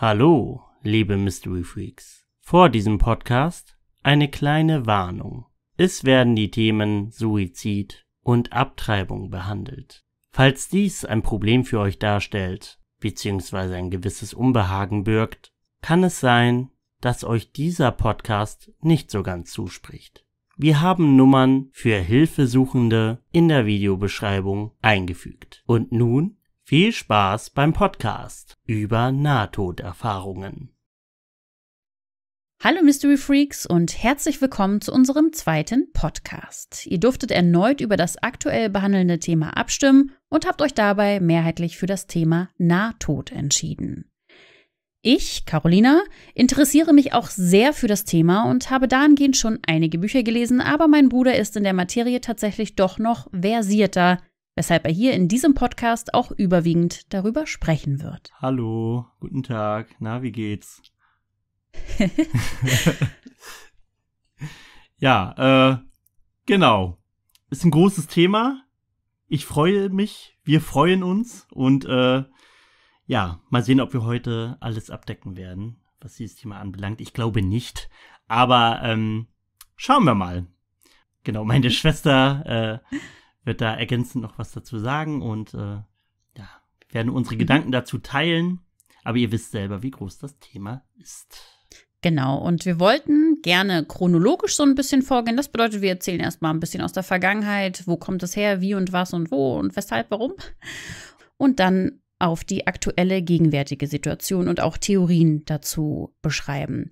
Hallo, liebe Mystery Freaks. Vor diesem Podcast eine kleine Warnung. Es werden die Themen Suizid und Abtreibung behandelt. Falls dies ein Problem für euch darstellt, beziehungsweise ein gewisses Unbehagen birgt, kann es sein, dass euch dieser Podcast nicht so ganz zuspricht. Wir haben Nummern für Hilfesuchende in der Videobeschreibung eingefügt. Und nun viel Spaß beim Podcast über Nahtoderfahrungen. Hallo Mystery Freaks und herzlich willkommen zu unserem zweiten Podcast. Ihr durftet erneut über das aktuell behandelnde Thema abstimmen und habt euch dabei mehrheitlich für das Thema Nahtod entschieden. Ich, Carolina, interessiere mich auch sehr für das Thema und habe dahingehend schon einige Bücher gelesen, aber mein Bruder ist in der Materie tatsächlich doch noch versierter weshalb er hier in diesem Podcast auch überwiegend darüber sprechen wird. Hallo, guten Tag, na, wie geht's? ja, äh, genau. Ist ein großes Thema. Ich freue mich, wir freuen uns und äh, ja, mal sehen, ob wir heute alles abdecken werden, was dieses Thema anbelangt. Ich glaube nicht, aber ähm, schauen wir mal. Genau, meine Schwester äh, wird da ergänzend noch was dazu sagen und äh, ja, werden unsere Gedanken dazu teilen. Aber ihr wisst selber, wie groß das Thema ist. Genau, und wir wollten gerne chronologisch so ein bisschen vorgehen. Das bedeutet, wir erzählen erstmal ein bisschen aus der Vergangenheit, wo kommt es her, wie und was und wo und weshalb, warum. Und dann auf die aktuelle gegenwärtige Situation und auch Theorien dazu beschreiben.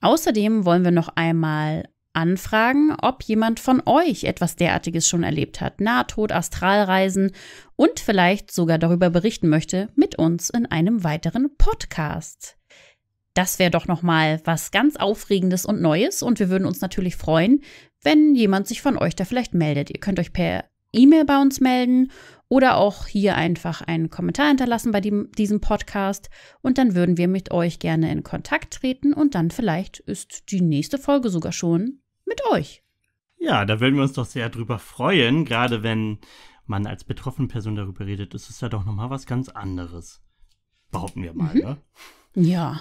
Außerdem wollen wir noch einmal anfragen, ob jemand von euch etwas derartiges schon erlebt hat, Nahtod, Astralreisen und vielleicht sogar darüber berichten möchte mit uns in einem weiteren Podcast. Das wäre doch noch mal was ganz aufregendes und Neues und wir würden uns natürlich freuen, wenn jemand sich von euch da vielleicht meldet. Ihr könnt euch per E-Mail bei uns melden oder auch hier einfach einen Kommentar hinterlassen bei dem, diesem Podcast und dann würden wir mit euch gerne in Kontakt treten und dann vielleicht ist die nächste Folge sogar schon mit euch. Ja, da würden wir uns doch sehr drüber freuen, gerade wenn man als betroffene Person darüber redet, ist es ja doch nochmal was ganz anderes. Behaupten wir mal, mhm. ja? Ne? Ja.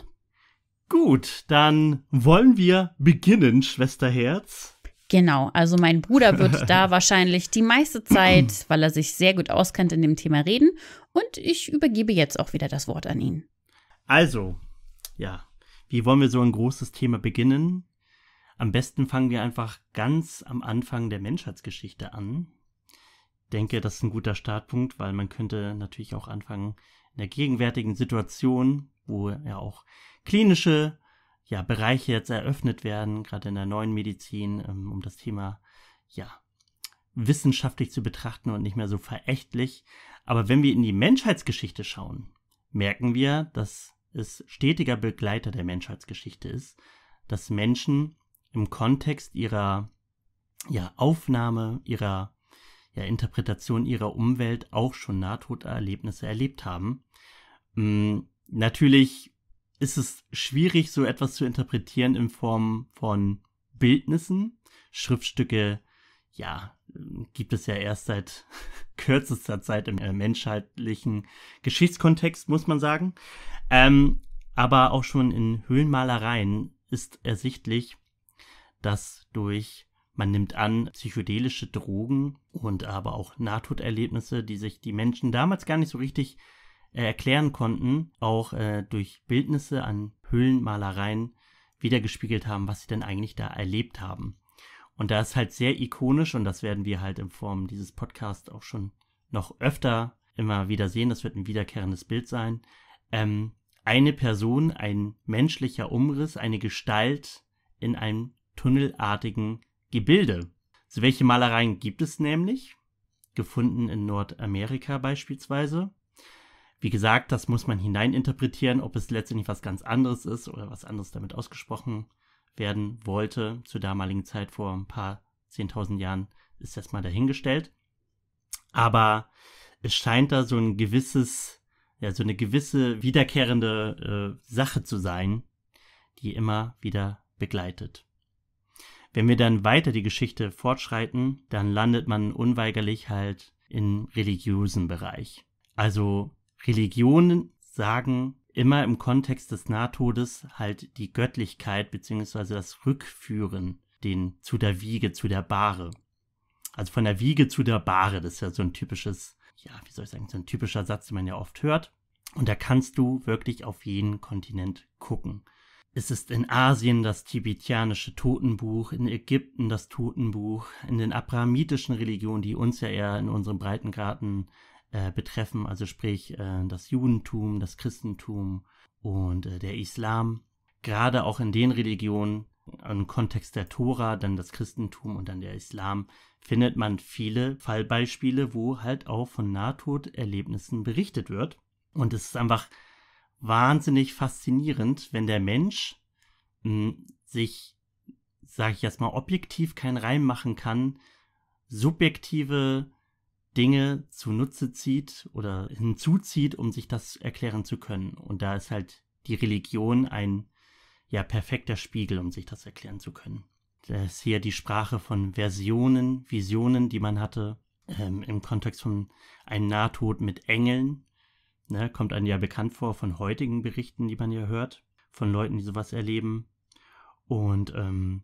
Gut, dann wollen wir beginnen, Schwesterherz. Genau, also mein Bruder wird da wahrscheinlich die meiste Zeit, weil er sich sehr gut auskennt in dem Thema reden. Und ich übergebe jetzt auch wieder das Wort an ihn. Also, ja, wie wollen wir so ein großes Thema beginnen? Am besten fangen wir einfach ganz am Anfang der Menschheitsgeschichte an. Ich denke, das ist ein guter Startpunkt, weil man könnte natürlich auch anfangen in der gegenwärtigen Situation, wo ja auch klinische ja, Bereiche jetzt eröffnet werden, gerade in der neuen Medizin, ähm, um das Thema ja, wissenschaftlich zu betrachten und nicht mehr so verächtlich. Aber wenn wir in die Menschheitsgeschichte schauen, merken wir, dass es stetiger Begleiter der Menschheitsgeschichte ist, dass Menschen im Kontext ihrer ja, Aufnahme, ihrer ja, Interpretation ihrer Umwelt auch schon Nahtoderlebnisse erlebt haben. Mm, natürlich ist es schwierig, so etwas zu interpretieren in Form von Bildnissen. Schriftstücke, ja, gibt es ja erst seit kürzester Zeit im äh, menschheitlichen Geschichtskontext, muss man sagen. Ähm, aber auch schon in Höhlenmalereien ist ersichtlich, dass durch, man nimmt an, psychedelische Drogen und aber auch Nahtoderlebnisse, die sich die Menschen damals gar nicht so richtig äh, erklären konnten, auch äh, durch Bildnisse an Höhlenmalereien wiedergespiegelt haben, was sie denn eigentlich da erlebt haben. Und da ist halt sehr ikonisch und das werden wir halt in Form dieses Podcasts auch schon noch öfter immer wieder sehen. Das wird ein wiederkehrendes Bild sein. Ähm, eine Person, ein menschlicher Umriss, eine Gestalt in einem tunnelartigen Gebilde. So welche Malereien gibt es nämlich? Gefunden in Nordamerika beispielsweise wie gesagt, das muss man hineininterpretieren, ob es letztendlich was ganz anderes ist oder was anderes damit ausgesprochen werden wollte. Zur damaligen Zeit vor ein paar 10.000 Jahren ist erstmal dahingestellt. Aber es scheint da so ein gewisses, ja, so eine gewisse wiederkehrende äh, Sache zu sein, die immer wieder begleitet. Wenn wir dann weiter die Geschichte fortschreiten, dann landet man unweigerlich halt im religiösen Bereich. Also Religionen sagen immer im Kontext des Nahtodes halt die Göttlichkeit beziehungsweise das Rückführen den zu der Wiege, zu der Bahre. Also von der Wiege zu der Bahre, das ist ja so ein typisches, ja, wie soll ich sagen, so ein typischer Satz, den man ja oft hört. Und da kannst du wirklich auf jeden Kontinent gucken. Es ist in Asien das tibetanische Totenbuch, in Ägypten das Totenbuch, in den abrahamitischen Religionen, die uns ja eher in unserem Breitengraden äh, betreffen, also sprich äh, das Judentum, das Christentum und äh, der Islam. Gerade auch in den Religionen im Kontext der Tora, dann das Christentum und dann der Islam findet man viele Fallbeispiele, wo halt auch von Nahtoderlebnissen berichtet wird. Und es ist einfach wahnsinnig faszinierend, wenn der Mensch mh, hm, sich, sage ich jetzt mal, objektiv keinen Reim machen kann, subjektive Dinge zunutze zieht oder hinzuzieht, um sich das erklären zu können. Und da ist halt die Religion ein ja perfekter Spiegel, um sich das erklären zu können. Das ist hier die Sprache von Versionen, Visionen, die man hatte, ähm, im Kontext von einem Nahtod mit Engeln. Ne, kommt einem ja bekannt vor von heutigen Berichten, die man ja hört, von Leuten, die sowas erleben. Und ähm,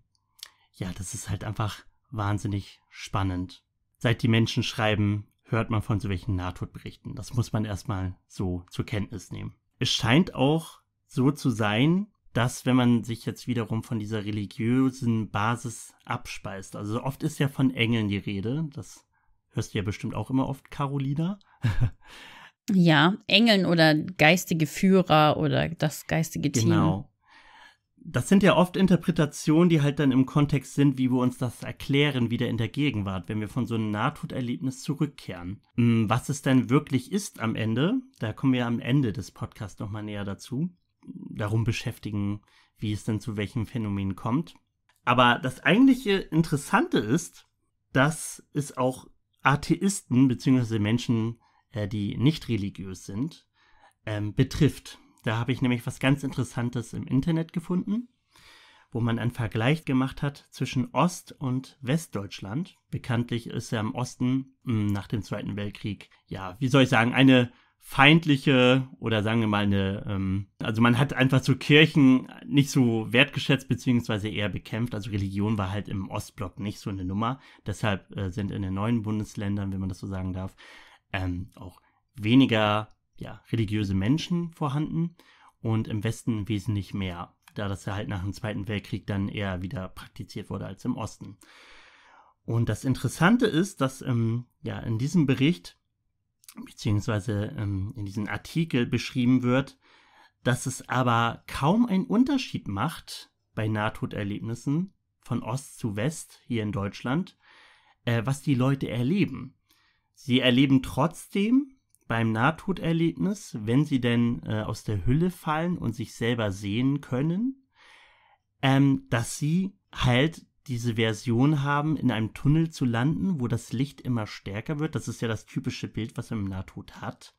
ja, das ist halt einfach wahnsinnig spannend seit die Menschen schreiben, hört man von solchen Nahtodberichten. Das muss man erstmal so zur Kenntnis nehmen. Es scheint auch so zu sein, dass wenn man sich jetzt wiederum von dieser religiösen Basis abspeist, also oft ist ja von Engeln die Rede, das hörst du ja bestimmt auch immer oft, Carolina. ja, Engeln oder geistige Führer oder das geistige Team. Genau das sind ja oft Interpretationen, die halt dann im Kontext sind, wie wir uns das erklären, wieder in der Gegenwart, wenn wir von so einem Nahtoderlebnis zurückkehren. Mm, was es denn wirklich ist am Ende, da kommen wir am Ende des Podcasts nochmal näher dazu, darum beschäftigen, wie es denn zu welchem Phänomen kommt. Aber das eigentliche Interessante ist, dass es auch Atheisten bzw. Menschen, äh, die nicht religiös sind, ähm, betrifft. Da habe ich nämlich was ganz Interessantes im Internet gefunden, wo man einen Vergleich gemacht hat zwischen Ost- und Westdeutschland. Bekanntlich ist ja im Osten hm, nach dem Zweiten Weltkrieg, ja, wie soll ich sagen, eine feindliche oder sagen wir mal eine, ähm, also man hat einfach so Kirchen nicht so wertgeschätzt beziehungsweise eher bekämpft. Also Religion war halt im Ostblock nicht so eine Nummer. Deshalb äh, sind in den neuen Bundesländern, wenn man das so sagen darf, ähm, auch weniger ja, religiöse Menschen vorhanden und im Westen wesentlich mehr, da das ja halt nach dem Zweiten Weltkrieg dann eher wieder praktiziert wurde als im Osten. Und das Interessante ist, dass ähm, ja, in diesem Bericht bzw. ähm, in diesem Artikel beschrieben wird, dass es aber kaum einen Unterschied macht bei Nahtoderlebnissen von Ost zu West hier in Deutschland, äh, was die Leute erleben. Sie erleben trotzdem beim Nahtoderlebnis, wenn sie denn äh, aus der Hülle fallen und sich selber sehen können, ähm, dass sie halt diese Version haben, in einem Tunnel zu landen, wo das Licht immer stärker wird. Das ist ja das typische Bild, was man im Nahtod hat.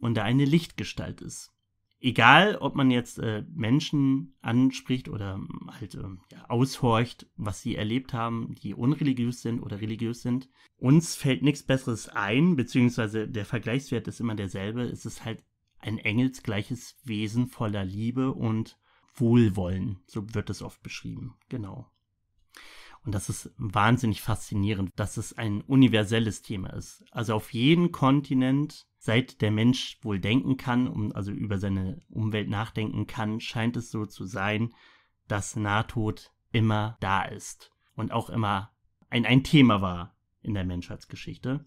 Und da eine Lichtgestalt ist egal ob man jetzt äh, Menschen anspricht oder ähm, halt äh, ja, aushorcht, was sie erlebt haben, die unreligiös sind oder religiös sind, uns fällt nichts Besseres ein, beziehungsweise der Vergleichswert ist immer derselbe, es ist halt ein engelsgleiches Wesen voller Liebe und Wohlwollen, so wird es oft beschrieben, genau. Und das ist wahnsinnig faszinierend, dass es ein universelles Thema ist. Also auf jeden Kontinent, seit der Mensch wohl denken kann, um, also über seine Umwelt nachdenken kann, scheint es so zu sein, dass Nahtod immer da ist und auch immer ein, ein Thema war in der Menschheitsgeschichte.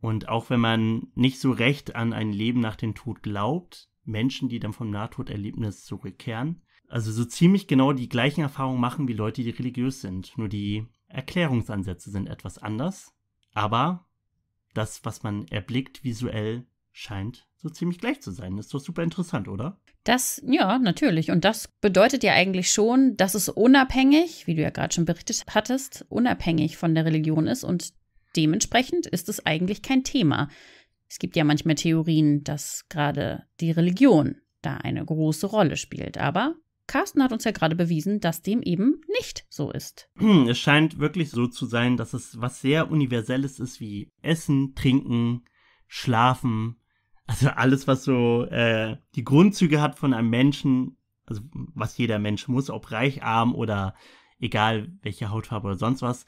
Und auch wenn man nicht so recht an ein Leben nach dem Tod glaubt, Menschen, die dann vom Nahtoderlebnis zurückkehren, also so ziemlich genau die gleichen Erfahrungen machen wie Leute, die religiös sind. Nur die Erklärungsansätze sind etwas anders. Aber das, was man erblickt visuell, scheint so ziemlich gleich zu sein. ist doch super interessant, oder? Das, ja, natürlich. Und das bedeutet ja eigentlich schon, dass es unabhängig, wie du ja gerade schon berichtet hattest, unabhängig von der Religion ist. Und dementsprechend ist es eigentlich kein Thema. Es gibt ja manchmal Theorien, dass gerade die Religion da eine große Rolle spielt. Aber Carsten hat uns ja gerade bewiesen, dass dem eben nicht so ist. Hm, es scheint wirklich so zu sein, dass es was sehr Universelles ist wie Essen, Trinken, Schlafen. Also alles, was so äh, die Grundzüge hat von einem Menschen, also was jeder Mensch muss, ob reich, arm oder egal welche Hautfarbe oder sonst was,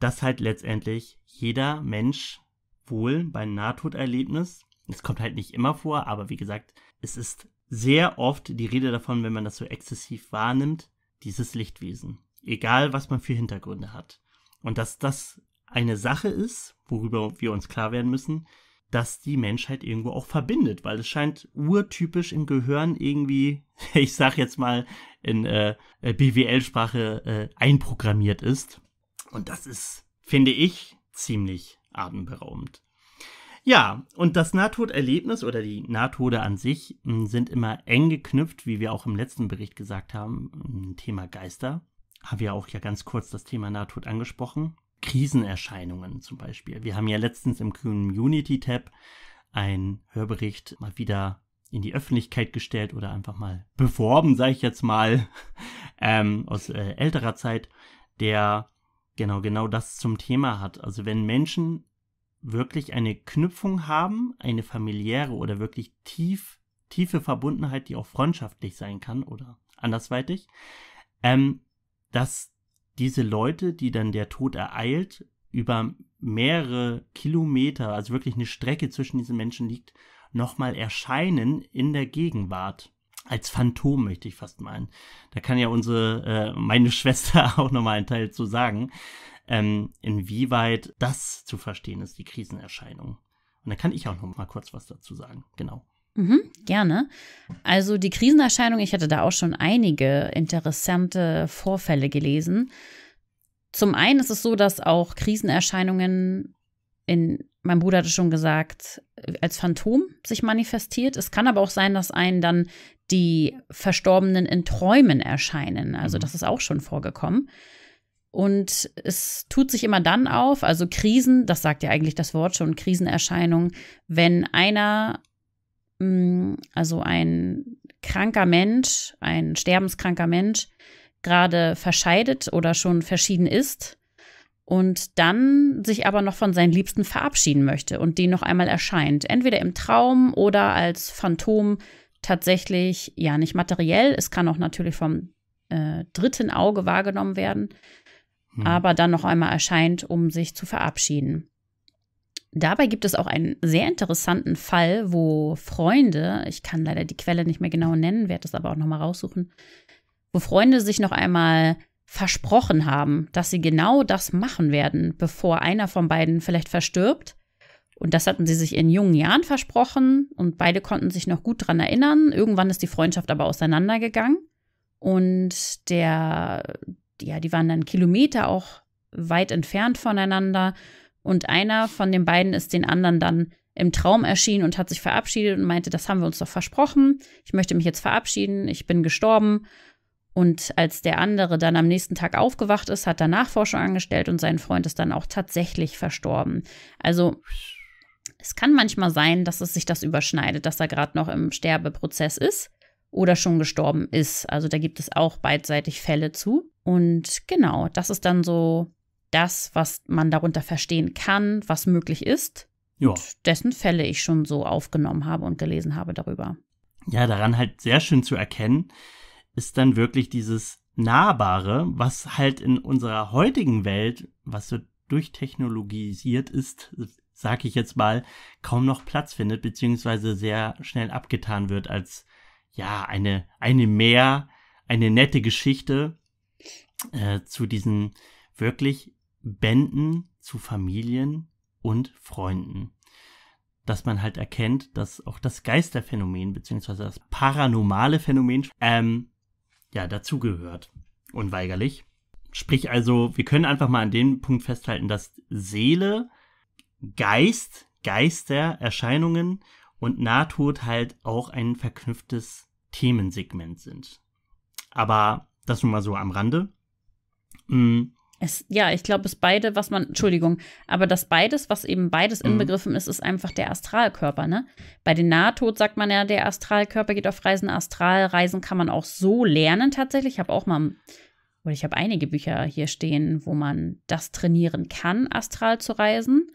dass halt letztendlich jeder Mensch wohl bei einem Nahtoderlebnis, es kommt halt nicht immer vor, aber wie gesagt, es ist sehr oft die Rede davon, wenn man das so exzessiv wahrnimmt, dieses Lichtwesen. Egal, was man für Hintergründe hat. Und dass das eine Sache ist, worüber wir uns klar werden müssen, dass die Menschheit irgendwo auch verbindet, weil es scheint urtypisch im Gehirn irgendwie, ich sag jetzt mal in äh, äh BWL-Sprache, äh, einprogrammiert ist. Und das ist, finde ich, ziemlich atemberaubend. Ja, und das Nahtoderlebnis oder die Nahtode an sich hm, sind immer eng geknüpft, wie wir auch im letzten Bericht gesagt haben, hm, Thema Geister. Haben wir auch ja ganz kurz das Thema Nahtod angesprochen. Krisenerscheinungen zum Beispiel. Wir haben ja letztens im Community-Tab einen Hörbericht mal wieder in die Öffentlichkeit gestellt oder einfach mal beworben, sage ich jetzt mal, ähm, aus äh, älterer Zeit, der genau genau das zum Thema hat. Also wenn Menschen wirklich eine Knüpfung haben, eine familiäre oder wirklich tief, tiefe Verbundenheit, die auch freundschaftlich sein kann oder andersweitig, ähm, dass diese Leute, die dann der Tod ereilt, über mehrere Kilometer, also wirklich eine Strecke zwischen diesen Menschen liegt, nochmal erscheinen in der Gegenwart. Als Phantom möchte ich fast meinen. Da kann ja unsere, äh, meine Schwester auch nochmal einen Teil zu sagen ähm, inwieweit das zu verstehen ist, die Krisenerscheinung. Und da kann ich auch noch mal kurz was dazu sagen. Genau. Mhm, gerne. Also die Krisenerscheinung, ich hatte da auch schon einige interessante Vorfälle gelesen. Zum einen ist es so, dass auch Krisenerscheinungen in, mein Bruder hatte schon gesagt, als Phantom sich manifestiert. Es kann aber auch sein, dass einen dann die Verstorbenen in Träumen erscheinen. Also mhm. das ist auch schon vorgekommen. Und es tut sich immer dann auf, also Krisen, das sagt ja eigentlich das Wort schon, Krisenerscheinungen, wenn einer, mm, also ein kranker Mensch, ein sterbenskranker Mensch, gerade verscheidet oder schon verschieden ist und dann sich aber noch von seinen Liebsten verabschieden möchte und den noch einmal erscheint, entweder im Traum oder als Phantom tatsächlich, ja, nicht materiell, es kann auch natürlich vom äh, dritten Auge wahrgenommen werden, mhm. aber dann noch einmal erscheint, um sich zu verabschieden. Dabei gibt es auch einen sehr interessanten Fall, wo Freunde, ich kann leider die Quelle nicht mehr genau nennen, werde das aber auch nochmal raussuchen, wo Freunde sich noch einmal versprochen haben, dass sie genau das machen werden, bevor einer von beiden vielleicht verstirbt. Und das hatten sie sich in jungen Jahren versprochen und beide konnten sich noch gut dran erinnern. Irgendwann ist die Freundschaft aber auseinandergegangen und der ja, die waren dann Kilometer auch weit entfernt voneinander. Und einer von den beiden ist den anderen dann im Traum erschienen und hat sich verabschiedet und meinte, das haben wir uns doch versprochen. Ich möchte mich jetzt verabschieden. Ich bin gestorben. Und als der andere dann am nächsten Tag aufgewacht ist, hat er Nachforschung angestellt und sein Freund ist dann auch tatsächlich verstorben. Also es kann manchmal sein, dass es sich das überschneidet, dass er gerade noch im Sterbeprozess ist oder schon gestorben ist. Also da gibt es auch beidseitig Fälle zu. Und genau, das ist dann so das, was man darunter verstehen kann, was möglich ist. Ja. Und dessen Fälle ich schon so aufgenommen habe und gelesen habe darüber. Ja, daran halt sehr schön zu erkennen, ist dann wirklich dieses Nahbare, was halt in unserer heutigen Welt, was so durchtechnologisiert ist, sag ich jetzt mal, kaum noch Platz findet, beziehungsweise sehr schnell abgetan wird als ja, eine, eine mehr, eine nette Geschichte äh, zu diesen wirklich Bänden zu Familien und Freunden. Dass man halt erkennt, dass auch das Geisterphänomen beziehungsweise das paranormale Phänomen ähm, ja dazugehört. Unweigerlich. Sprich also, wir können einfach mal an dem Punkt festhalten, dass Seele, Geist, Geister, Erscheinungen und Nahtod halt auch ein verknüpftes Themensegment sind. Aber das nun mal so am Rande. Mhm. Es, ja, ich glaube, es beide, was man, Entschuldigung, aber das beides, was eben beides mhm. inbegriffen ist, ist einfach der Astralkörper, ne? Bei den Nahtod sagt man ja, der Astralkörper geht auf Reisen, Astralreisen kann man auch so lernen tatsächlich. Ich habe auch mal, oder ich habe einige Bücher hier stehen, wo man das trainieren kann, astral zu reisen.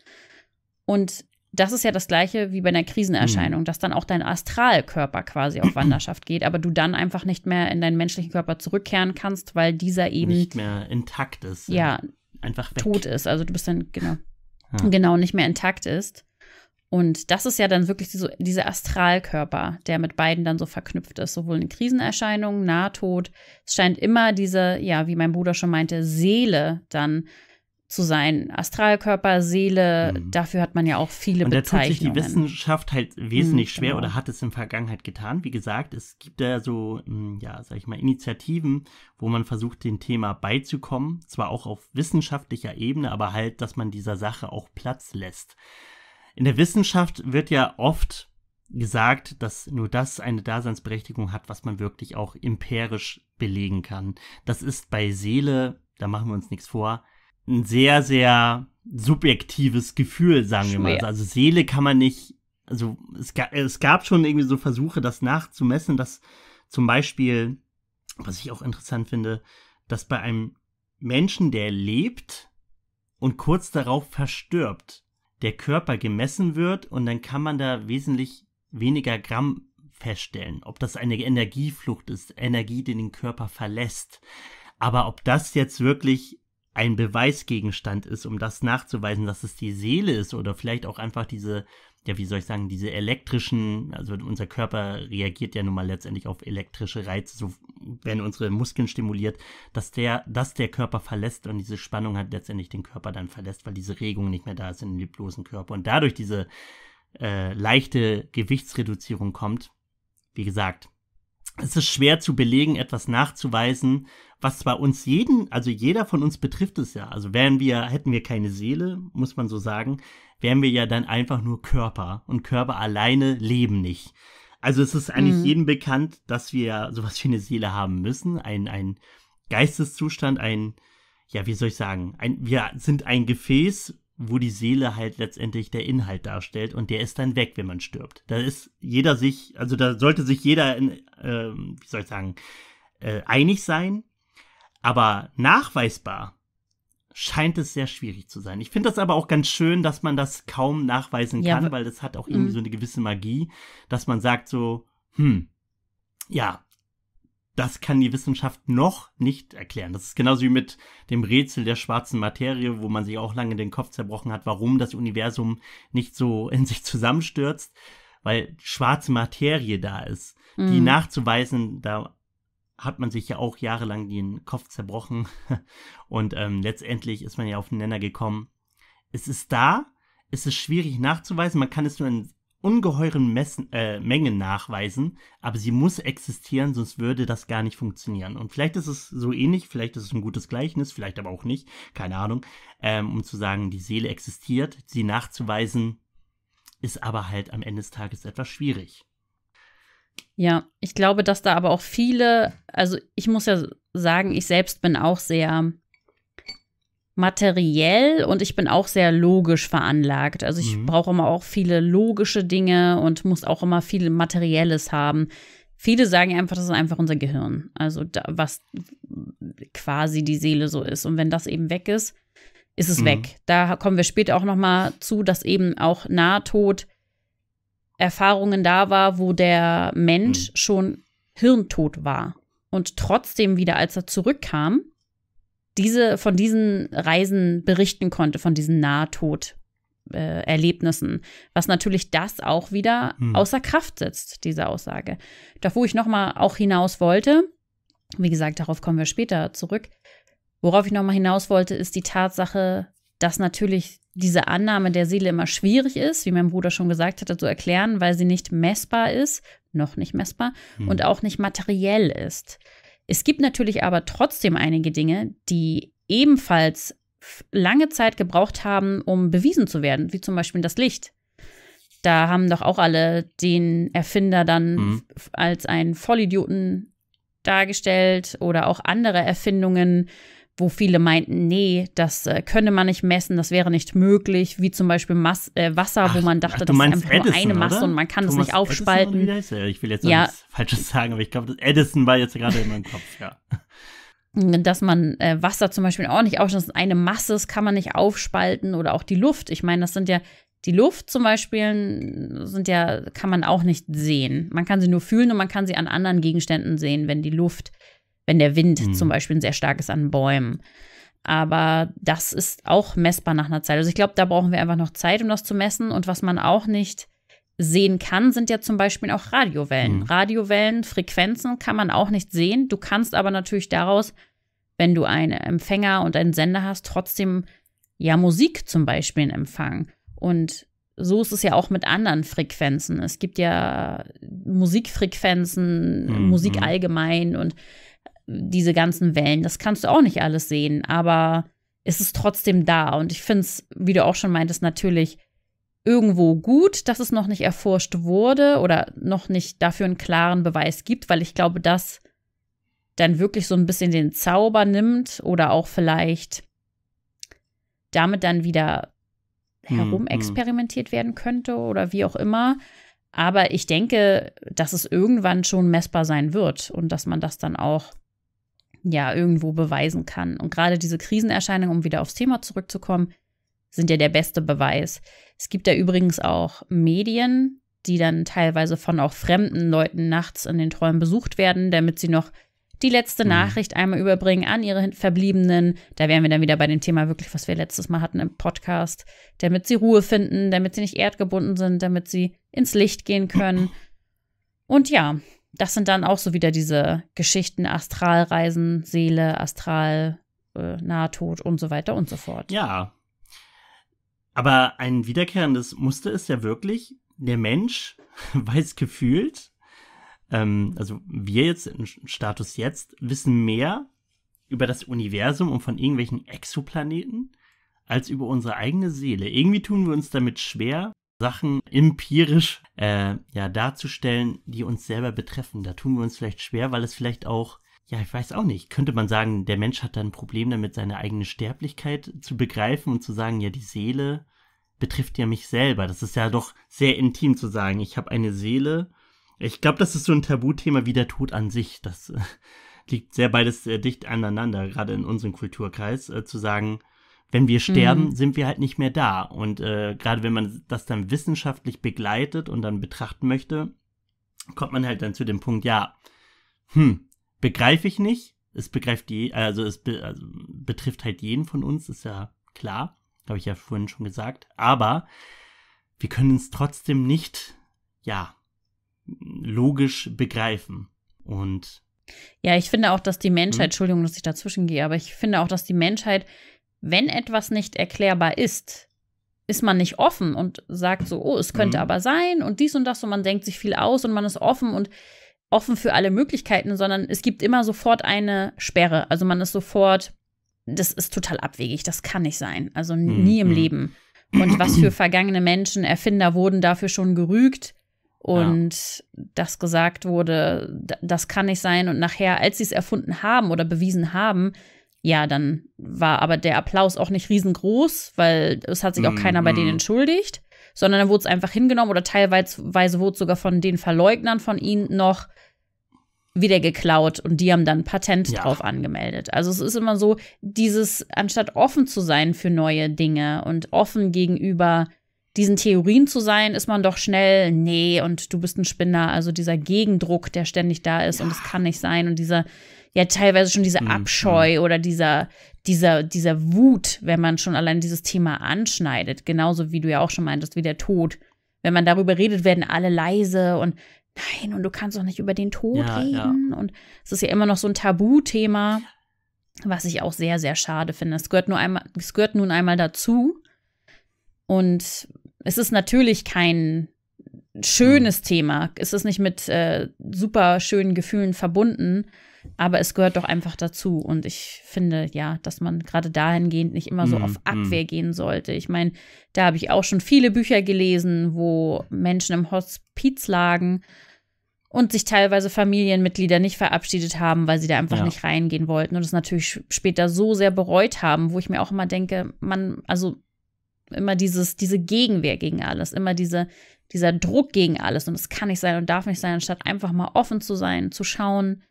Und das ist ja das gleiche wie bei einer Krisenerscheinung, mhm. dass dann auch dein Astralkörper quasi auf Wanderschaft geht, aber du dann einfach nicht mehr in deinen menschlichen Körper zurückkehren kannst, weil dieser eben nicht mehr intakt ist. Ja, einfach weg. tot ist. Also du bist dann genau ja. genau nicht mehr intakt ist. Und das ist ja dann wirklich so, dieser Astralkörper, der mit beiden dann so verknüpft ist, sowohl in Krisenerscheinungen, Nahtod. Es scheint immer diese, ja, wie mein Bruder schon meinte, Seele dann zu sein. Astralkörper, Seele, mhm. dafür hat man ja auch viele Und da tut sich die Wissenschaft halt mhm, wesentlich mhm, schwer genau. oder hat es in der Vergangenheit getan. Wie gesagt, es gibt da so, hm, ja, sag ich mal, Initiativen, wo man versucht, dem Thema beizukommen. Zwar auch auf wissenschaftlicher Ebene, aber halt, dass man dieser Sache auch Platz lässt. In der Wissenschaft wird ja oft gesagt, dass nur das eine Daseinsberechtigung hat, was man wirklich auch empirisch belegen kann. Das ist bei Seele, da machen wir uns nichts vor, ein sehr, sehr subjektives Gefühl, sagen Schwer. wir mal. Also Seele kann man nicht, also es, es gab schon irgendwie so Versuche, das nachzumessen, dass zum Beispiel, was ich auch interessant finde, dass bei einem Menschen, der lebt und kurz darauf verstirbt, der Körper gemessen wird und dann kann man da wesentlich weniger Gramm feststellen, ob das eine Energieflucht ist, Energie, die den Körper verlässt. Aber ob das jetzt wirklich ein Beweisgegenstand ist, um das nachzuweisen, dass es die Seele ist oder vielleicht auch einfach diese, ja, wie soll ich sagen, diese elektrischen, also unser Körper reagiert ja nun mal letztendlich auf elektrische Reize, so werden unsere Muskeln stimuliert, dass der, dass der Körper verlässt und diese Spannung hat letztendlich den Körper dann verlässt, weil diese Regung nicht mehr da ist in dem bloßen Körper und dadurch diese äh, leichte Gewichtsreduzierung kommt. Wie gesagt, es ist schwer zu belegen, etwas nachzuweisen, was bei uns jeden, also jeder von uns betrifft es ja. Also wären wir, hätten wir keine Seele, muss man so sagen, wären wir ja dann einfach nur Körper und Körper alleine leben nicht. Also es ist eigentlich mhm. jedem bekannt, dass wir sowas wie eine Seele haben müssen, ein, ein Geisteszustand, ein, ja, wie soll ich sagen, ein, wir sind ein Gefäß wo die Seele halt letztendlich der Inhalt darstellt und der ist dann weg, wenn man stirbt. Da ist jeder sich, also da sollte sich jeder, in, äh, wie soll ich sagen, äh, einig sein, aber nachweisbar scheint es sehr schwierig zu sein. Ich finde das aber auch ganz schön, dass man das kaum nachweisen ja, kann, weil das hat auch irgendwie mhm. so eine gewisse Magie, dass man sagt so, hm, ja, das kann die Wissenschaft noch nicht erklären. Das ist genauso wie mit dem Rätsel der schwarzen Materie, wo man sich auch lange den Kopf zerbrochen hat, warum das Universum nicht so in sich zusammenstürzt, weil schwarze Materie da ist. Mhm. Die nachzuweisen, da hat man sich ja auch jahrelang den Kopf zerbrochen. Und ähm, letztendlich ist man ja auf den Nenner gekommen. Es ist da, es ist schwierig nachzuweisen, man kann es nur in ungeheuren Messen, äh, Mengen nachweisen, aber sie muss existieren, sonst würde das gar nicht funktionieren. Und vielleicht ist es so ähnlich, vielleicht ist es ein gutes Gleichnis, vielleicht aber auch nicht, keine Ahnung, ähm, um zu sagen, die Seele existiert, sie nachzuweisen, ist aber halt am Ende des Tages etwas schwierig. Ja, ich glaube, dass da aber auch viele, also ich muss ja sagen, ich selbst bin auch sehr materiell und ich bin auch sehr logisch veranlagt. Also ich mhm. brauche immer auch viele logische Dinge und muss auch immer viel Materielles haben. Viele sagen einfach, das ist einfach unser Gehirn. Also da, was quasi die Seele so ist. Und wenn das eben weg ist, ist es mhm. weg. Da kommen wir später auch noch mal zu, dass eben auch Nahtod Erfahrungen da war, wo der Mensch mhm. schon hirntot war und trotzdem wieder, als er zurückkam, diese, von diesen Reisen berichten konnte, von diesen Nahtod- Erlebnissen, was natürlich das auch wieder hm. außer Kraft setzt, diese Aussage. Doch wo ich nochmal auch hinaus wollte, wie gesagt, darauf kommen wir später zurück, worauf ich nochmal hinaus wollte, ist die Tatsache, dass natürlich diese Annahme der Seele immer schwierig ist, wie mein Bruder schon gesagt hatte, zu erklären, weil sie nicht messbar ist, noch nicht messbar hm. und auch nicht materiell ist. Es gibt natürlich aber trotzdem einige Dinge, die ebenfalls lange Zeit gebraucht haben, um bewiesen zu werden, wie zum Beispiel das Licht. Da haben doch auch alle den Erfinder dann mhm. als einen Vollidioten dargestellt oder auch andere Erfindungen wo viele meinten, nee, das äh, könne man nicht messen, das wäre nicht möglich, wie zum Beispiel Mas äh, Wasser, ach, wo man dachte, ach, das ist einfach Edison, nur eine Masse oder? und man kann Thomas es nicht aufspalten. ich will jetzt ja. nichts Falsches sagen, aber ich glaube, Edison war jetzt gerade in meinem Kopf, ja. Dass man äh, Wasser zum Beispiel auch nicht aufspalten, das ist eine Masse, das kann man nicht aufspalten oder auch die Luft. Ich meine, das sind ja, die Luft zum Beispiel sind ja, kann man auch nicht sehen. Man kann sie nur fühlen und man kann sie an anderen Gegenständen sehen, wenn die Luft wenn der Wind mhm. zum Beispiel sehr stark ist an Bäumen. Aber das ist auch messbar nach einer Zeit. Also ich glaube, da brauchen wir einfach noch Zeit, um das zu messen. Und was man auch nicht sehen kann, sind ja zum Beispiel auch Radiowellen. Mhm. Radiowellen, Frequenzen kann man auch nicht sehen. Du kannst aber natürlich daraus, wenn du einen Empfänger und einen Sender hast, trotzdem ja Musik zum Beispiel empfangen. Und so ist es ja auch mit anderen Frequenzen. Es gibt ja Musikfrequenzen, mhm. Musik hm. allgemein und diese ganzen Wellen, das kannst du auch nicht alles sehen, aber es ist trotzdem da. Und ich finde es, wie du auch schon meintest, natürlich irgendwo gut, dass es noch nicht erforscht wurde oder noch nicht dafür einen klaren Beweis gibt, weil ich glaube, das dann wirklich so ein bisschen den Zauber nimmt oder auch vielleicht damit dann wieder hm, hm. herumexperimentiert werden könnte oder wie auch immer. Aber ich denke, dass es irgendwann schon messbar sein wird und dass man das dann auch ja irgendwo beweisen kann. Und gerade diese Krisenerscheinungen, um wieder aufs Thema zurückzukommen, sind ja der beste Beweis. Es gibt ja übrigens auch Medien, die dann teilweise von auch fremden Leuten nachts in den Träumen besucht werden, damit sie noch die letzte mhm. Nachricht einmal überbringen an ihre Verbliebenen. Da wären wir dann wieder bei dem Thema wirklich, was wir letztes Mal hatten im Podcast, damit sie Ruhe finden, damit sie nicht erdgebunden sind, damit sie ins Licht gehen können. Und ja, das sind dann auch so wieder diese Geschichten, Astralreisen, Seele, Astral, äh, Nahtod und so weiter und so fort. Ja. Aber ein wiederkehrendes Muster ist ja wirklich, der Mensch weiß gefühlt, ähm, also wir jetzt im Status jetzt, wissen mehr über das Universum und von irgendwelchen Exoplaneten als über unsere eigene Seele. Irgendwie tun wir uns damit schwer, Sachen empirisch äh, ja, darzustellen, die uns selber betreffen. Da tun wir uns vielleicht schwer, weil es vielleicht auch, ja, ich weiß auch nicht, könnte man sagen, der Mensch hat dann ein Problem damit, seine eigene Sterblichkeit zu begreifen und zu sagen, ja, die Seele betrifft ja mich selber. Das ist ja doch sehr intim zu sagen, ich habe eine Seele. Ich glaube, das ist so ein Tabuthema wie der Tod an sich. Das äh, liegt sehr beides äh, dicht aneinander, gerade in unserem Kulturkreis, äh, zu sagen, wenn wir sterben, mhm. sind wir halt nicht mehr da. Und äh, gerade wenn man das dann wissenschaftlich begleitet und dann betrachten möchte, kommt man halt dann zu dem Punkt, ja, hm, begreife ich nicht. Es begreift je, also es be, also betrifft halt jeden von uns, ist ja klar, habe ich ja vorhin schon gesagt. Aber wir können es trotzdem nicht, ja, logisch begreifen. Und ja, ich finde auch, dass die Menschheit, hm. Entschuldigung, dass ich dazwischen gehe, aber ich finde auch, dass die Menschheit wenn etwas nicht erklärbar ist, ist man nicht offen und sagt so, oh, es könnte mhm. aber sein und dies und das und man denkt sich viel aus und man ist offen und offen für alle Möglichkeiten, sondern es gibt immer sofort eine Sperre. Also man ist sofort, das ist total abwegig, das kann nicht sein. Also nie mhm. im Leben. Und was für vergangene Menschen, Erfinder wurden dafür schon gerügt und ja. das gesagt wurde, das kann nicht sein. Und nachher, als sie es erfunden haben oder bewiesen haben, ja, dann war aber der Applaus auch nicht riesengroß, weil es hat sich auch mm, keiner mm bei denen mm. entschuldigt, sondern dann wurde es einfach hingenommen oder teilweise wurde sogar von den Verleugnern von ihnen noch wieder geklaut und die haben dann Patent ja. drauf angemeldet. Also es ist immer so, dieses, anstatt offen zu sein für neue Dinge und offen gegenüber diesen Theorien zu sein, ist man doch schnell, nee, und du bist ein Spinner. Also dieser Gegendruck, der ständig da ist ja. und es kann nicht sein und dieser, ja teilweise schon diese mhm. Abscheu mhm. oder dieser, dieser, dieser Wut, wenn man schon allein dieses Thema anschneidet. Genauso wie du ja auch schon meintest, wie der Tod. Wenn man darüber redet, werden alle leise und nein, und du kannst doch nicht über den Tod ja, reden. Ja. Und es ist ja immer noch so ein Tabuthema, was ich auch sehr, sehr schade finde. Es gehört, nur einmal, es gehört nun einmal dazu. Und es ist natürlich kein schönes mhm. Thema. Es ist nicht mit äh, super schönen Gefühlen verbunden aber es gehört doch einfach dazu. Und ich finde, ja, dass man gerade dahingehend nicht immer so mm, auf mm. Abwehr mm. gehen sollte. Ich meine, da habe ich auch schon viele Bücher gelesen, wo Menschen im Hospiz lagen und sich teilweise Familienmitglieder nicht verabschiedet haben, weil sie da einfach ja. nicht reingehen wollten und es natürlich später so sehr bereut haben, wo ich mir auch immer denke, man, also immer dieses, diese Gegenwehr gegen alles, immer diese, dieser Druck gegen alles und es kann nicht sein und darf nicht sein, anstatt einfach mal offen zu sein, zu schauen,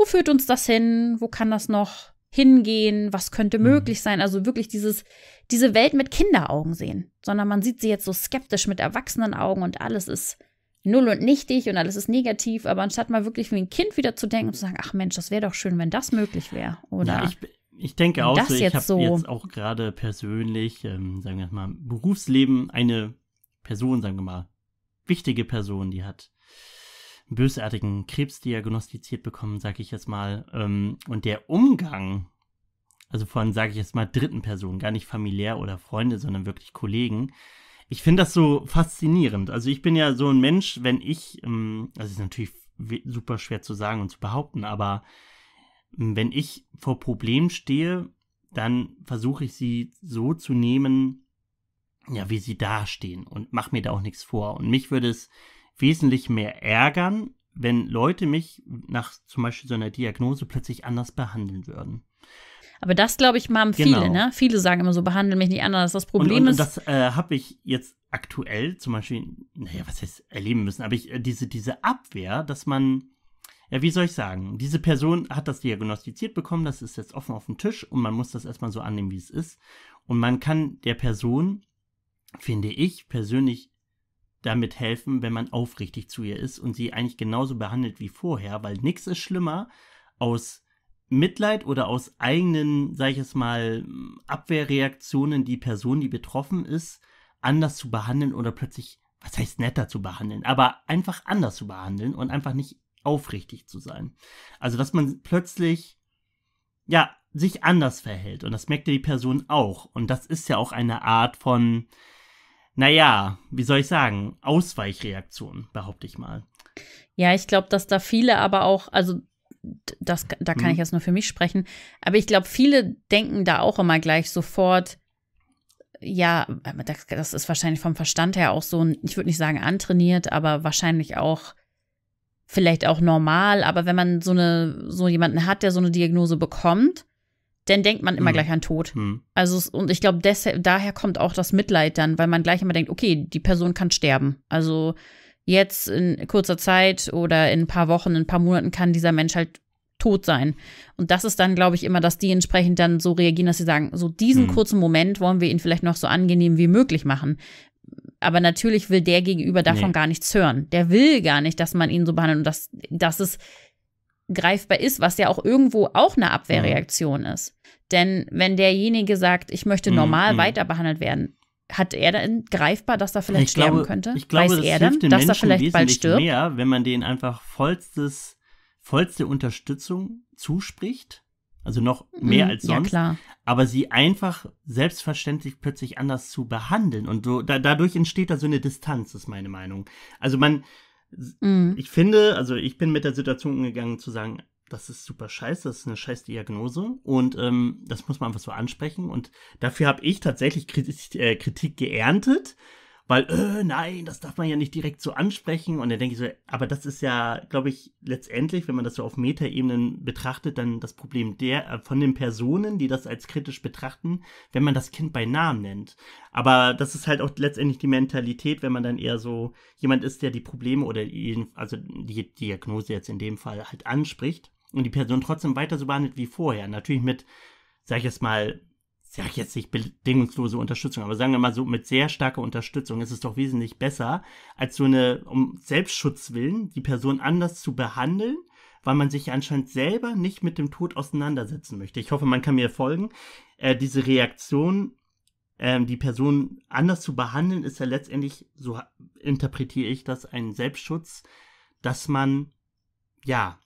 wo führt uns das hin? Wo kann das noch hingehen? Was könnte mhm. möglich sein? Also wirklich dieses, diese Welt mit Kinderaugen sehen, sondern man sieht sie jetzt so skeptisch mit erwachsenen Augen und alles ist null und nichtig und alles ist negativ, aber anstatt mal wirklich wie ein Kind wieder zu denken und zu sagen, ach Mensch, das wäre doch schön, wenn das möglich wäre, oder? Ja, ich, ich, denke auch, so, ich habe so jetzt auch gerade persönlich, ähm, sagen wir mal, Berufsleben eine Person, sagen wir mal, wichtige Person, die hat bösartigen Krebs diagnostiziert bekommen, sage ich jetzt mal. Ähm, und der Umgang, also von, sage ich jetzt mal, dritten Personen, gar nicht familiär oder Freunde, sondern wirklich Kollegen, ich finde das so faszinierend. Also ich bin ja so ein Mensch, wenn ich, ähm, also ist natürlich super schwer zu sagen und zu behaupten, aber ähm, wenn ich vor Problemen stehe, dann versuche ich sie so zu nehmen, ja, wie sie dastehen und mache mir da auch nichts vor. Und mich würde es wesentlich mehr ärgern, wenn Leute mich nach zum Beispiel so einer Diagnose plötzlich anders behandeln würden. Aber das, glaube ich, machen viele, genau. ne? Viele sagen immer so, behandeln mich nicht anders. Das Problem und, und, ist. Und das äh, habe ich jetzt aktuell zum Beispiel, naja, was heißt erleben müssen, aber ich, äh, diese, diese Abwehr, dass man, ja, wie soll ich sagen, diese Person hat das diagnostiziert bekommen, das ist jetzt offen auf dem Tisch und man muss das erstmal so annehmen, wie es ist. Und man kann der Person, finde ich persönlich, damit helfen, wenn man aufrichtig zu ihr ist und sie eigentlich genauso behandelt wie vorher, weil nichts ist schlimmer aus Mitleid oder aus eigenen, sag ich es mal, Abwehrreaktionen die Person, die betroffen ist, anders zu behandeln oder plötzlich, was heißt netter zu behandeln, aber einfach anders zu behandeln und einfach nicht aufrichtig zu sein. Also, dass man plötzlich, ja, sich anders verhält und das merkt ja die Person auch und das ist ja auch eine Art von, naja, wie soll ich sagen, Ausweichreaktion, behaupte ich mal. Ja, ich glaube, dass da viele aber auch, also das, da kann hm. ich jetzt nur für mich sprechen, aber ich glaube, viele denken da auch immer gleich sofort, ja, das, das ist wahrscheinlich vom Verstand her auch so, ich würde nicht sagen antrainiert, aber wahrscheinlich auch vielleicht auch normal, aber wenn man so eine so jemanden hat, der so eine Diagnose bekommt, dann denkt man immer hm. gleich an Tod. Hm. Also, und ich glaube, daher kommt auch das Mitleid dann, weil man gleich immer denkt, okay, die Person kann sterben. Also jetzt in kurzer Zeit oder in ein paar Wochen, in ein paar Monaten kann dieser Mensch halt tot sein. Und das ist dann, glaube ich, immer, dass die entsprechend dann so reagieren, dass sie sagen, so diesen hm. kurzen Moment wollen wir ihn vielleicht noch so angenehm wie möglich machen. Aber natürlich will der Gegenüber davon nee. gar nichts hören. Der will gar nicht, dass man ihn so behandelt und dass, dass es greifbar ist, was ja auch irgendwo auch eine Abwehrreaktion mhm. ist. Denn wenn derjenige sagt, ich möchte mhm, normal mm, weiter behandelt werden, hat er dann greifbar, dass er vielleicht ich sterben glaube, könnte? Ich glaube, Weiß das er hilft dann, den dass Menschen er vielleicht bald stirbt? mehr, wenn man denen einfach vollstes, vollste Unterstützung zuspricht. Also noch mhm, mehr mm, als sonst. Ja, aber sie einfach selbstverständlich plötzlich anders zu behandeln. Und so, da, dadurch entsteht da so eine Distanz, ist meine Meinung. Also man, mhm. ich finde, also ich bin mit der Situation umgegangen zu sagen, das ist super scheiße, das ist eine scheiß Diagnose und ähm, das muss man einfach so ansprechen. Und dafür habe ich tatsächlich Kritik, äh, Kritik geerntet, weil, äh, nein, das darf man ja nicht direkt so ansprechen. Und dann denke ich so, aber das ist ja, glaube ich, letztendlich, wenn man das so auf Metaebenen betrachtet, dann das Problem der äh, von den Personen, die das als kritisch betrachten, wenn man das Kind bei Namen nennt. Aber das ist halt auch letztendlich die Mentalität, wenn man dann eher so jemand ist, der die Probleme oder die, also die Diagnose jetzt in dem Fall halt anspricht und die Person trotzdem weiter so behandelt wie vorher. Natürlich mit, sag ich jetzt mal, sag ich jetzt nicht bedingungslose Unterstützung, aber sagen wir mal so, mit sehr starker Unterstützung ist es doch wesentlich besser, als so eine, um Selbstschutz willen, die Person anders zu behandeln, weil man sich anscheinend selber nicht mit dem Tod auseinandersetzen möchte. Ich hoffe, man kann mir folgen. Äh, diese Reaktion, äh, die Person anders zu behandeln, ist ja letztendlich, so interpretiere ich das, ein Selbstschutz, dass man, ja,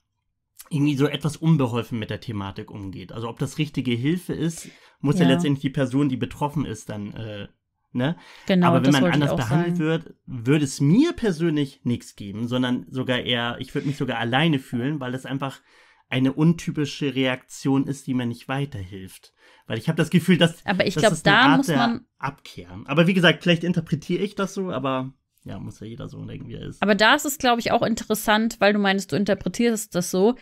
irgendwie so etwas unbeholfen mit der Thematik umgeht. Also ob das richtige Hilfe ist, muss ja, ja letztendlich die Person, die betroffen ist, dann, äh, ne? Genau, Aber wenn man anders behandelt sagen. wird, würde es mir persönlich nichts geben, sondern sogar eher, ich würde mich sogar alleine fühlen, weil das einfach eine untypische Reaktion ist, die mir nicht weiterhilft. Weil ich habe das Gefühl, dass aber ich glaube, das da Art muss man abkehren. Aber wie gesagt, vielleicht interpretiere ich das so, aber ja, muss ja jeder so denken, wie er ist. Aber da ist es, glaube ich, auch interessant, weil du meinst, du interpretierst das so.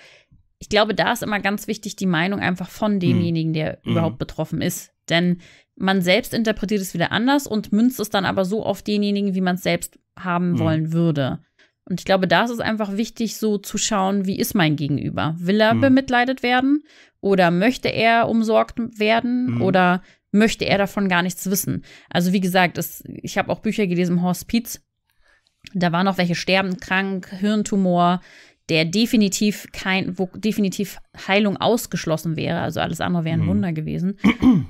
Ich glaube, da ist immer ganz wichtig die Meinung einfach von demjenigen, mhm. der hm. überhaupt mhm. betroffen ist. Denn man selbst interpretiert es wieder anders und münzt es dann aber so auf denjenigen, wie man es selbst haben mhm. wollen würde. Und ich glaube, da ist es einfach wichtig, so zu schauen, wie ist mein Gegenüber? Will er hm. bemitleidet werden? Oder möchte er umsorgt werden? Hm. Oder möchte er davon gar nichts wissen. Also wie gesagt, es, ich habe auch Bücher gelesen, Hospiz, da waren noch welche sterben krank, Hirntumor, der definitiv kein, wo definitiv Heilung ausgeschlossen wäre. Also alles andere wäre ein mhm. Wunder gewesen.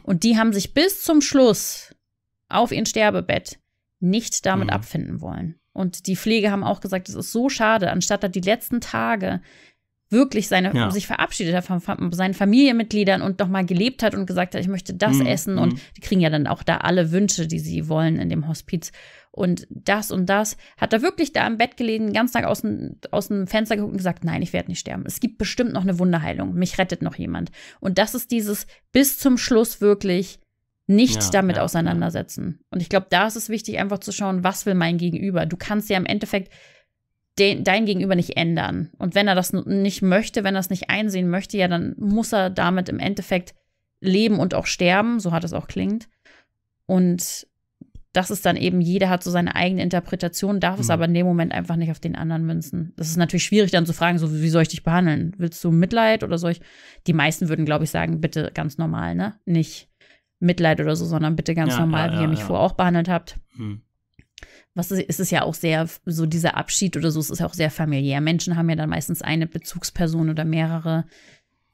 Und die haben sich bis zum Schluss auf ihren Sterbebett nicht damit mhm. abfinden wollen. Und die Pflege haben auch gesagt, es ist so schade, anstatt dass die letzten Tage wirklich seine, ja. sich verabschiedet hat von seinen Familienmitgliedern und nochmal gelebt hat und gesagt hat, ich möchte das mhm. essen. Und mhm. die kriegen ja dann auch da alle Wünsche, die sie wollen in dem Hospiz und das und das, hat er wirklich da im Bett gelegen, den ganzen Tag aus dem, aus dem Fenster geguckt und gesagt, nein, ich werde nicht sterben. Es gibt bestimmt noch eine Wunderheilung. Mich rettet noch jemand. Und das ist dieses bis zum Schluss wirklich nicht ja, damit ja, auseinandersetzen. Ja. Und ich glaube, da ist es wichtig, einfach zu schauen, was will mein Gegenüber. Du kannst ja im Endeffekt den, dein Gegenüber nicht ändern. Und wenn er das nicht möchte, wenn er es nicht einsehen möchte, ja, dann muss er damit im Endeffekt leben und auch sterben, so hat es auch klingt. Und das ist dann eben, jeder hat so seine eigene Interpretation, darf es mhm. aber in dem Moment einfach nicht auf den anderen münzen. Das ist natürlich schwierig dann zu fragen, so wie soll ich dich behandeln? Willst du Mitleid oder soll ich? Die meisten würden, glaube ich, sagen, bitte ganz normal, ne? Nicht Mitleid oder so, sondern bitte ganz ja, normal, ja, ja, wie ihr mich vorher auch behandelt habt. Mhm. Was ist, ist es ja auch sehr, so dieser Abschied oder so, es ist ja auch sehr familiär. Menschen haben ja dann meistens eine Bezugsperson oder mehrere,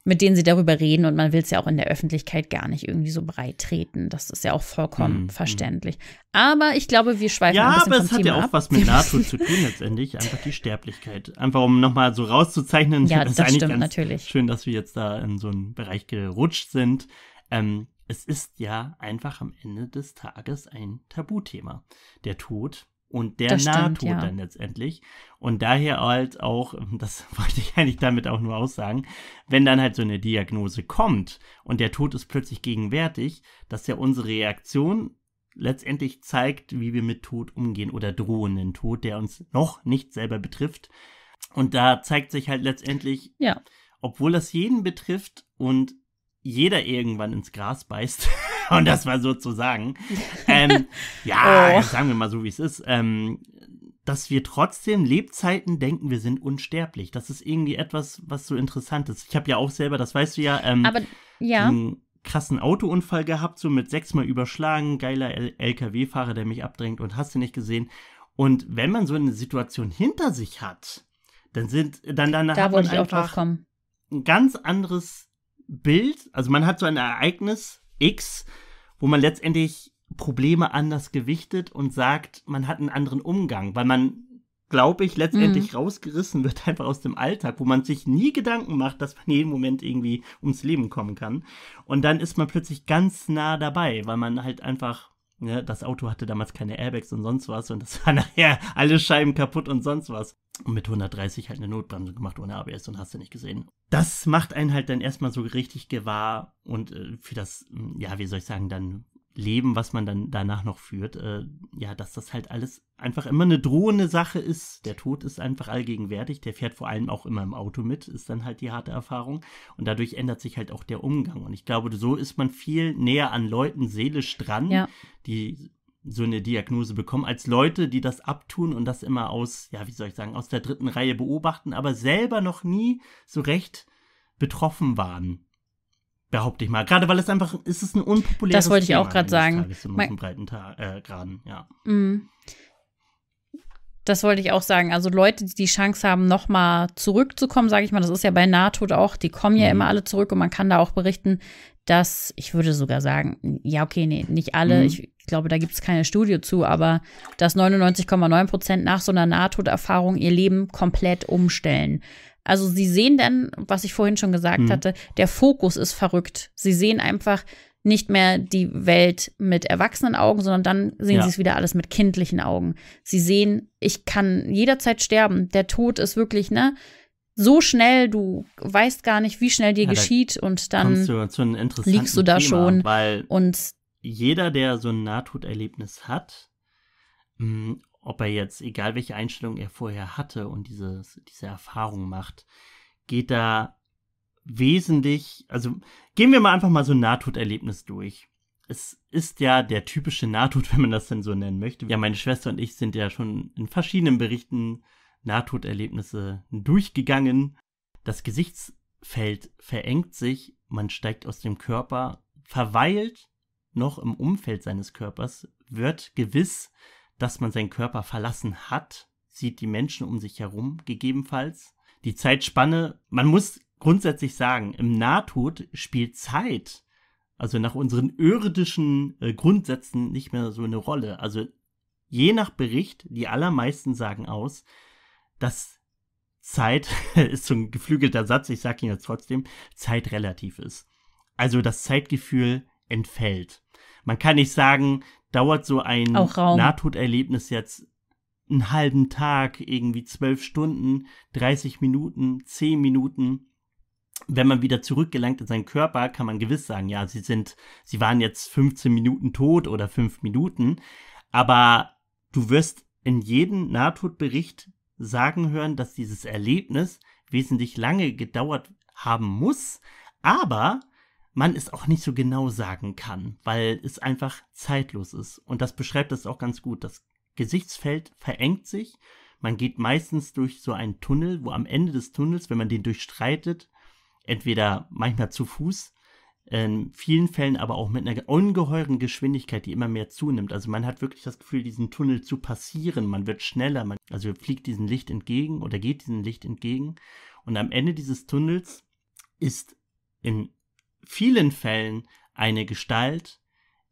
mit denen sie darüber reden und man will es ja auch in der Öffentlichkeit gar nicht irgendwie so breit treten. Das ist ja auch vollkommen mhm. mhm. verständlich. Aber ich glaube, wir schweifen ja, ein bisschen aber es hat Thema ja auch ab. was mit NATO zu tun letztendlich, einfach die Sterblichkeit. Einfach um nochmal so rauszuzeichnen, ja, das, das stimmt, natürlich. schön, dass wir jetzt da in so einen Bereich gerutscht sind. Ähm, es ist ja einfach am Ende des Tages ein Tabuthema. Der Tod und der das NATO stimmt, ja. dann letztendlich. Und daher halt auch, das wollte ich eigentlich damit auch nur aussagen, wenn dann halt so eine Diagnose kommt und der Tod ist plötzlich gegenwärtig, dass ja unsere Reaktion letztendlich zeigt, wie wir mit Tod umgehen oder drohenden Tod, der uns noch nicht selber betrifft. Und da zeigt sich halt letztendlich, ja. obwohl das jeden betrifft und jeder irgendwann ins Gras beißt, und das mal so zu sagen. Ähm, ja, oh. sagen wir mal so, wie es ist. Ähm, dass wir trotzdem Lebzeiten denken, wir sind unsterblich. Das ist irgendwie etwas, was so interessant ist. Ich habe ja auch selber, das weißt du ja, ähm, Aber, ja. einen krassen Autounfall gehabt, so mit sechsmal überschlagen, geiler LKW-Fahrer, der mich abdrängt und hast du nicht gesehen. Und wenn man so eine Situation hinter sich hat, dann sind, dann danach da hat man einfach ein ganz anderes Bild. Also man hat so ein Ereignis X, wo man letztendlich Probleme anders gewichtet und sagt, man hat einen anderen Umgang, weil man, glaube ich, letztendlich mhm. rausgerissen wird einfach aus dem Alltag, wo man sich nie Gedanken macht, dass man jeden Moment irgendwie ums Leben kommen kann. Und dann ist man plötzlich ganz nah dabei, weil man halt einfach Ne, das Auto hatte damals keine Airbags und sonst was und das war nachher alle Scheiben kaputt und sonst was. Und mit 130 halt eine Notbremse gemacht ohne ABS und hast du nicht gesehen. Das macht einen halt dann erstmal so richtig gewahr und äh, für das, hm, ja, wie soll ich sagen, dann Leben, was man dann danach noch führt, äh, ja, dass das halt alles einfach immer eine drohende Sache ist. Der Tod ist einfach allgegenwärtig, der fährt vor allem auch immer im Auto mit, ist dann halt die harte Erfahrung. Und dadurch ändert sich halt auch der Umgang. Und ich glaube, so ist man viel näher an Leuten seelisch dran, ja. die so eine Diagnose bekommen, als Leute, die das abtun und das immer aus, ja, wie soll ich sagen, aus der dritten Reihe beobachten, aber selber noch nie so recht betroffen waren behaupte ich mal. Gerade weil es einfach, ist es ein unpopuläres Das wollte ich Thema auch gerade sagen. Mein, breiten Ta äh, Graden, ja. Mhm. Das wollte ich auch sagen. Also Leute, die die Chance haben, nochmal zurückzukommen, sage ich mal, das ist ja bei Nahtod auch, die kommen ja mhm. immer alle zurück und man kann da auch berichten, dass, ich würde sogar sagen, ja, okay, nee, nicht alle, mhm. ich glaube, da gibt es keine Studie zu, aber dass 99,9 Prozent nach so einer Nahtoderfahrung ihr Leben komplett umstellen. Also sie sehen dann, was ich vorhin schon gesagt mhm. hatte, der Fokus ist verrückt. Sie sehen einfach nicht mehr die Welt mit erwachsenen Augen, sondern dann sehen ja. sie es wieder alles mit kindlichen Augen. Sie sehen, ich kann jederzeit sterben. Der Tod ist wirklich, ne? so schnell, du weißt gar nicht, wie schnell dir ja, geschieht und dann du liegst du da Thema, schon. Weil und jeder, der so ein Nahtoderlebnis hat, mm, ob er jetzt, egal welche Einstellung er vorher hatte und dieses, diese Erfahrung macht, geht da wesentlich, also gehen wir mal einfach mal so ein Nahtoderlebnis durch. Es ist ja der typische Nahtod, wenn man das denn so nennen möchte. Ja, meine Schwester und ich sind ja schon in verschiedenen Berichten Nahtoderlebnisse durchgegangen. Das Gesichtsfeld verengt sich, man steigt aus dem Körper, verweilt noch im Umfeld seines Körpers, wird gewiss dass man seinen Körper verlassen hat, sieht die Menschen um sich herum gegebenenfalls. Die Zeitspanne, man muss grundsätzlich sagen, im Nahtod spielt Zeit, also nach unseren irdischen äh, Grundsätzen, nicht mehr so eine Rolle. Also je nach Bericht, die allermeisten sagen aus, dass Zeit, ist so ein geflügelter Satz, ich sage ihn jetzt trotzdem, Zeit relativ ist. Also das Zeitgefühl entfällt. Man kann nicht sagen, dauert so ein Nahtoderlebnis jetzt einen halben Tag, irgendwie zwölf Stunden, 30 Minuten, zehn Minuten. Wenn man wieder zurückgelangt in seinen Körper, kann man gewiss sagen, ja, sie sind, sie waren jetzt 15 Minuten tot oder fünf Minuten. Aber du wirst in jedem Nahtodbericht sagen hören, dass dieses Erlebnis wesentlich lange gedauert haben muss. Aber man es auch nicht so genau sagen kann, weil es einfach zeitlos ist. Und das beschreibt es auch ganz gut. Das Gesichtsfeld verengt sich. Man geht meistens durch so einen Tunnel, wo am Ende des Tunnels, wenn man den durchstreitet, entweder manchmal zu Fuß, in vielen Fällen aber auch mit einer ungeheuren Geschwindigkeit, die immer mehr zunimmt. Also man hat wirklich das Gefühl, diesen Tunnel zu passieren. Man wird schneller, man, also fliegt diesem Licht entgegen oder geht diesem Licht entgegen. Und am Ende dieses Tunnels ist in vielen Fällen eine Gestalt,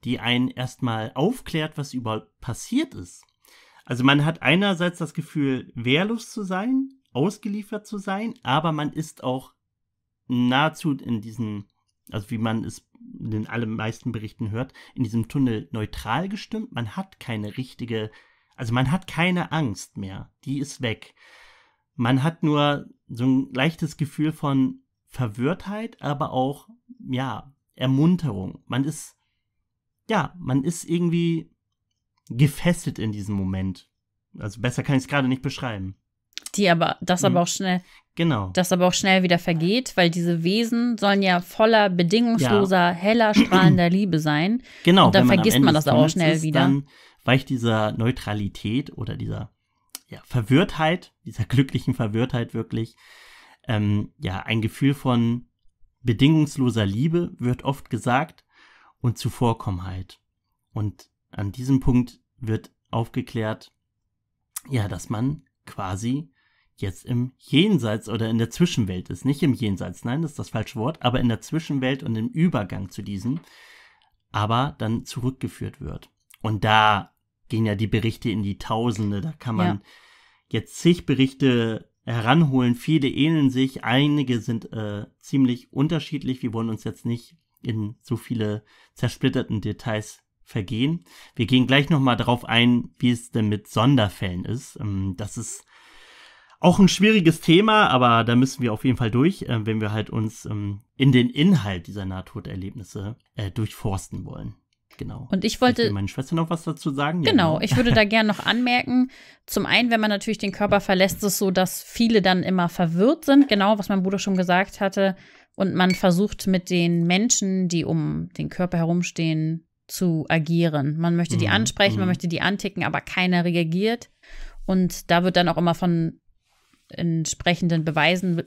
die einen erstmal aufklärt, was überhaupt passiert ist. Also man hat einerseits das Gefühl, wehrlos zu sein, ausgeliefert zu sein, aber man ist auch nahezu in diesem, also wie man es in den allermeisten Berichten hört, in diesem Tunnel neutral gestimmt. Man hat keine richtige, also man hat keine Angst mehr, die ist weg. Man hat nur so ein leichtes Gefühl von, Verwirrtheit, aber auch, ja, Ermunterung. Man ist, ja, man ist irgendwie gefesselt in diesem Moment. Also besser kann ich es gerade nicht beschreiben. Die aber, das aber mhm. auch schnell. Genau. Das aber auch schnell wieder vergeht, weil diese Wesen sollen ja voller bedingungsloser, ja. heller, strahlender Liebe sein. Genau. Und dann man vergisst man das auch schnell ist, wieder. Dann weicht dieser Neutralität oder dieser ja, Verwirrtheit, dieser glücklichen Verwirrtheit wirklich, ähm, ja, ein Gefühl von bedingungsloser Liebe wird oft gesagt und Zuvorkommenheit. Und an diesem Punkt wird aufgeklärt, ja, dass man quasi jetzt im Jenseits oder in der Zwischenwelt ist. Nicht im Jenseits, nein, das ist das falsche Wort, aber in der Zwischenwelt und im Übergang zu diesem, aber dann zurückgeführt wird. Und da gehen ja die Berichte in die Tausende, da kann man ja. jetzt zig Berichte heranholen. Viele ähneln sich, einige sind äh, ziemlich unterschiedlich. Wir wollen uns jetzt nicht in so viele zersplitterten Details vergehen. Wir gehen gleich nochmal darauf ein, wie es denn mit Sonderfällen ist. Ähm, das ist auch ein schwieriges Thema, aber da müssen wir auf jeden Fall durch, äh, wenn wir halt uns ähm, in den Inhalt dieser Nahtoderlebnisse äh, durchforsten wollen. Genau. Und ich wollte. Ich meine Schwester noch was dazu sagen? ja, genau. Ne? ich würde da gerne noch anmerken. Zum einen, wenn man natürlich den Körper verlässt, ist es so, dass viele dann immer verwirrt sind. Genau, was mein Bruder schon gesagt hatte. Und man versucht mit den Menschen, die um den Körper herumstehen, zu agieren. Man möchte die mhm, ansprechen, man mhm. möchte die anticken, aber keiner reagiert. Und da wird dann auch immer von entsprechenden Beweisen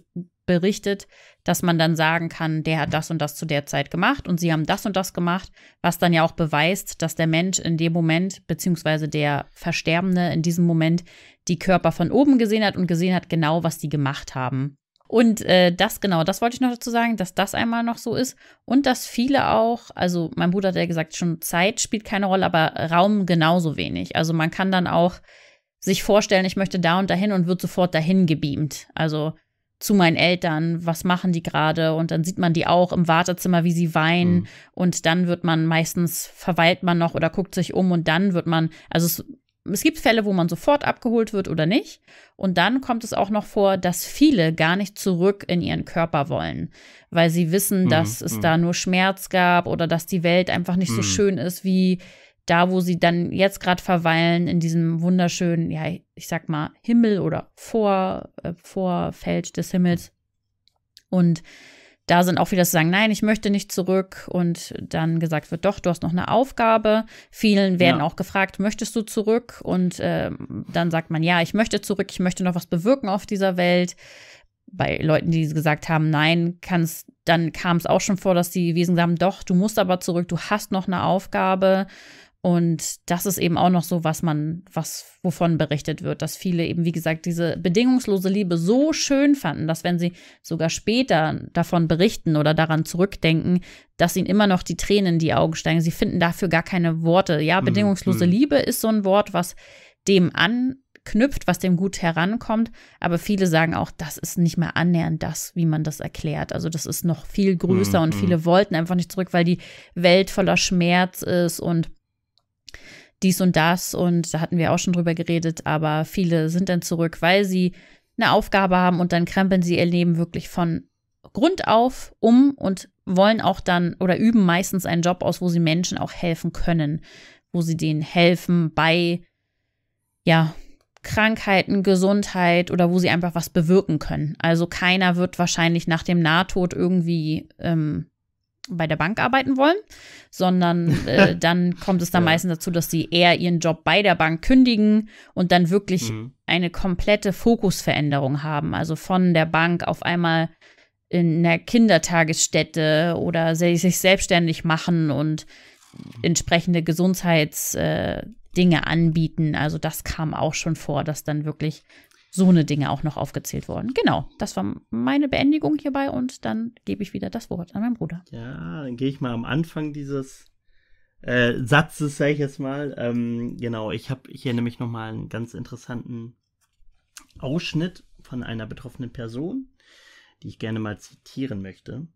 berichtet, dass man dann sagen kann, der hat das und das zu der Zeit gemacht und sie haben das und das gemacht, was dann ja auch beweist, dass der Mensch in dem Moment, beziehungsweise der Versterbende in diesem Moment, die Körper von oben gesehen hat und gesehen hat genau, was die gemacht haben. Und äh, das genau, das wollte ich noch dazu sagen, dass das einmal noch so ist und dass viele auch, also mein Bruder hat ja gesagt, schon Zeit spielt keine Rolle, aber Raum genauso wenig. Also man kann dann auch sich vorstellen, ich möchte da und dahin und wird sofort dahin gebeamt. Also zu meinen Eltern, was machen die gerade? Und dann sieht man die auch im Wartezimmer, wie sie weinen. Mhm. Und dann wird man meistens, verweilt man noch oder guckt sich um und dann wird man, also es, es gibt Fälle, wo man sofort abgeholt wird oder nicht. Und dann kommt es auch noch vor, dass viele gar nicht zurück in ihren Körper wollen, weil sie wissen, mhm. dass mhm. es da nur Schmerz gab oder dass die Welt einfach nicht mhm. so schön ist, wie da, wo sie dann jetzt gerade verweilen, in diesem wunderschönen, ja, ich sag mal, Himmel oder Vor, äh, Vorfeld des Himmels. Und da sind auch wieder zu sagen, nein, ich möchte nicht zurück. Und dann gesagt wird, doch, du hast noch eine Aufgabe. Vielen werden ja. auch gefragt, möchtest du zurück? Und äh, dann sagt man, ja, ich möchte zurück, ich möchte noch was bewirken auf dieser Welt. Bei Leuten, die gesagt haben, nein, kannst, dann kam es auch schon vor, dass die Wesen sagen, doch, du musst aber zurück, du hast noch eine Aufgabe. Und das ist eben auch noch so, was man, was, wovon berichtet wird, dass viele eben, wie gesagt, diese bedingungslose Liebe so schön fanden, dass wenn sie sogar später davon berichten oder daran zurückdenken, dass ihnen immer noch die Tränen in die Augen steigen. Sie finden dafür gar keine Worte. Ja, mhm, bedingungslose mhm. Liebe ist so ein Wort, was dem anknüpft, was dem gut herankommt. Aber viele sagen auch, das ist nicht mehr annähernd das, wie man das erklärt. Also das ist noch viel größer mhm. und mhm. viele wollten einfach nicht zurück, weil die Welt voller Schmerz ist und dies und das und da hatten wir auch schon drüber geredet, aber viele sind dann zurück, weil sie eine Aufgabe haben und dann krempeln sie ihr Leben wirklich von Grund auf um und wollen auch dann oder üben meistens einen Job aus, wo sie Menschen auch helfen können, wo sie denen helfen bei ja, Krankheiten, Gesundheit oder wo sie einfach was bewirken können. Also keiner wird wahrscheinlich nach dem Nahtod irgendwie ähm, bei der Bank arbeiten wollen, sondern äh, dann kommt es dann ja. meistens dazu, dass sie eher ihren Job bei der Bank kündigen und dann wirklich mhm. eine komplette Fokusveränderung haben. Also von der Bank auf einmal in einer Kindertagesstätte oder sich selbstständig machen und mhm. entsprechende Gesundheitsdinge äh, anbieten. Also das kam auch schon vor, dass dann wirklich so eine Dinge auch noch aufgezählt worden. Genau, das war meine Beendigung hierbei und dann gebe ich wieder das Wort an meinen Bruder. Ja, dann gehe ich mal am Anfang dieses äh, Satzes, sage ich jetzt mal. Ähm, genau, ich habe hier nämlich nochmal einen ganz interessanten Ausschnitt von einer betroffenen Person, die ich gerne mal zitieren möchte.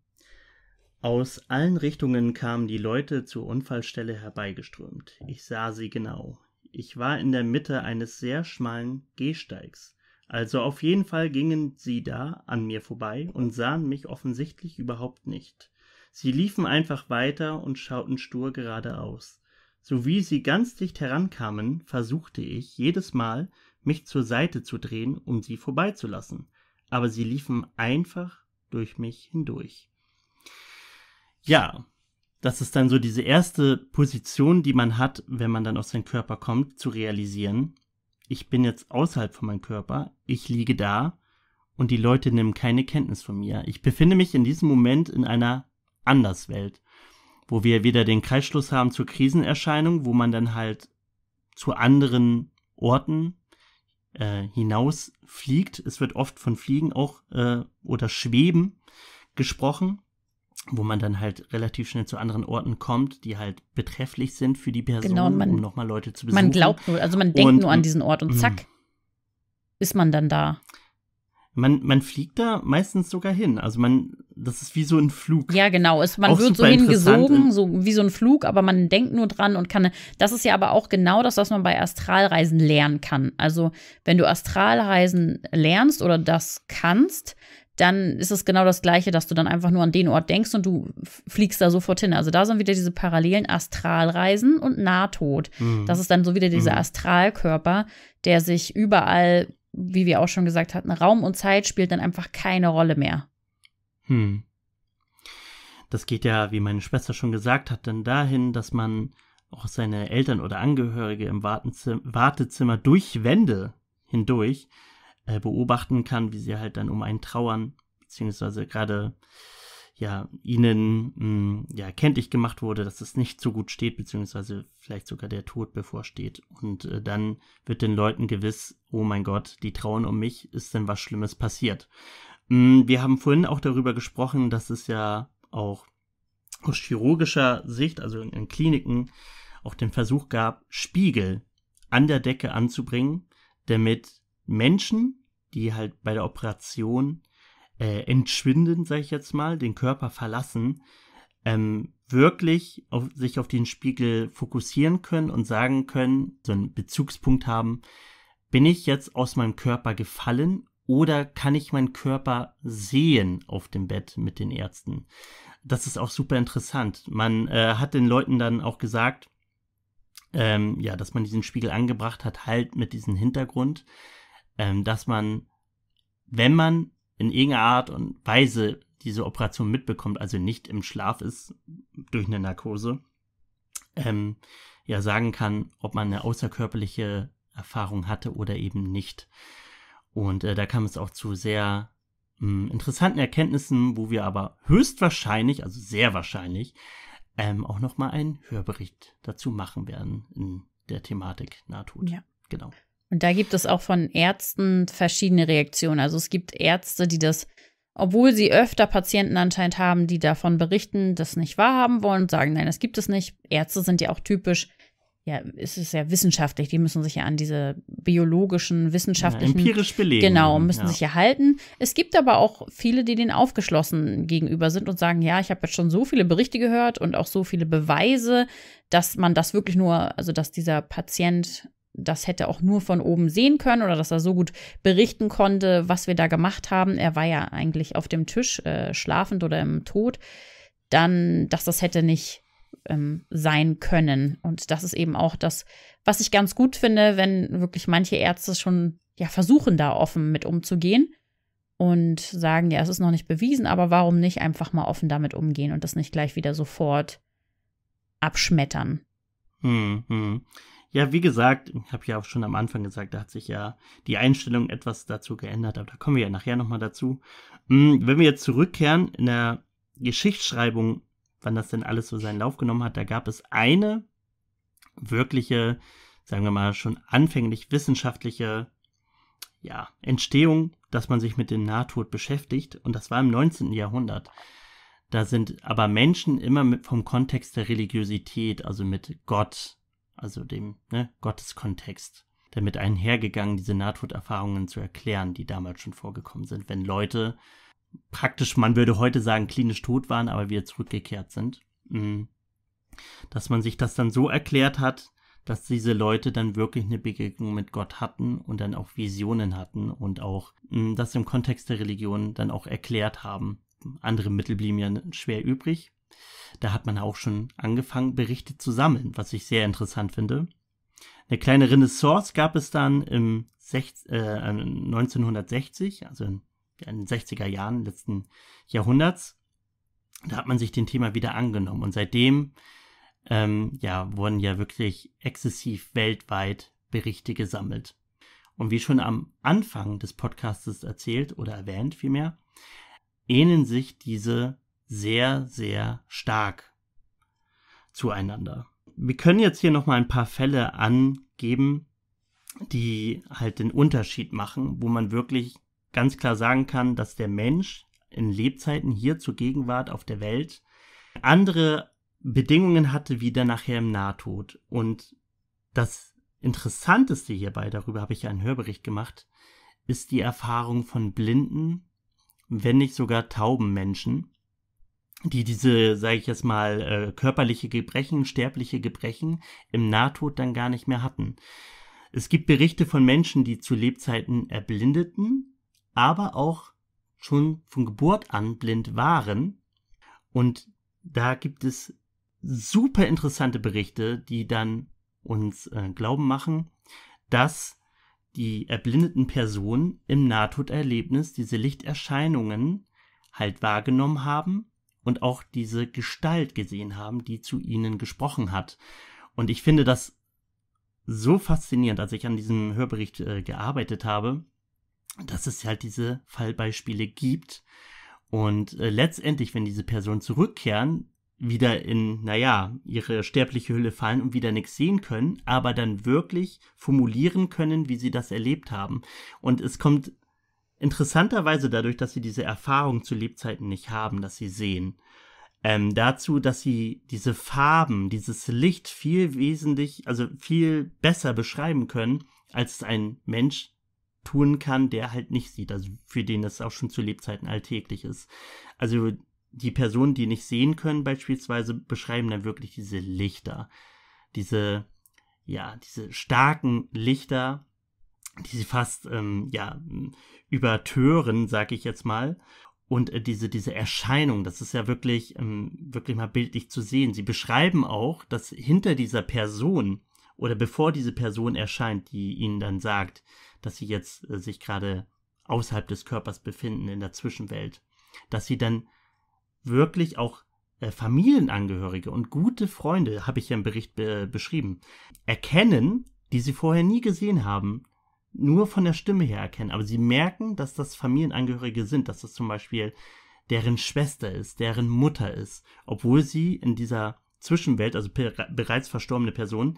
Aus allen Richtungen kamen die Leute zur Unfallstelle herbeigeströmt. Ich sah sie genau. Ich war in der Mitte eines sehr schmalen Gehsteigs. Also auf jeden Fall gingen sie da an mir vorbei und sahen mich offensichtlich überhaupt nicht. Sie liefen einfach weiter und schauten stur geradeaus. Sowie sie ganz dicht herankamen, versuchte ich jedes Mal, mich zur Seite zu drehen, um sie vorbeizulassen, aber sie liefen einfach durch mich hindurch. Ja, das ist dann so diese erste Position, die man hat, wenn man dann aus seinem Körper kommt, zu realisieren ich bin jetzt außerhalb von meinem Körper, ich liege da und die Leute nehmen keine Kenntnis von mir. Ich befinde mich in diesem Moment in einer Anderswelt, wo wir wieder den Kreisschluss haben zur Krisenerscheinung, wo man dann halt zu anderen Orten äh, hinausfliegt. Es wird oft von Fliegen auch äh, oder Schweben gesprochen wo man dann halt relativ schnell zu anderen Orten kommt, die halt betrefflich sind für die Person, genau, man, um nochmal Leute zu besuchen. Man glaubt nur, also man denkt und, nur an diesen Ort und zack, ist man dann da. Man, man fliegt da meistens sogar hin. Also man, das ist wie so ein Flug. Ja, genau. Es, man auch wird so hingesogen, so wie so ein Flug, aber man denkt nur dran und kann. Das ist ja aber auch genau das, was man bei Astralreisen lernen kann. Also wenn du Astralreisen lernst oder das kannst, dann ist es genau das Gleiche, dass du dann einfach nur an den Ort denkst und du fliegst da sofort hin. Also da sind wieder diese parallelen Astralreisen und Nahtod. Mhm. Das ist dann so wieder dieser mhm. Astralkörper, der sich überall, wie wir auch schon gesagt hatten, Raum und Zeit spielt dann einfach keine Rolle mehr. Hm. Das geht ja, wie meine Schwester schon gesagt hat, dann dahin, dass man auch seine Eltern oder Angehörige im Wartezimmer durch Wände hindurch äh, beobachten kann, wie sie halt dann um einen trauern, beziehungsweise gerade ja, ihnen mh, hm, ja kenntlich gemacht wurde, dass es nicht so gut steht, beziehungsweise vielleicht sogar der Tod bevorsteht. Und äh, dann wird den Leuten gewiss, oh mein Gott, die trauen um mich, ist denn was Schlimmes passiert. Mh, hm, wir haben vorhin auch darüber gesprochen, dass es ja auch aus chirurgischer Sicht, also in, in Kliniken, auch den Versuch gab, Spiegel an der Decke anzubringen, damit Menschen, die halt bei der Operation äh, entschwinden, sage ich jetzt mal, den Körper verlassen, ähm, wirklich auf, sich auf den Spiegel fokussieren können und sagen können, so einen Bezugspunkt haben, bin ich jetzt aus meinem Körper gefallen oder kann ich meinen Körper sehen auf dem Bett mit den Ärzten? Das ist auch super interessant. Man äh, hat den Leuten dann auch gesagt, ähm, ja, dass man diesen Spiegel angebracht hat, halt mit diesem Hintergrund, ähm, dass man, wenn man in irgendeiner Art und Weise diese Operation mitbekommt, also nicht im Schlaf ist durch eine Narkose, ähm, ja sagen kann, ob man eine außerkörperliche Erfahrung hatte oder eben nicht. Und äh, da kam es auch zu sehr mh, hm, interessanten Erkenntnissen, wo wir aber höchstwahrscheinlich, also sehr wahrscheinlich, ähm, auch nochmal einen Hörbericht dazu machen werden in der Thematik Nahtod. Ja. Genau. Und da gibt es auch von Ärzten verschiedene Reaktionen. Also es gibt Ärzte, die das, obwohl sie öfter Patienten anscheinend haben, die davon berichten, das nicht wahrhaben wollen und sagen, nein, das gibt es nicht. Ärzte sind ja auch typisch, ja, es ist ja wissenschaftlich, die müssen sich ja an diese biologischen, wissenschaftlichen. Ja, empirisch belegen. Genau, müssen ja. sich ja halten. Es gibt aber auch viele, die den aufgeschlossen gegenüber sind und sagen, ja, ich habe jetzt schon so viele Berichte gehört und auch so viele Beweise, dass man das wirklich nur, also dass dieser Patient das hätte auch nur von oben sehen können oder dass er so gut berichten konnte, was wir da gemacht haben. Er war ja eigentlich auf dem Tisch äh, schlafend oder im Tod. Dann, dass das hätte nicht ähm, sein können. Und das ist eben auch das, was ich ganz gut finde, wenn wirklich manche Ärzte schon ja versuchen, da offen mit umzugehen und sagen, ja, es ist noch nicht bewiesen, aber warum nicht einfach mal offen damit umgehen und das nicht gleich wieder sofort abschmettern. Hm, hm. Ja, wie gesagt, ich habe ja auch schon am Anfang gesagt, da hat sich ja die Einstellung etwas dazu geändert, aber da kommen wir ja nachher nochmal dazu. Hm, wenn wir jetzt zurückkehren in der Geschichtsschreibung, wann das denn alles so seinen Lauf genommen hat, da gab es eine wirkliche, sagen wir mal, schon anfänglich wissenschaftliche ja, Entstehung, dass man sich mit dem Nahtod beschäftigt. Und das war im 19. Jahrhundert. Da sind aber Menschen immer mit vom Kontext der Religiosität, also mit Gott, also dem ne, Gotteskontext, damit einhergegangen, diese Nahtoderfahrungen zu erklären, die damals schon vorgekommen sind, wenn Leute praktisch, man würde heute sagen, klinisch tot waren, aber wieder zurückgekehrt sind. Mhm. Dass man sich das dann so erklärt hat, dass diese Leute dann wirklich eine Begegnung mit Gott hatten und dann auch Visionen hatten und auch mhm, das im Kontext der Religion dann auch erklärt haben. Andere Mittel blieben ja schwer übrig. Da hat man auch schon angefangen, Berichte zu sammeln, was ich sehr interessant finde. Eine kleine Renaissance gab es dann im 16, äh, 1960, also in den 60er Jahren letzten Jahrhunderts. Da hat man sich dem Thema wieder angenommen und seitdem ähm, ja, wurden ja wirklich exzessiv weltweit Berichte gesammelt. Und wie schon am Anfang des Podcastes erzählt oder erwähnt vielmehr, ähneln sich diese sehr, sehr stark zueinander. Wir können jetzt hier nochmal ein paar Fälle angeben, die halt den Unterschied machen, wo man wirklich ganz klar sagen kann, dass der Mensch in Lebzeiten hier zur Gegenwart auf der Welt andere Bedingungen hatte wie der nachher im Nahtod. Und das Interessanteste hierbei, darüber habe ich ja einen Hörbericht gemacht, ist die Erfahrung von blinden, wenn nicht sogar tauben Menschen, die diese, sage ich jetzt mal, äh, körperliche Gebrechen, sterbliche Gebrechen im Nahtod dann gar nicht mehr hatten. Es gibt Berichte von Menschen, die zu Lebzeiten erblindeten, aber auch schon von Geburt an blind waren. Und da gibt es super interessante Berichte, die dann uns äh, glauben machen, dass die erblindeten Personen im Nahtoderlebnis diese Lichterscheinungen halt wahrgenommen haben und auch diese Gestalt gesehen haben, die zu ihnen gesprochen hat. Und ich finde das so faszinierend, als ich an diesem Hörbericht äh, gearbeitet habe, dass es halt diese Fallbeispiele gibt. Und äh, letztendlich, wenn diese Personen zurückkehren, wieder in, naja, ihre sterbliche Hülle fallen und wieder nichts sehen können, aber dann wirklich formulieren können, wie sie das erlebt haben. Und es kommt interessanterweise dadurch, dass sie diese Erfahrung zu Lebzeiten nicht haben, dass sie sehen. Ähm, dazu, dass sie diese Farben, dieses Licht viel wesentlich, also viel besser beschreiben können, als es ein Mensch tun kann, der halt nicht sieht, also für den das auch schon zu Lebzeiten alltäglich ist. Also die Personen, die nicht sehen können, beispielsweise, beschreiben dann wirklich diese Lichter, diese, ja, diese starken Lichter, die sie fast ähm, ja, übertören, sag ich jetzt mal. Und äh, diese, diese Erscheinung, das ist ja wirklich, ähm, wirklich mal bildlich zu sehen. Sie beschreiben auch, dass hinter dieser Person oder bevor diese Person erscheint, die ihnen dann sagt, dass sie jetzt äh, sich gerade außerhalb des Körpers befinden, in der Zwischenwelt, dass sie dann wirklich auch äh, Familienangehörige und gute Freunde, habe ich ja im Bericht be beschrieben, erkennen, die sie vorher nie gesehen haben nur von der Stimme her erkennen, aber sie merken, dass das Familienangehörige sind, dass das zum Beispiel deren Schwester ist, deren Mutter ist, obwohl sie in dieser Zwischenwelt, also bereits verstorbene Personen,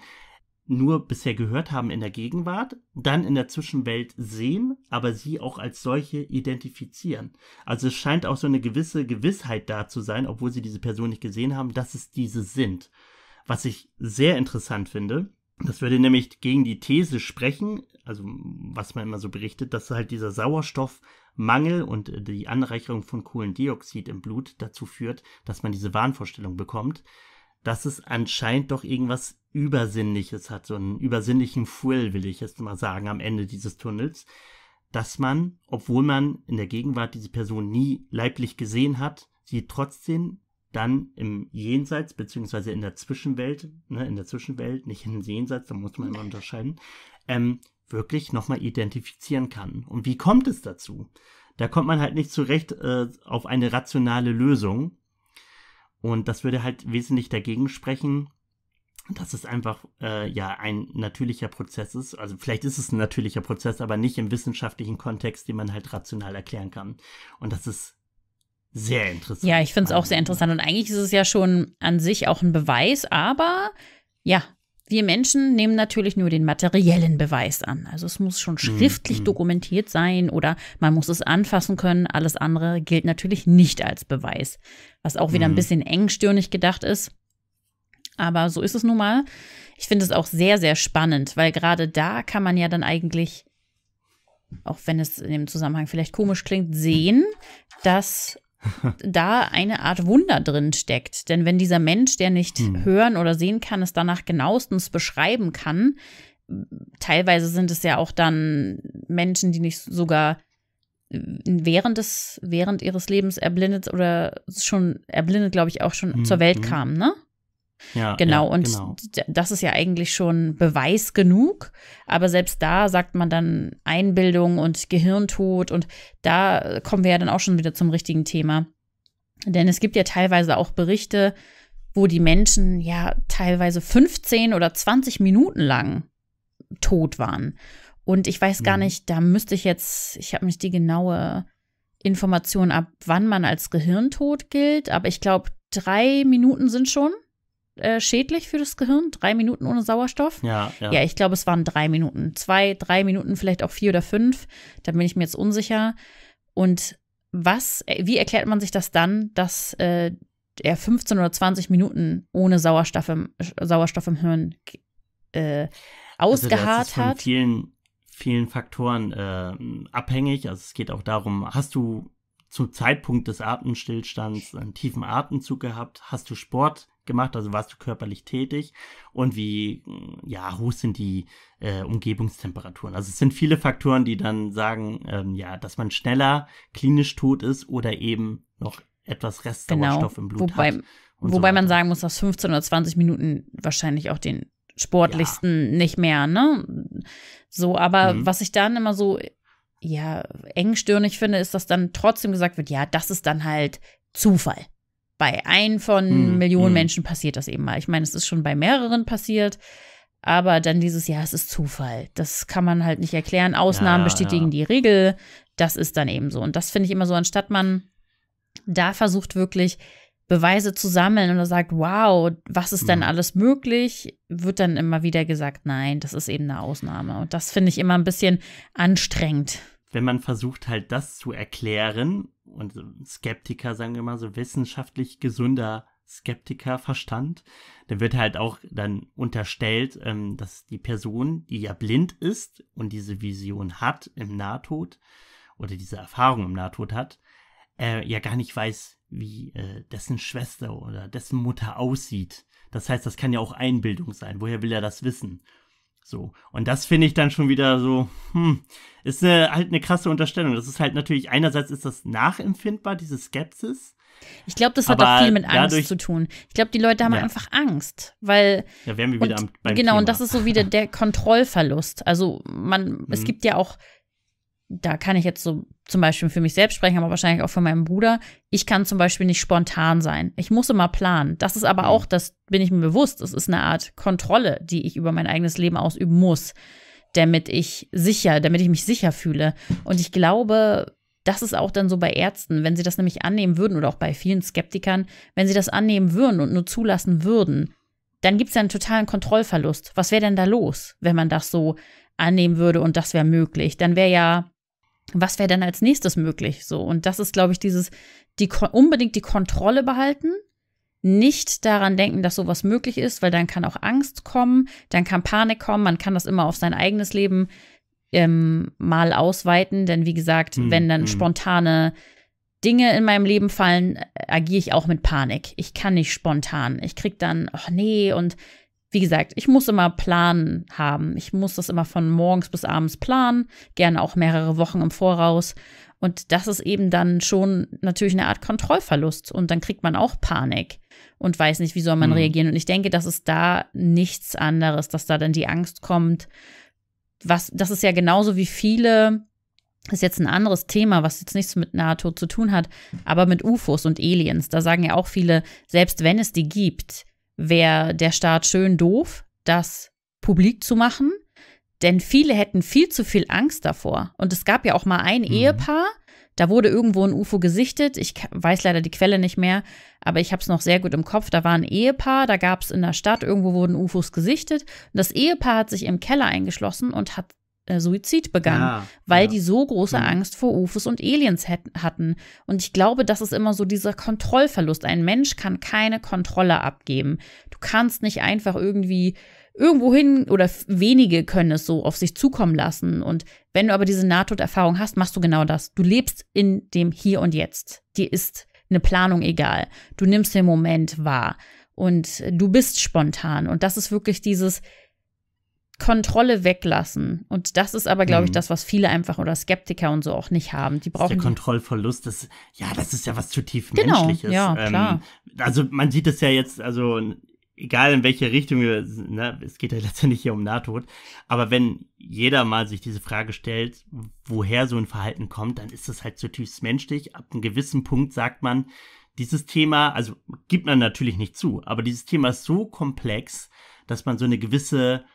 nur bisher gehört haben in der Gegenwart, dann in der Zwischenwelt sehen, aber sie auch als solche identifizieren. Also es scheint auch so eine gewisse Gewissheit da zu sein, obwohl sie diese Person nicht gesehen haben, dass es diese sind. Was ich sehr interessant finde, das würde nämlich gegen die These sprechen, also was man immer so berichtet, dass halt dieser Sauerstoffmangel und äh, die Anreicherung von Kohlendioxid im Blut dazu führt, dass man diese Wahnvorstellung bekommt, dass es anscheinend doch irgendwas Übersinnliches hat, so einen übersinnlichen Fuel, will ich jetzt mal sagen, am Ende dieses Tunnels, dass man, obwohl man in der Gegenwart diese Person nie leiblich gesehen hat, sie trotzdem dann im Jenseits, beziehungsweise in der Zwischenwelt, ne, in der Zwischenwelt, nicht im Jenseits, da muss man immer unterscheiden, ähm, wirklich nochmal identifizieren kann. Und wie kommt es dazu? Da kommt man halt nicht zurecht äh, auf eine rationale Lösung. Und das würde halt wesentlich dagegen sprechen, dass es einfach äh, ja ein natürlicher Prozess ist. Also vielleicht ist es ein natürlicher Prozess, aber nicht im wissenschaftlichen Kontext, den man halt rational erklären kann. Und das ist sehr interessant. Ja, ich finde es auch sehr interessant. Und eigentlich ist es ja schon an sich auch ein Beweis, aber ja, wir Menschen nehmen natürlich nur den materiellen Beweis an. Also es muss schon mhm, schriftlich mm, dokumentiert sein oder man muss es anfassen können. Alles andere gilt natürlich nicht als Beweis, was auch wieder mm. ein mhm. bisschen engstirnig gedacht ist. Aber so ist es nun mal. Ich finde es auch sehr, sehr spannend, weil gerade da kann man ja dann eigentlich, auch wenn es in dem Zusammenhang vielleicht komisch klingt, sehen, dass da eine Art Wunder drin steckt. Denn wenn dieser Mensch, der nicht hm. hören oder sehen kann, es danach genauestens beschreiben kann, teilweise sind es ja auch dann Menschen, die nicht sogar während des, während ihres Lebens erblindet oder schon erblindet, glaube ich, auch schon hm. zur Welt hm. kamen, ne? Ja, genau, ja, und genau. das ist ja eigentlich schon Beweis genug. Aber selbst da sagt man dann Einbildung und Gehirntod und da kommen wir ja dann auch schon wieder zum richtigen Thema. Denn es gibt ja teilweise auch Berichte, wo die Menschen ja teilweise 15 oder 20 Minuten lang tot waren. Und ich weiß gar mhm. nicht, da müsste ich jetzt, ich habe nicht die genaue Information ab, wann man als Gehirntod gilt, aber ich glaube, drei Minuten sind schon äh, schädlich für das Gehirn? Drei Minuten ohne Sauerstoff? Ja, ja. ja ich glaube, es waren drei Minuten. Zwei, drei Minuten, vielleicht auch vier oder fünf. Da bin ich mir jetzt unsicher. Und was, äh, wie erklärt man sich das dann, dass äh, er 15 oder 20 Minuten ohne Sauerstoff im, Sauerstoff im Hirn äh, ausgeharrt also das ist hat? vielen, vielen Faktoren äh, abhängig. Also es geht auch darum, hast du zum Zeitpunkt des Atemstillstands einen tiefen Atemzug gehabt? Hast du Sport gemacht? Also warst du körperlich tätig? Und wie mm, ja, hoch sind die äh, Umgebungstemperaturen? Also es sind viele Faktoren, die dann sagen, ähm, ja, dass man schneller klinisch tot ist oder eben noch etwas Restsauerstoff genau. im Blut wobei, hat. Wobei so man sagen muss, dass 15 oder 20 Minuten wahrscheinlich auch den sportlichsten ja. nicht mehr, ne? So, aber mhm. was ich dann immer so ja engstirnig finde, ist, dass dann trotzdem gesagt wird, ja, das ist dann halt Zufall bei ein von hm, hm. Millionen hm. Menschen passiert das eben mal. Ich meine, es ist schon bei mehreren passiert, aber dann dieses, ja, es ist Zufall. Das kann man halt nicht erklären. Ausnahmen ja, bestätigen ja. die Regel. Das ist dann eben so. Und das finde ich immer so, anstatt man da versucht wirklich Beweise zu sammeln und sagt, wow, was ist denn hm. alles möglich, wird dann immer wieder gesagt, nein, das ist eben eine Ausnahme. Und das finde ich immer ein bisschen anstrengend. Wenn man versucht halt das zu erklären, und Skeptiker, sagen wir mal so, wissenschaftlich gesunder Skeptikerverstand, dann wird halt auch dann unterstellt, ähm, dass die Person, die ja blind ist und diese Vision hat im Nahtod oder diese Erfahrung im Nahtod hat, äh, ja gar nicht weiß, wie äh, dessen Schwester oder dessen Mutter aussieht. Das heißt, das kann ja auch Einbildung sein. Woher will er das wissen? So. Und das finde ich dann schon wieder so, hm, ist eine, halt eine krasse Unterstellung. Das ist halt natürlich, einerseits ist das nachempfindbar, diese Skepsis. Ich glaube, das hat auch viel mit Angst dadurch, zu tun. Ich glaube, die Leute haben ja. einfach Angst, weil. Ja, wären wir wieder und, am, beim Genau, Thema. und das ist so wieder der Kontrollverlust. Also, man, mhm. es gibt ja auch da kann ich jetzt so zum Beispiel für mich selbst sprechen, aber wahrscheinlich auch für meinen Bruder. Ich kann zum Beispiel nicht spontan sein. Ich muss immer planen. Das ist aber mhm. auch, das bin ich mir bewusst, es ist eine Art Kontrolle, die ich über mein eigenes Leben ausüben muss, damit ich sicher, damit ich mich sicher fühle. Und ich glaube, das ist auch dann so bei Ärzten, wenn sie das nämlich annehmen würden oder auch bei vielen Skeptikern, wenn sie das annehmen würden und nur zulassen würden, dann gibt es ja einen totalen Kontrollverlust. Was wäre denn da los, wenn man das so annehmen würde und das wäre möglich? Dann wäre ja was wäre denn als nächstes möglich? So, und das ist, glaube ich, dieses, die unbedingt die Kontrolle behalten, nicht daran denken, dass sowas möglich ist, weil dann kann auch Angst kommen, dann kann Panik kommen, man kann das immer auf sein eigenes Leben ähm, mal ausweiten, denn wie gesagt, mhm. wenn dann hm. spontane Dinge in meinem Leben fallen, äh, agiere ich auch mit Panik. Ich kann nicht spontan. Ich krieg dann, ach nee, und wie gesagt, ich muss immer Plan haben. Ich muss das immer von morgens bis abends planen, gerne auch mehrere Wochen im Voraus. Und das ist eben dann schon natürlich eine Art Kontrollverlust. Und dann kriegt man auch Panik und weiß nicht, wie soll man mhm. reagieren. Und ich denke, das ist da nichts anderes, dass da dann die Angst kommt. Was, das ist ja genauso wie viele, das ist jetzt ein anderes Thema, was jetzt nichts mit NATO zu tun hat, aber mit UFOs und Aliens. Da sagen ja auch viele, selbst wenn es die gibt, wäre der Staat schön doof, das publik zu machen. Denn viele hätten viel zu viel Angst davor. Und es gab ja auch mal ein mhm. Ehepaar, da wurde irgendwo ein UFO gesichtet. Ich weiß leider die Quelle nicht mehr, aber ich habe es noch sehr gut im Kopf. Da war ein Ehepaar, da gab es in der Stadt, irgendwo wurden UFOs gesichtet. Und das Ehepaar hat sich im Keller eingeschlossen und hat äh, Suizid begangen, ja, weil ja. die so große mhm. Angst vor UFOs und Aliens hatten. Und ich glaube, das ist immer so dieser Kontrollverlust. Ein Mensch kann keine Kontrolle abgeben. Du kannst nicht einfach irgendwie irgendwohin oder wenige können es so auf sich zukommen lassen. Und wenn du aber diese Nahtoderfahrung hast, machst du genau das. Du lebst in dem Hier und Jetzt. Dir ist eine Planung egal. Du nimmst den Moment wahr und du bist spontan. Und das ist wirklich dieses, Kontrolle weglassen. Und das ist aber, glaube ich, mhm. das, was viele einfach oder Skeptiker und so auch nicht haben. Die brauchen. der Kontrollverlust, das, ja, das ist ja was zutiefst genau, Menschliches. Ja, ähm, klar. also man sieht es ja jetzt, also egal in welche Richtung ne, es geht ja letztendlich hier um Nahtod, aber wenn jeder mal sich diese Frage stellt, woher so ein Verhalten kommt, dann ist das halt zutiefst menschlich. Ab einem gewissen Punkt sagt man, dieses Thema, also gibt man natürlich nicht zu, aber dieses Thema ist so komplex, dass man so eine gewisse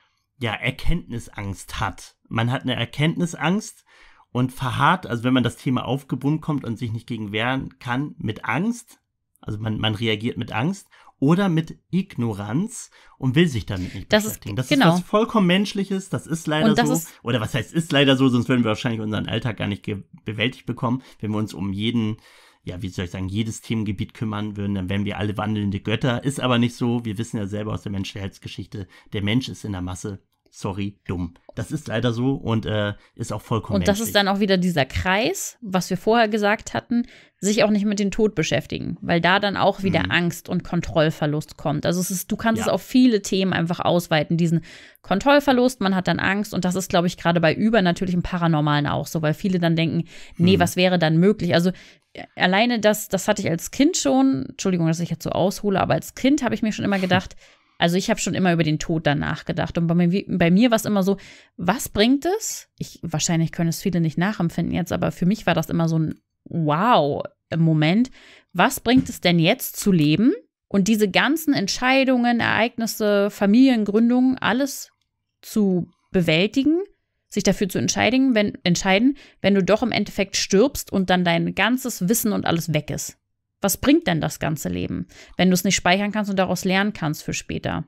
ja, Erkenntnisangst hat. Man hat eine Erkenntnisangst und verharrt, also wenn man das Thema aufgebunden kommt und sich nicht gegen wehren kann, mit Angst, also man, man reagiert mit Angst oder mit Ignoranz und will sich damit nicht das beschäftigen. Ist, das genau. ist was vollkommen Menschliches, das ist leider das so. Ist, oder was heißt, ist leider so, sonst würden wir wahrscheinlich unseren Alltag gar nicht bewältigt bekommen, wenn wir uns um jeden ja, wie soll ich sagen, jedes Themengebiet kümmern würden, dann wären wir alle wandelnde Götter. Ist aber nicht so. Wir wissen ja selber aus der Menschheitsgeschichte, der Mensch ist in der Masse sorry, dumm. Das ist leider so und äh, ist auch vollkommen. Und das menschlich. ist dann auch wieder dieser Kreis, was wir vorher gesagt hatten, sich auch nicht mit dem Tod beschäftigen, weil da dann auch wieder mhm. Angst und Kontrollverlust kommt. Also es ist, du kannst ja. es auf viele Themen einfach ausweiten, diesen Kontrollverlust, man hat dann Angst und das ist, glaube ich, gerade bei übernatürlichen Paranormalen auch so, weil viele dann denken, nee, mhm. was wäre dann möglich? Also äh, alleine das, das hatte ich als Kind schon, Entschuldigung, dass ich jetzt so aushole, aber als Kind habe ich mir schon immer gedacht, also ich habe schon immer über den Tod danach gedacht. Und bei mir, bei mir war es immer so, was bringt es? Ich, wahrscheinlich können es viele nicht nachempfinden jetzt, aber für mich war das immer so ein Wow-Moment. Was bringt es denn jetzt zu leben? Und diese ganzen Entscheidungen, Ereignisse, Familiengründungen, alles zu bewältigen, sich dafür zu entscheiden wenn, entscheiden, wenn du doch im Endeffekt stirbst und dann dein ganzes Wissen und alles weg ist was bringt denn das ganze Leben, wenn du es nicht speichern kannst und daraus lernen kannst für später?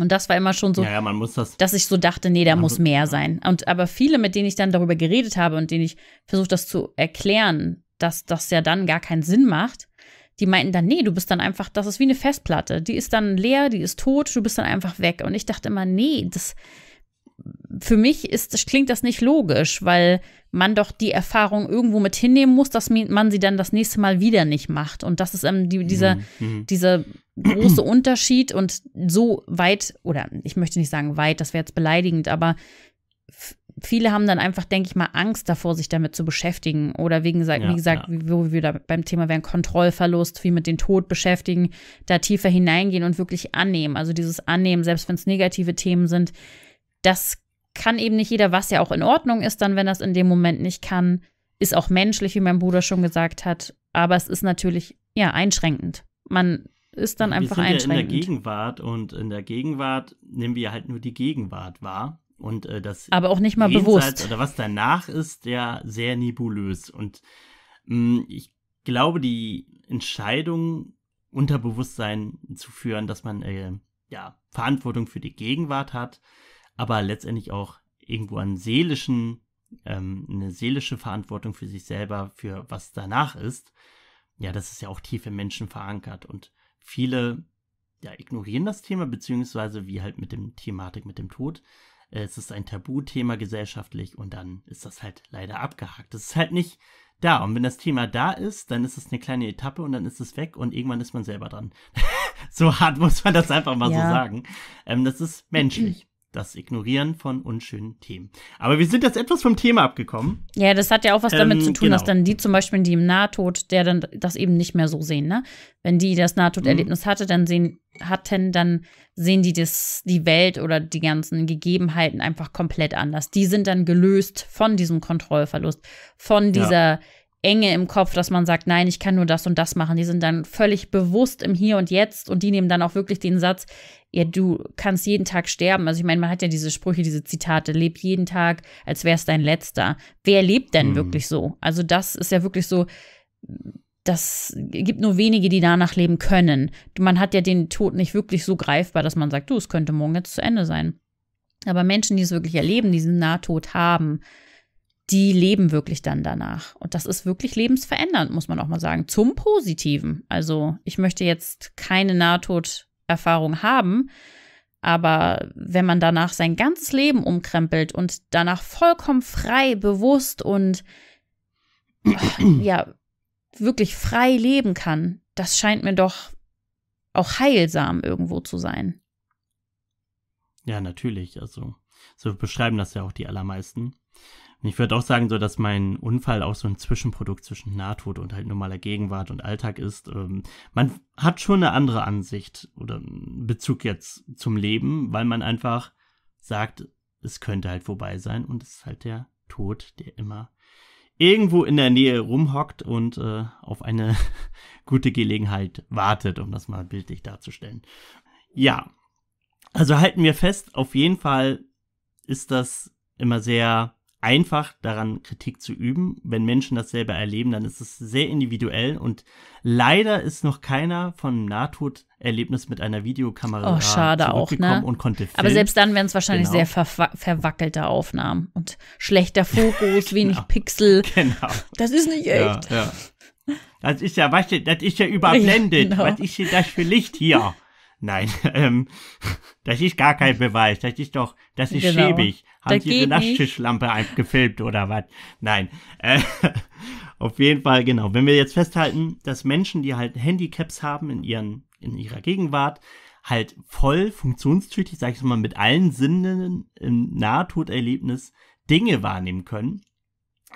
Und das war immer schon so, ja, ja, das, dass ich so dachte, nee, da muss mehr sein. Und aber viele, mit denen ich dann darüber geredet habe und denen ich versucht, das zu erklären, dass das ja dann gar keinen Sinn macht, die meinten dann, nee, du bist dann einfach, das ist wie eine Festplatte. Die ist dann leer, die ist tot, du bist dann einfach weg. Und ich dachte immer, nee, das, für mich ist, klingt das nicht logisch, weil man doch die Erfahrung irgendwo mit hinnehmen muss, dass man sie dann das nächste Mal wieder nicht macht. Und das ist ähm, die, dieser, mhm. mhm. dieser große Unterschied und so weit, oder ich möchte nicht sagen weit, das wäre jetzt beleidigend, aber viele haben dann einfach, denke ich mal, Angst davor, sich damit zu beschäftigen. Oder wie gesagt, ja, wie gesagt, ja. wo wir da beim Thema wären, Kontrollverlust, wie mit dem Tod beschäftigen, da tiefer hineingehen und wirklich annehmen. Also dieses Annehmen, selbst wenn es negative Themen sind, das kann eben nicht jeder, was ja auch in Ordnung ist, dann, wenn das in dem Moment nicht kann. Ist auch menschlich, wie mein Bruder schon gesagt hat. Aber es ist natürlich, ja, einschränkend. Man ist dann einfach wir sind Ja in der Gegenwart und in der Gegenwart nehmen wir halt nur die Gegenwart wahr. Und äh, das aber auch nicht mal Jenseits bewusst. Oder was danach ist, ja sehr nebulös. Und mh, mm, ich glaube, die Entscheidung, Unterbewusstsein zu führen, dass man äh, ja Verantwortung für die Gegenwart hat, aber letztendlich auch irgendwo an seelischen, ähm, eine seelische Verantwortung für sich selber, für was danach ist, ja, das ist ja auch tief im Menschen verankert. Und viele ja, ignorieren das Thema, beziehungsweise wie halt mit dem Thematik mit dem Tod. Äh, es ist ein Tabuthema gesellschaftlich und dann ist das halt leider abgehakt. Das ist halt nicht da. Und wenn das Thema da ist, dann ist es eine kleine Etappe und dann ist es weg und irgendwann ist man selber dran. so hart muss man das einfach mal ja. so sagen. Ähm, das ist menschlich das Ignorieren von unschönen Themen. Aber wir sind jetzt etwas vom Thema abgekommen. Ja, das hat ja auch was damit ähm, zu tun, genau. dass dann die zum Beispiel, die im Nahtod, der dann das eben nicht mehr so sehen, ne? Wenn die das Nahtoderlebnis mhm. hatte, dann sehen, hatten, dann sehen die das, die Welt oder die ganzen Gegebenheiten einfach komplett anders. Die sind dann gelöst von diesem Kontrollverlust, von dieser ja. Enge im Kopf, dass man sagt, nein, ich kann nur das und das machen. Die sind dann völlig bewusst im Hier und Jetzt und die nehmen dann auch wirklich den Satz, ja, du kannst jeden Tag sterben. Also ich meine, man hat ja diese Sprüche, diese Zitate, leb jeden Tag, als wäre es dein letzter. Wer lebt denn mhm. wirklich so? Also das ist ja wirklich so, das gibt nur wenige, die danach leben können. Man hat ja den Tod nicht wirklich so greifbar, dass man sagt, du, es könnte morgen jetzt zu Ende sein. Aber Menschen, die es wirklich erleben, diesen Nahtod haben, die leben wirklich dann danach. Und das ist wirklich lebensverändernd, muss man auch mal sagen. Zum Positiven. Also ich möchte jetzt keine Nahtoderfahrung haben, aber wenn man danach sein ganzes Leben umkrempelt und danach vollkommen frei, bewusst und ja, wirklich frei leben kann, das scheint mir doch auch heilsam irgendwo zu sein. Ja, natürlich. Also, so beschreiben das ja auch die allermeisten. Ich würde auch sagen, so dass mein Unfall auch so ein Zwischenprodukt zwischen Nahtod und halt normaler Gegenwart und Alltag ist. Ähm, man hat schon eine andere Ansicht oder ähm, Bezug jetzt zum Leben, weil man einfach sagt, es könnte halt vorbei sein und es ist halt der Tod, der immer irgendwo in der Nähe rumhockt und äh, auf eine gute Gelegenheit wartet, um das mal bildlich darzustellen. Ja, also halten wir fest, auf jeden Fall ist das immer sehr einfach daran, Kritik zu üben. Wenn Menschen das selber erleben, dann ist es sehr individuell und leider ist noch keiner von einem Nahtoderlebnis mit einer Videokamera oh, schade zurückgekommen auch, ne? und konnte filmen. Aber selbst dann wären es wahrscheinlich genau. sehr ver verwackelte Aufnahmen und schlechter Fokus, genau. wenig Pixel. Genau. Das ist nicht echt. Ja, ja. Das ist ja, weißt du, das ist ja überblendet. Ja, genau. Was ist denn das für Licht hier? Nein, ähm, das ist gar kein Beweis. Das ist doch, das ist genau. schäbig. Haben Sie eine Naschtischlampe gefilmt oder was? Nein. Äh, auf jeden Fall, genau. Wenn wir jetzt festhalten, dass Menschen, die halt Handicaps haben in ihren, in ihrer Gegenwart, halt voll funktionstüchtig, sag ich mal, mit allen Sinnen im Nahtoderlebnis Dinge wahrnehmen können,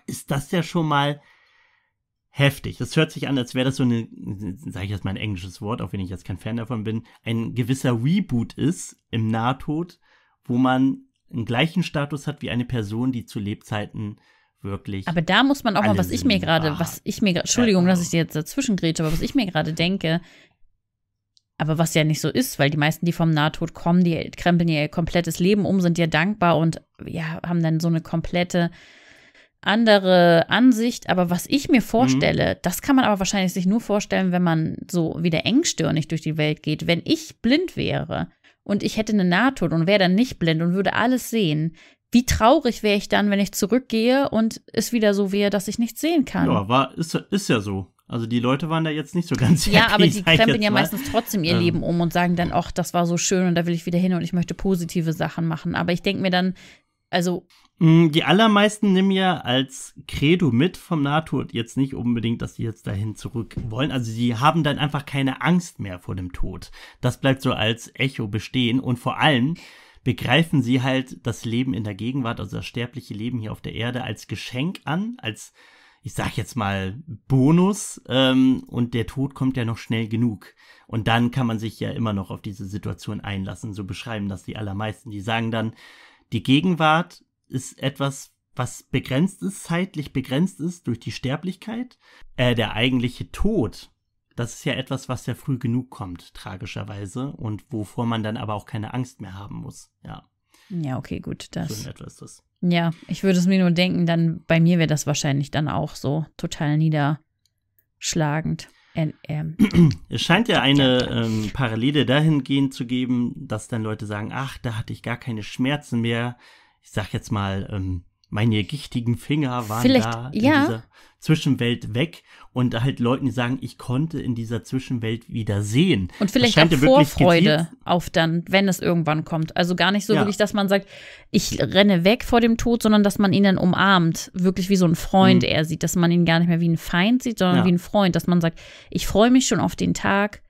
ist das ja schon mal heftig. Das hört sich an, als wäre das so eine, sage ich jetzt mal ein englisches Wort, auch wenn ich jetzt kein Fan davon bin, ein gewisser Reboot ist im Nahtod, wo man einen gleichen Status hat wie eine Person, die zu Lebzeiten wirklich. Aber da muss man auch mal, was ich mir gerade, was ich mir, Entschuldigung, genau. dass ich jetzt dazwischen grätsche, aber was ich mir gerade denke, aber was ja nicht so ist, weil die meisten, die vom Nahtod kommen, die krempeln ihr komplettes Leben um, sind ja dankbar und ja, haben dann so eine komplette andere Ansicht, aber was ich mir mhm. vorstelle, mhm. das kann man aber wahrscheinlich sich nur vorstellen, wenn man so wieder engstirnig durch die Welt geht. Wenn ich blind wäre und ich hätte eine Nahtod und wäre dann nicht blind und würde alles sehen, wie traurig wäre ich dann, wenn ich zurückgehe und es wieder so wäre, dass ich nichts sehen kann? Ja, war, ist, ist ja so. Also die Leute waren da jetzt nicht so ganz happy, Ja, aber die krempeln ja mal. meistens trotzdem ihr ähm. Leben um und sagen dann, ach, das war so schön und da will ich wieder hin und ich möchte positive Sachen machen. Aber ich denke mir dann, also Mm, die allermeisten nehmen ja als Credo mit vom NATO jetzt nicht unbedingt, dass sie jetzt dahin zurück wollen. Also sie haben dann einfach keine Angst mehr vor dem Tod. Das bleibt so als Echo bestehen und vor allem begreifen sie halt das Leben in der Gegenwart, also das sterbliche Leben hier auf der Erde als Geschenk an, als ich sag jetzt mal Bonus ähm, und der Tod kommt ja noch schnell genug. Und dann kann man sich ja immer noch auf diese Situation einlassen. So beschreiben das die allermeisten. Die sagen dann, die Gegenwart ist etwas, was begrenzt ist, zeitlich begrenzt ist durch die Sterblichkeit. Äh, der eigentliche Tod, das ist ja etwas, was ja früh genug kommt, tragischerweise, und wovor man dann aber auch keine Angst mehr haben muss. Ja. Ja, okay, gut. Das. So etwa ist das. Ja, ich würde es mir nur denken, dann bei mir wäre das wahrscheinlich dann auch so total niederschlagend. Ähm, ähm, es scheint ja eine ähm, Parallele dahingehend zu geben, dass dann Leute sagen, ach, da hatte ich gar keine Schmerzen mehr, ich sag jetzt mal, ähm, meine gichtigen Finger waren Vielleicht, da in ja. dieser Zwischenwelt weg und halt Leuten die sagen, ich konnte in dieser Zwischenwelt wieder sehen. Und vielleicht auch Vorfreude auf dann, wenn es irgendwann kommt. Also gar nicht so ja. wirklich, dass man sagt, ich renne weg vor dem Tod, sondern dass man ihn dann umarmt, wirklich wie so ein Freund mhm. er sieht, dass man ihn gar nicht mehr wie ein Feind sieht, sondern ja. wie ein Freund, dass man sagt, ich freue mich schon auf den Tag,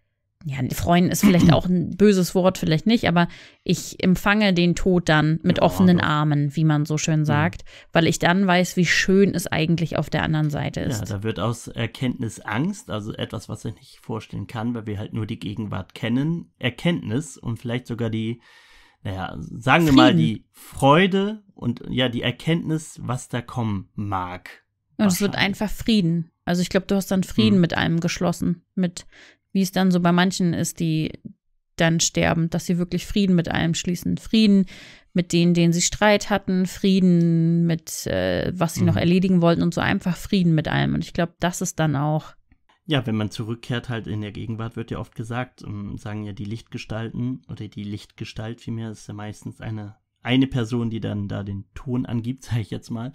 ja, freuen ist vielleicht auch ein böses Wort, vielleicht nicht, aber ich empfange den Tod dann mit ja, offenen Armen, wie man so schön sagt, ja. weil ich dann weiß, wie schön es eigentlich auf der anderen Seite ist. Ja, da wird aus Erkenntnis Angst, also etwas, was ich nicht vorstellen kann, weil wir halt nur die Gegenwart kennen, Erkenntnis und vielleicht sogar die, naja, sagen wir mal die Freude und ja, die Erkenntnis, was da kommen mag. Und es wird einfach Frieden. Also ich glaube, du hast dann Frieden hm. mit allem geschlossen, mit wie es dann so bei manchen ist, die dann sterben, dass sie wirklich Frieden mit allem schließen. Frieden mit denen, denen sie Streit hatten, Frieden mit, äh, was sie mhm. noch erledigen wollten und so einfach Frieden mit allem. Und ich glaube, das ist dann auch. Ja, wenn man zurückkehrt, halt in der Gegenwart wird ja oft gesagt, ähm, sagen ja die Lichtgestalten oder die Lichtgestalt vielmehr, ist ja meistens eine, eine Person, die dann da den Ton angibt, sage ich jetzt mal,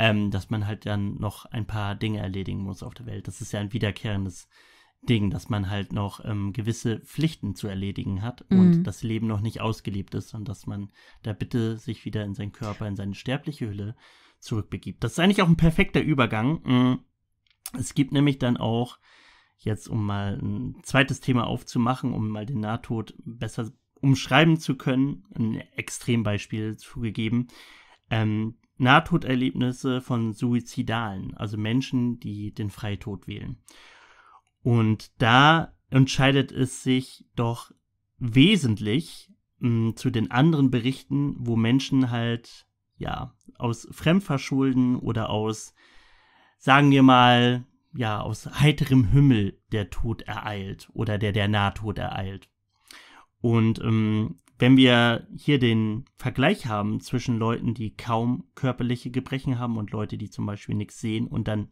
ähm, dass man halt dann noch ein paar Dinge erledigen muss auf der Welt. Das ist ja ein wiederkehrendes äh, Ding, dass man halt noch ähm, gewisse Pflichten zu erledigen hat mhm. und das Leben noch nicht ausgelebt ist und dass man da bitte sich wieder in seinen Körper, in seine sterbliche Hülle zurückbegibt. Das ist eigentlich auch ein perfekter Übergang. Mm. Es gibt nämlich dann auch, jetzt um mal ein zweites Thema aufzumachen, um mal den Nahtod besser umschreiben zu können, ein Extrembeispiel zugegeben, ähm, Nahtoderlebnisse von Suizidalen, also Menschen, die den Freitod wählen. Und da entscheidet es sich doch wesentlich mh, hm, zu den anderen Berichten, wo Menschen halt ja aus Fremdverschulden oder aus, sagen wir mal, ja, aus heiterem Himmel der Tod ereilt oder der der Nahtod ereilt. Und ähm, wenn wir hier den Vergleich haben zwischen Leuten, die kaum körperliche Gebrechen haben und Leute, die zum Beispiel nichts sehen und dann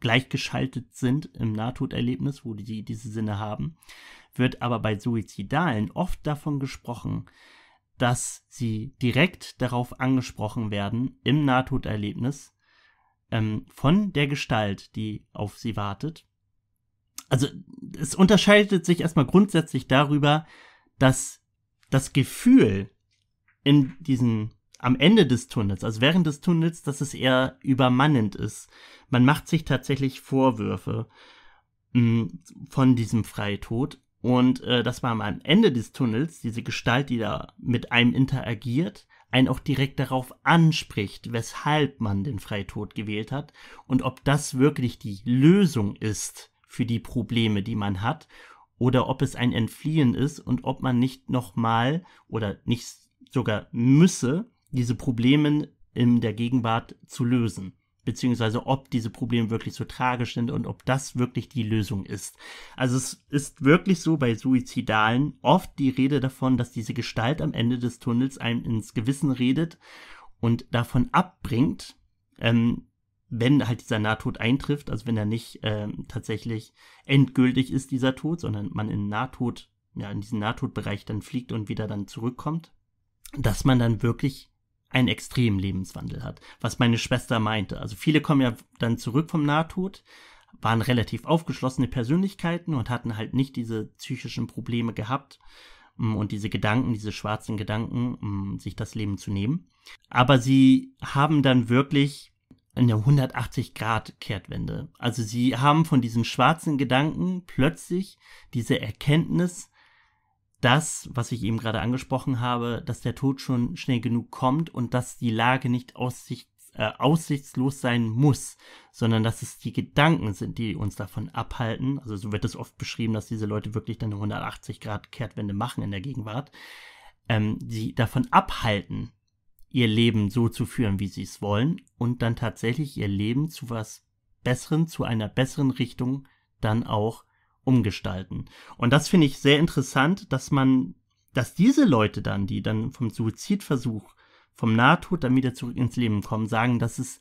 gleichgeschaltet sind im Nahtoderlebnis, wo die diese Sinne haben, wird aber bei Suizidalen oft davon gesprochen, dass sie direkt darauf angesprochen werden im Nahtoderlebnis ähm, von der Gestalt, die auf sie wartet. Also es unterscheidet sich erstmal grundsätzlich darüber, dass das Gefühl in diesen am Ende des Tunnels, also während des Tunnels, dass es eher übermannend ist. Man macht sich tatsächlich Vorwürfe mh, mm, von diesem Freitod und äh, dass man am Ende des Tunnels diese Gestalt, die da mit einem interagiert, einen auch direkt darauf anspricht, weshalb man den Freitod gewählt hat und ob das wirklich die Lösung ist für die Probleme, die man hat oder ob es ein Entfliehen ist und ob man nicht nochmal oder nicht sogar müsse, diese Probleme in der Gegenwart zu lösen, beziehungsweise ob diese Probleme wirklich so tragisch sind und ob das wirklich die Lösung ist. Also es ist wirklich so bei Suizidalen oft die Rede davon, dass diese Gestalt am Ende des Tunnels einem ins Gewissen redet und davon abbringt, ähm, wenn halt dieser Nahtod eintrifft, also wenn er nicht ähm, tatsächlich endgültig ist, dieser Tod, sondern man in Nahtod, ja, in diesen Nahtodbereich dann fliegt und wieder dann zurückkommt, dass man dann wirklich einen extremen Lebenswandel hat, was meine Schwester meinte. Also viele kommen ja dann zurück vom Nahtod, waren relativ aufgeschlossene Persönlichkeiten und hatten halt nicht diese psychischen Probleme gehabt mm, und diese Gedanken, diese schwarzen Gedanken, mm, sich das Leben zu nehmen. Aber sie haben dann wirklich eine 180-Grad-Kehrtwende. Also sie haben von diesen schwarzen Gedanken plötzlich diese Erkenntnis, das, was ich eben gerade angesprochen habe, dass der Tod schon schnell genug kommt und dass die Lage nicht aussicht, äh, aussichtslos sein muss, sondern dass es die Gedanken sind, die uns davon abhalten. Also so wird es oft beschrieben, dass diese Leute wirklich dann eine 180-Grad-Kehrtwende machen in der Gegenwart, ähm, die davon abhalten, ihr Leben so zu führen, wie sie es wollen und dann tatsächlich ihr Leben zu was Besseren, zu einer besseren Richtung dann auch umgestalten. Und das finde ich sehr interessant, dass man, dass diese Leute dann, die dann vom Suizidversuch, vom Nahtod dann wieder zurück ins Leben kommen, sagen, dass es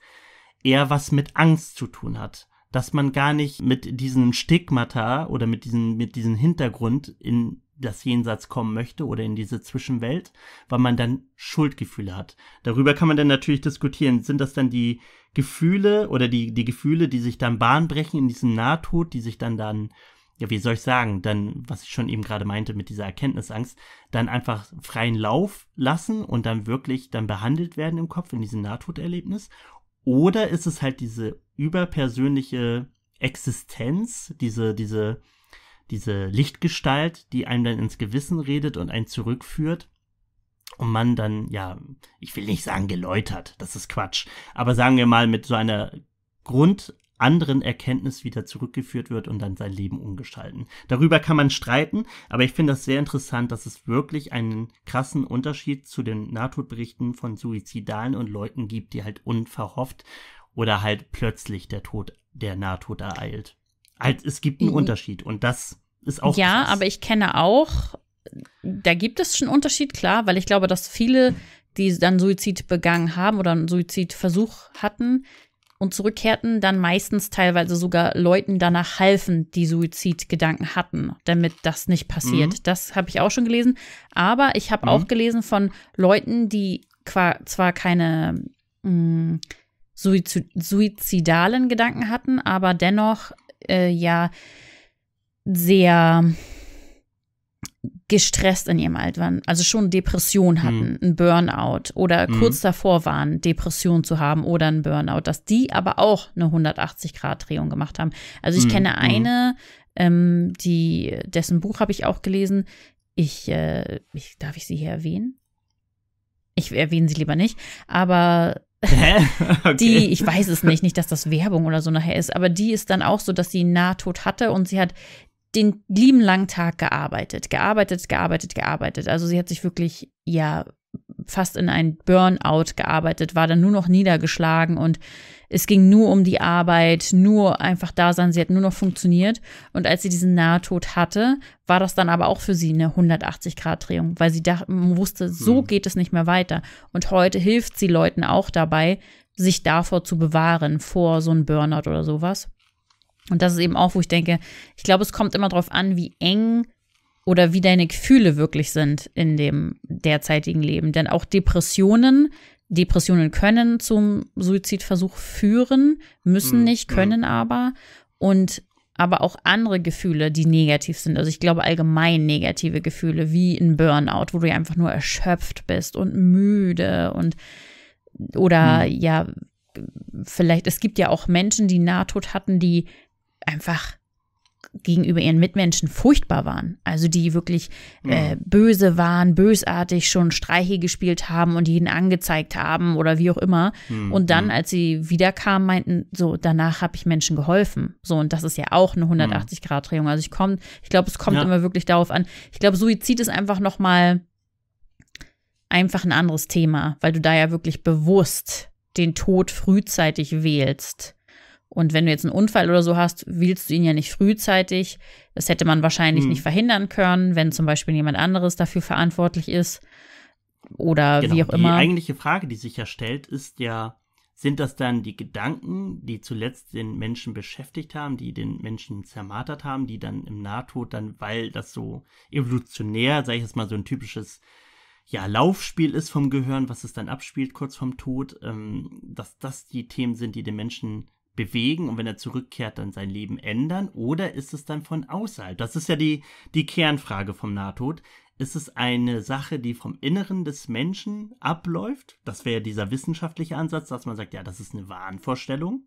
eher was mit Angst zu tun hat. Dass man gar nicht mit diesen Stigmata oder mit diesem, mit diesem Hintergrund in das Jenseits kommen möchte oder in diese Zwischenwelt, weil man dann Schuldgefühle hat. Darüber kann man dann natürlich diskutieren. Sind das dann die Gefühle oder die, die Gefühle, die sich dann Bahn brechen in diesem Nahtod, die sich dann dann ja, wie soll ich sagen, dann, was ich schon eben gerade meinte mit dieser Erkenntnisangst, dann einfach freien Lauf lassen und dann wirklich dann behandelt werden im Kopf in diesem Nahtoderlebnis? Oder ist es halt diese überpersönliche Existenz, diese, diese, diese Lichtgestalt, die einem dann ins Gewissen redet und einen zurückführt? und man dann, ja, ich will nicht sagen geläutert, das ist Quatsch, aber sagen wir mal mit so einer Grund, anderen Erkenntnis wieder zurückgeführt wird und dann sein Leben umgestalten. Darüber kann man streiten, aber ich finde das sehr interessant, dass es wirklich einen krassen Unterschied zu den Nahtodberichten von Suizidalen und Leuten gibt, die halt unverhofft oder halt plötzlich der Tod, der Nahtod ereilt. Also es gibt einen mhm. Unterschied und das ist auch. Ja, krass. aber ich kenne auch, da gibt es schon einen Unterschied, klar, weil ich glaube, dass viele, die dann Suizid begangen haben oder einen Suizidversuch hatten, und zurückkehrten, dann meistens teilweise sogar Leuten danach halfen, die Suizidgedanken hatten, damit das nicht passiert. Mhm. Das habe ich auch schon gelesen. Aber ich habe mhm. auch gelesen von Leuten, die zwar keine mh, mm, suizid suizidalen Gedanken hatten, aber dennoch äh, ja sehr gestresst in ihrem waren, also schon Depression hm. hatten, mhm. ein Burnout oder mhm. kurz davor waren, Depression zu haben oder ein Burnout, dass die aber auch eine 180-Grad-Drehung gemacht haben. Also ich mhm. kenne hm. eine, ähm, die, dessen Buch habe ich auch gelesen. Ich, äh, ich, darf ich sie hier erwähnen? Ich erwähne sie lieber nicht, aber okay. die, ich weiß es nicht, nicht, dass das Werbung oder so nachher ist, aber die ist dann auch so, dass sie Nahtod hatte und sie hat den lieben langen Tag gearbeitet, gearbeitet, gearbeitet, gearbeitet. Also sie hat sich wirklich, ja, fast in ein Burnout gearbeitet, war dann nur noch niedergeschlagen und es ging nur um die Arbeit, nur einfach da sein, sie hat nur noch funktioniert. Und als sie diesen Nahtod hatte, war das dann aber auch für sie eine 180-Grad-Drehung, weil sie dachte, wusste, so hm. geht es nicht mehr weiter. Und heute hilft sie Leuten auch dabei, sich davor zu bewahren, vor so einem Burnout oder sowas. Und das ist eben auch, wo ich denke, ich glaube, es kommt immer darauf an, wie eng oder wie deine Gefühle wirklich sind in dem derzeitigen Leben. Denn auch Depressionen, Depressionen können zum Suizidversuch führen, müssen mhm, nicht, mhm. können aber. Und aber auch andere Gefühle, die negativ sind. Also ich glaube allgemein negative Gefühle, wie ein Burnout, wo du ja einfach nur erschöpft bist und müde und oder hm. ja, vielleicht, es gibt ja auch Menschen, die Nahtod hatten, die einfach gegenüber ihren Mitmenschen furchtbar waren. Also die wirklich mhm. äh, böse waren, bösartig schon Streiche gespielt haben und jeden angezeigt haben oder wie auch immer. Mhm. Und dann, mhm. als sie wiederkamen, meinten, so, danach habe ich Menschen geholfen. So, und das ist ja auch eine 180-Grad-Drehung. Mhm. Also ich komme, ich glaube, es kommt ja. immer wirklich darauf an. Ich glaube, Suizid ist einfach noch mal einfach ein anderes Thema, weil du da ja wirklich bewusst den Tod frühzeitig wählst. Und wenn du jetzt einen Unfall oder so hast, willst du ihn ja nicht frühzeitig. Das hätte man wahrscheinlich hm. nicht verhindern können, wenn zum Beispiel jemand anderes dafür verantwortlich ist oder genau, wie auch immer. Die eigentliche Frage, die sich ja stellt, ist ja, sind das dann die Gedanken, die zuletzt den Menschen beschäftigt haben, die den Menschen zermartert haben, die dann im Nahtod dann, weil das so evolutionär, sage ich jetzt mal, so ein typisches ja, Laufspiel ist vom Gehirn, was es dann abspielt kurz vorm Tod, ähm, dass das die Themen sind, die den Menschen bewegen und wenn er zurückkehrt, dann sein Leben ändern? Oder ist es dann von außerhalb? Das ist ja die, die Kernfrage vom Nahtod. Ist es eine Sache, die vom Inneren des Menschen abläuft? Das wäre dieser wissenschaftliche Ansatz, dass man sagt, ja, das ist eine Wahnvorstellung.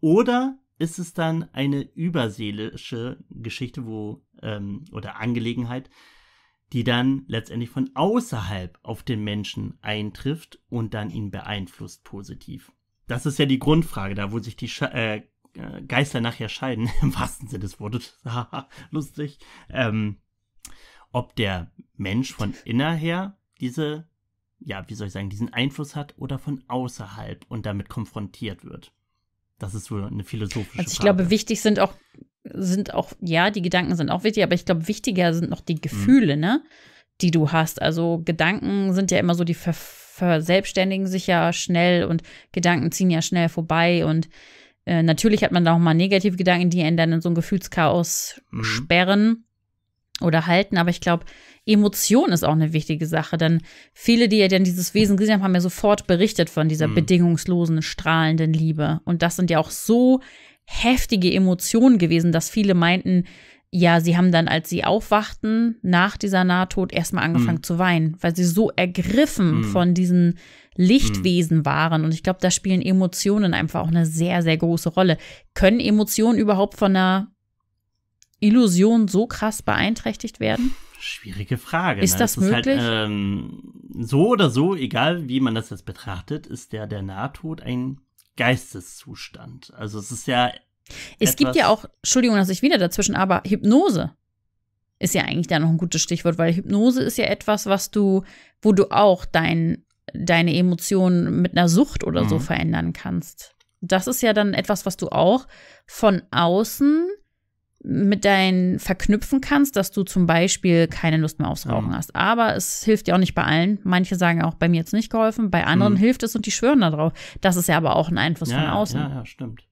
Oder ist es dann eine überseelische Geschichte, wo ähm, oder Angelegenheit, die dann letztendlich von außerhalb auf den Menschen eintrifft und dann ihn beeinflusst positiv? Das ist ja die Grundfrage, da wo sich die Sche äh, Geister nachher scheiden, im wahrsten Sinne des Wortes, lustig, ähm, ob der Mensch von inner her diese, ja, wie soll ich sagen, diesen Einfluss hat oder von außerhalb und damit konfrontiert wird. Das ist so eine philosophische Frage. also ich Frage. glaube, wichtig sind auch, sind auch, ja, die Gedanken sind auch wichtig, aber ich glaube, wichtiger sind noch die mhm. Gefühle, mhm. ne, die du hast. Also Gedanken sind ja immer so die Verfolgung verselbstständigen sich ja schnell und Gedanken ziehen ja schnell vorbei und äh, natürlich hat man da auch mal negative Gedanken, die einen dann in so ein Gefühlschaos mhm. sperren oder halten, aber ich glaube, Emotion ist auch eine wichtige Sache, denn viele, die ja dann dieses Wesen gesehen haben, haben ja sofort berichtet von dieser mhm. bedingungslosen, strahlenden Liebe und das sind ja auch so heftige Emotionen gewesen, dass viele meinten, ja, sie haben dann, als sie aufwachten, nach dieser Nahtod erstmal angefangen mm. zu weinen, weil sie so ergriffen mm. von diesen Lichtwesen hm. waren. Und ich glaube, da spielen Emotionen einfach auch eine sehr, sehr große Rolle. Können Emotionen überhaupt von einer Illusion so krass beeinträchtigt werden? Schwierige Frage. Ist ne? das, das ist halt, möglich? Halt, ähm, so oder so, egal wie man das jetzt betrachtet, ist der, der Nahtod ein Geisteszustand. Also es ist ja es gibt ja auch, Entschuldigung, dass ich wieder dazwischen, aber Hypnose ist ja eigentlich da noch ein gutes Stichwort, weil Hypnose ist ja etwas, was du, wo du auch dein, deine Emotionen mit einer Sucht oder mhm. so verändern kannst. Das ist ja dann etwas, was du auch von außen mit deinen verknüpfen kannst, dass du zum Beispiel keine Lust mehr aufs Rauchen mhm. hast. Aber es hilft ja auch nicht bei allen. Manche sagen auch, bei mir jetzt nicht geholfen, bei anderen mhm. hilft es und die schwören da drauf. Das ist ja aber auch ein Einfluss ja, von außen. Ja, ja, stimmt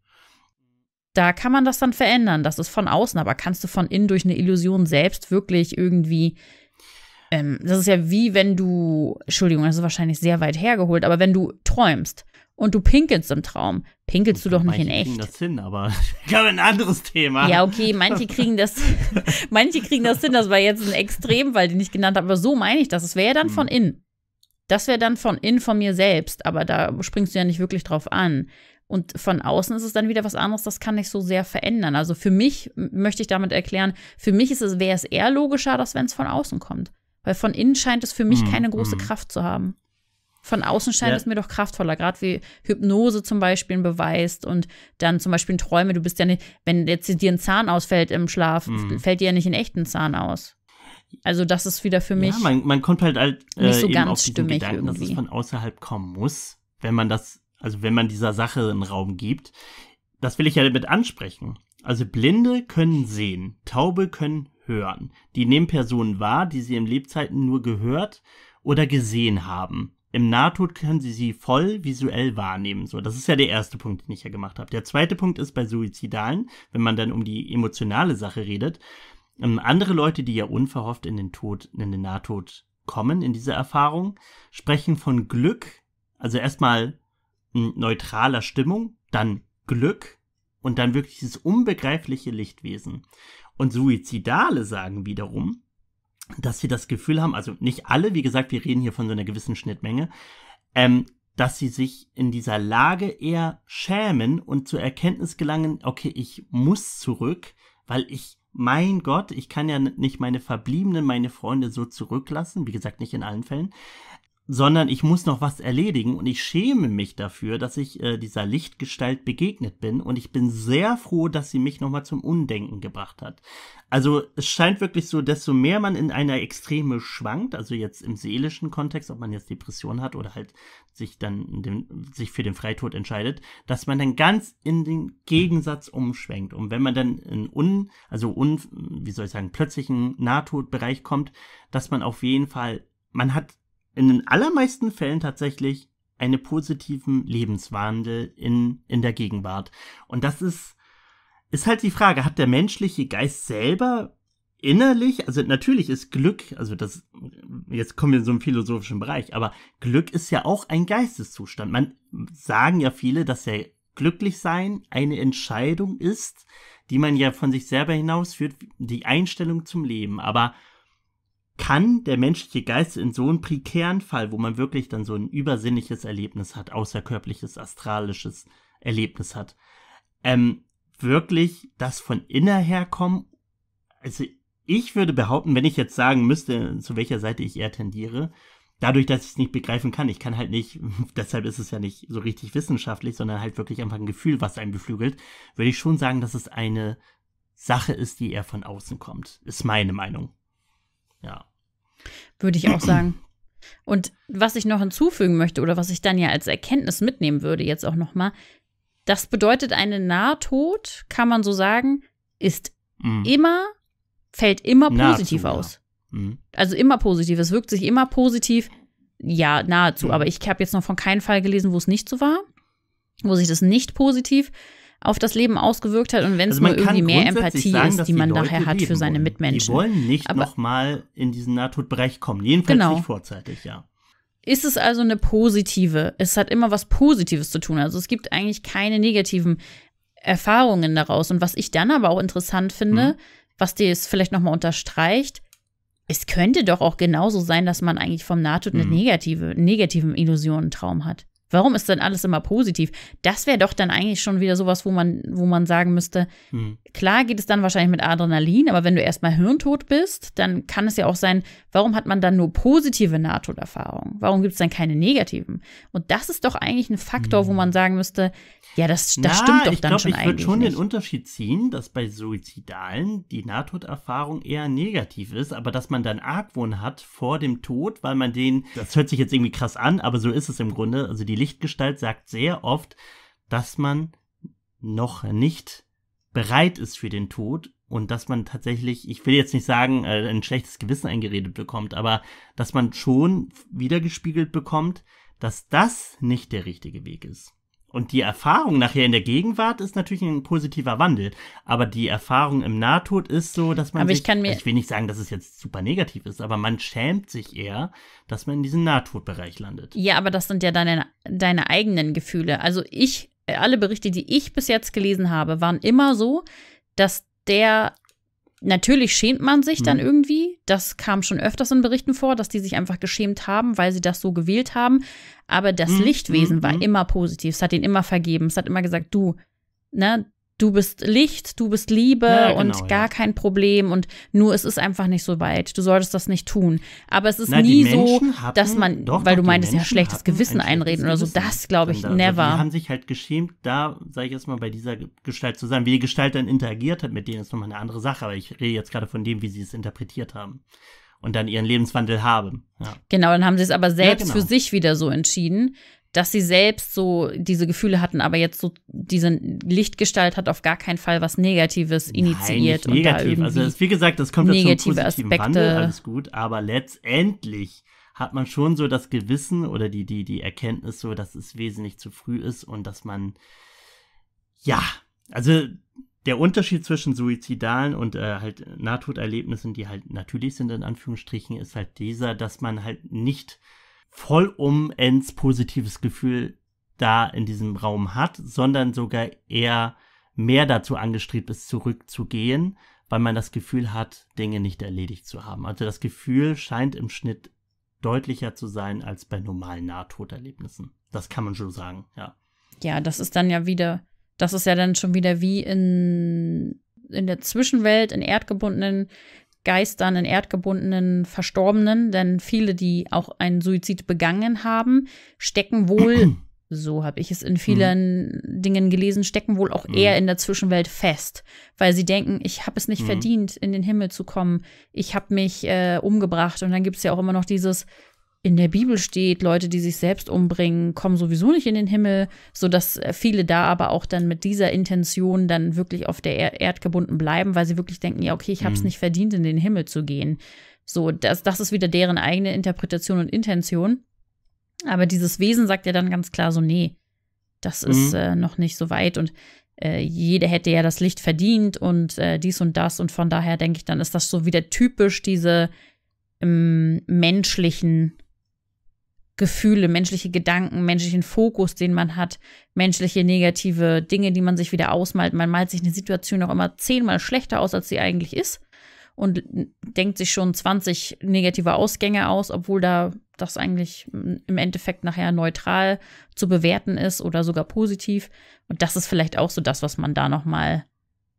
da kann man das dann verändern. Das ist von außen, aber kannst du von innen durch eine Illusion selbst wirklich irgendwie. Ähm, das ist ja wie wenn du, Entschuldigung, das ist wahrscheinlich sehr weit hergeholt, aber wenn du träumst und du pinkelst im Traum, pinkelst und du doch nicht in echt. Manche Kriegen das hin, aber ich habe ein anderes Thema. Ja, okay, manche kriegen das, manche kriegen das hin. Das war jetzt ein Extremfall, den ich genannt habe, aber so meine ich das. Es wäre ja dann hm. von innen. Das wäre dann von innen von mir selbst, aber da springst du ja nicht wirklich drauf an. Und von außen ist es dann wieder was anderes, das kann ich so sehr verändern. Also für mich möchte ich damit erklären, für mich ist es, wäre es eher logischer, dass wenn es von außen kommt. Weil von innen scheint es für mich hm, keine große hm. Kraft zu haben. Von außen scheint ja. es mir doch kraftvoller, gerade wie Hypnose zum Beispiel beweist und dann zum Beispiel Träume. Du bist ja nicht, wenn jetzt dir ein Zahn ausfällt im Schlaf, mhm. fällt dir ja nicht ein echten Zahn aus. Also das ist wieder für mich. Ja, man, man kommt halt, halt äh, nicht so äh, ganz auf diesen stimmig Gedanken, irgendwie. dass es von außerhalb kommen muss, wenn man das also wenn man dieser Sache einen Raum gibt, das will ich ja damit ansprechen. Also Blinde können sehen, Taube können hören. Die nehmen Personen wahr, die sie in Lebzeiten nur gehört oder gesehen haben. Im Nahtod können sie sie voll visuell wahrnehmen. So, das ist ja der erste Punkt, den ich ja gemacht habe. Der zweite Punkt ist bei Suizidalen, wenn man dann um die emotionale Sache redet, ähm, andere Leute, die ja unverhofft in den Tod, in den Nahtod kommen, in diese Erfahrung, sprechen von Glück. Also erstmal neutraler Stimmung, dann Glück und dann wirklich dieses unbegreifliche Lichtwesen. Und Suizidale sagen wiederum, dass sie das Gefühl haben, also nicht alle, wie gesagt, wir reden hier von so einer gewissen Schnittmenge, ähm, dass sie sich in dieser Lage eher schämen und zur Erkenntnis gelangen, okay, ich muss zurück, weil ich, mein Gott, ich kann ja nicht meine Verbliebenen, meine Freunde so zurücklassen, wie gesagt, nicht in allen Fällen, sondern ich muss noch was erledigen und ich schäme mich dafür, dass ich äh, dieser Lichtgestalt begegnet bin und ich bin sehr froh, dass sie mich nochmal zum Undenken gebracht hat. Also es scheint wirklich so, desto mehr man in einer Extreme schwankt, also jetzt im seelischen Kontext, ob man jetzt Depression hat oder halt sich dann den, sich für den Freitod entscheidet, dass man dann ganz in den Gegensatz umschwenkt. Und wenn man dann in un, also un, wie soll ich sagen, plötzlichen Nahtodbereich kommt, dass man auf jeden Fall man hat in den allermeisten Fällen tatsächlich einen positiven Lebenswandel in, in der Gegenwart. Und das ist, ist halt die Frage, hat der menschliche Geist selber innerlich, also natürlich ist Glück, also das, jetzt kommen wir in so einen philosophischen Bereich, aber Glück ist ja auch ein Geisteszustand. Man sagen ja viele, dass ja glücklich sein eine Entscheidung ist, die man ja von sich selber hinausführt, die Einstellung zum Leben. Aber kann der menschliche Geist in so einem prekären Fall, wo man wirklich dann so ein übersinnliches Erlebnis hat, außerkörperliches, astralisches Erlebnis hat, ähm, wirklich das von inner herkommen? Also ich würde behaupten, wenn ich jetzt sagen müsste, zu welcher Seite ich eher tendiere, dadurch, dass ich es nicht begreifen kann, ich kann halt nicht, deshalb ist es ja nicht so richtig wissenschaftlich, sondern halt wirklich einfach ein Gefühl, was einen beflügelt, würde ich schon sagen, dass es eine Sache ist, die eher von außen kommt. Ist meine Meinung. Ja. Würde ich auch sagen. Und was ich noch hinzufügen möchte oder was ich dann ja als Erkenntnis mitnehmen würde jetzt auch noch mal, das bedeutet eine Nahtod, kann man so sagen, ist mhm. immer fällt immer positiv nahezu, aus. Mhm. Also immer positiv. Es wirkt sich immer positiv, ja, nahezu. Mhm. Aber ich habe jetzt noch von keinem Fall gelesen, wo es nicht so war, wo sich das nicht positiv auf das Leben ausgewirkt hat und wenn es also nur irgendwie mehr Empathie sagen, ist, die, die man nachher hat für seine Mitmenschen. Die wollen nicht nochmal in diesen Nahtodbereich kommen, jedenfalls genau. nicht vorzeitig, ja. Ist es also eine positive? Es hat immer was Positives zu tun. Also es gibt eigentlich keine negativen Erfahrungen daraus. Und was ich dann aber auch interessant finde, hm. was dir es vielleicht nochmal unterstreicht, es könnte doch auch genauso sein, dass man eigentlich vom NATO eine mhm. negative, negativen Illusionentraum hat. Warum ist denn alles immer positiv? Das wäre doch dann eigentlich schon wieder sowas, wo man, wo man sagen müsste, hm. klar geht es dann wahrscheinlich mit Adrenalin, aber wenn du erstmal hirntot bist, dann kann es ja auch sein, warum hat man dann nur positive Nahtoderfahrungen? Warum gibt es dann keine negativen? Und das ist doch eigentlich ein Faktor, hm. wo man sagen müsste, ja, das, das Na, stimmt doch ich dann glaub, schon ich eigentlich. Ich würde schon nicht. den Unterschied ziehen, dass bei Suizidalen die Nahtoderfahrung eher negativ ist, aber dass man dann Argwohn hat vor dem Tod, weil man den, das hört sich jetzt irgendwie krass an, aber so ist es im Grunde. Also die Lichtgestalt sagt sehr oft, dass man noch nicht bereit ist für den Tod und dass man tatsächlich, ich will jetzt nicht sagen, äh, ein schlechtes Gewissen eingeredet bekommt, aber dass man schon wiedergespiegelt bekommt, dass das nicht der richtige Weg ist. Und die Erfahrung nachher in der Gegenwart ist natürlich ein positiver Wandel. Aber die Erfahrung im Nahtod ist so, dass man. Aber sich, ich kann mir. Ich will nicht sagen, dass es jetzt super negativ ist, aber man schämt sich eher, dass man in diesen Nahtodbereich landet. Ja, aber das sind ja deine, deine eigenen Gefühle. Also ich, alle Berichte, die ich bis jetzt gelesen habe, waren immer so, dass der Natürlich schämt man sich dann mhm. irgendwie. Das kam schon öfters in Berichten vor, dass die sich einfach geschämt haben, weil sie das so gewählt haben. Aber das mhm. Lichtwesen war mhm. immer positiv. Es hat ihnen immer vergeben. Es hat immer gesagt, du, ne, du bist Licht, du bist Liebe ja, genau, und gar ja. kein Problem und nur es ist einfach nicht so weit. Du solltest das nicht tun. Aber es ist Na, nie so, hatten, dass man, doch, weil doch, du meintest ja schlechtes Gewissen ein einreden schlechtes oder so, das glaube ich never. Also die haben sich halt geschämt, da sage ich jetzt mal bei dieser Gestalt zu sein. Wie die Gestalt dann interagiert hat mit denen ist nochmal eine andere Sache, aber ich rede jetzt gerade von dem, wie sie es interpretiert haben und dann ihren Lebenswandel haben. Ja. Genau, dann haben sie es aber selbst ja, genau. für sich wieder so entschieden, dass sie selbst so diese Gefühle hatten, aber jetzt so diese Lichtgestalt hat auf gar keinen Fall was Negatives initiiert. Nein, negativ. Und also wie gesagt, das kommt negative ja zum positiven Aspekte. Wandel, alles gut, aber letztendlich hat man schon so das Gewissen oder die, die, die Erkenntnis so, dass es wesentlich zu früh ist und dass man, ja, also der Unterschied zwischen suizidalen und äh, halt Nahtoderlebnissen, die halt natürlich sind, in Anführungsstrichen, ist halt dieser, dass man halt nicht ins positives Gefühl da in diesem Raum hat, sondern sogar eher mehr dazu angestrebt ist, zurückzugehen, weil man das Gefühl hat, Dinge nicht erledigt zu haben. Also das Gefühl scheint im Schnitt deutlicher zu sein als bei normalen Nahtoderlebnissen. Das kann man schon sagen, ja. Ja, das ist dann ja wieder, das ist ja dann schon wieder wie in, in der Zwischenwelt, in erdgebundenen Geistern, in erdgebundenen Verstorbenen, denn viele, die auch einen Suizid begangen haben, stecken wohl, so habe ich es in vielen mhm. Dingen gelesen, stecken wohl auch mhm. eher in der Zwischenwelt fest, weil sie denken, ich habe es nicht mhm. verdient, in den Himmel zu kommen, ich habe mich äh, umgebracht. Und dann gibt es ja auch immer noch dieses, in der Bibel steht, Leute, die sich selbst umbringen, kommen sowieso nicht in den Himmel, sodass äh, viele da aber auch dann mit dieser Intention dann wirklich auf der er Erd gebunden bleiben, weil sie wirklich denken, ja, okay, ich habe es mhm. nicht verdient, in den Himmel zu gehen. So, das, das ist wieder deren eigene Interpretation und Intention. Aber dieses Wesen sagt ja dann ganz klar so, nee, das mhm. ist äh, noch nicht so weit und äh, jeder hätte ja das Licht verdient und äh, dies und das und von daher denke ich, dann ist das so wieder typisch diese ähm, menschlichen Gefühle, menschliche Gedanken, menschlichen Fokus, den man hat, menschliche negative Dinge, die man sich wieder ausmalt. Man malt sich eine Situation auch immer zehnmal schlechter aus, als sie eigentlich ist und denkt sich schon 20 negative Ausgänge aus, obwohl da das eigentlich im Endeffekt nachher neutral zu bewerten ist oder sogar positiv. Und das ist vielleicht auch so das, was man da nochmal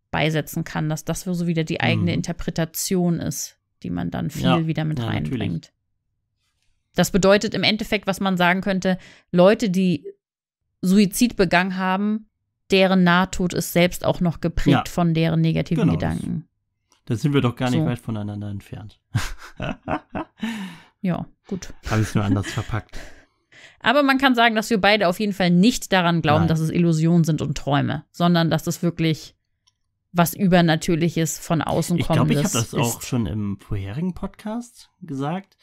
beisetzen kann, dass das so wieder die eigene mhm. Interpretation ist, die man dann viel ja, wieder mit ja, reinbringt. Natürlich. Das bedeutet im Endeffekt, was man sagen könnte, Leute, die Suizid begangen haben, deren Nahtod ist selbst auch noch geprägt ja. von deren negativen genau. Gedanken. Da sind wir doch gar nicht so. weit voneinander entfernt. ja, gut. Habe ich es nur anders verpackt. Aber man kann sagen, dass wir beide auf jeden Fall nicht daran glauben, Nein. dass es Illusionen sind und Träume, sondern dass es wirklich was Übernatürliches von außen kommt. Ich glaube, ich habe das auch schon im vorherigen Podcast gesagt.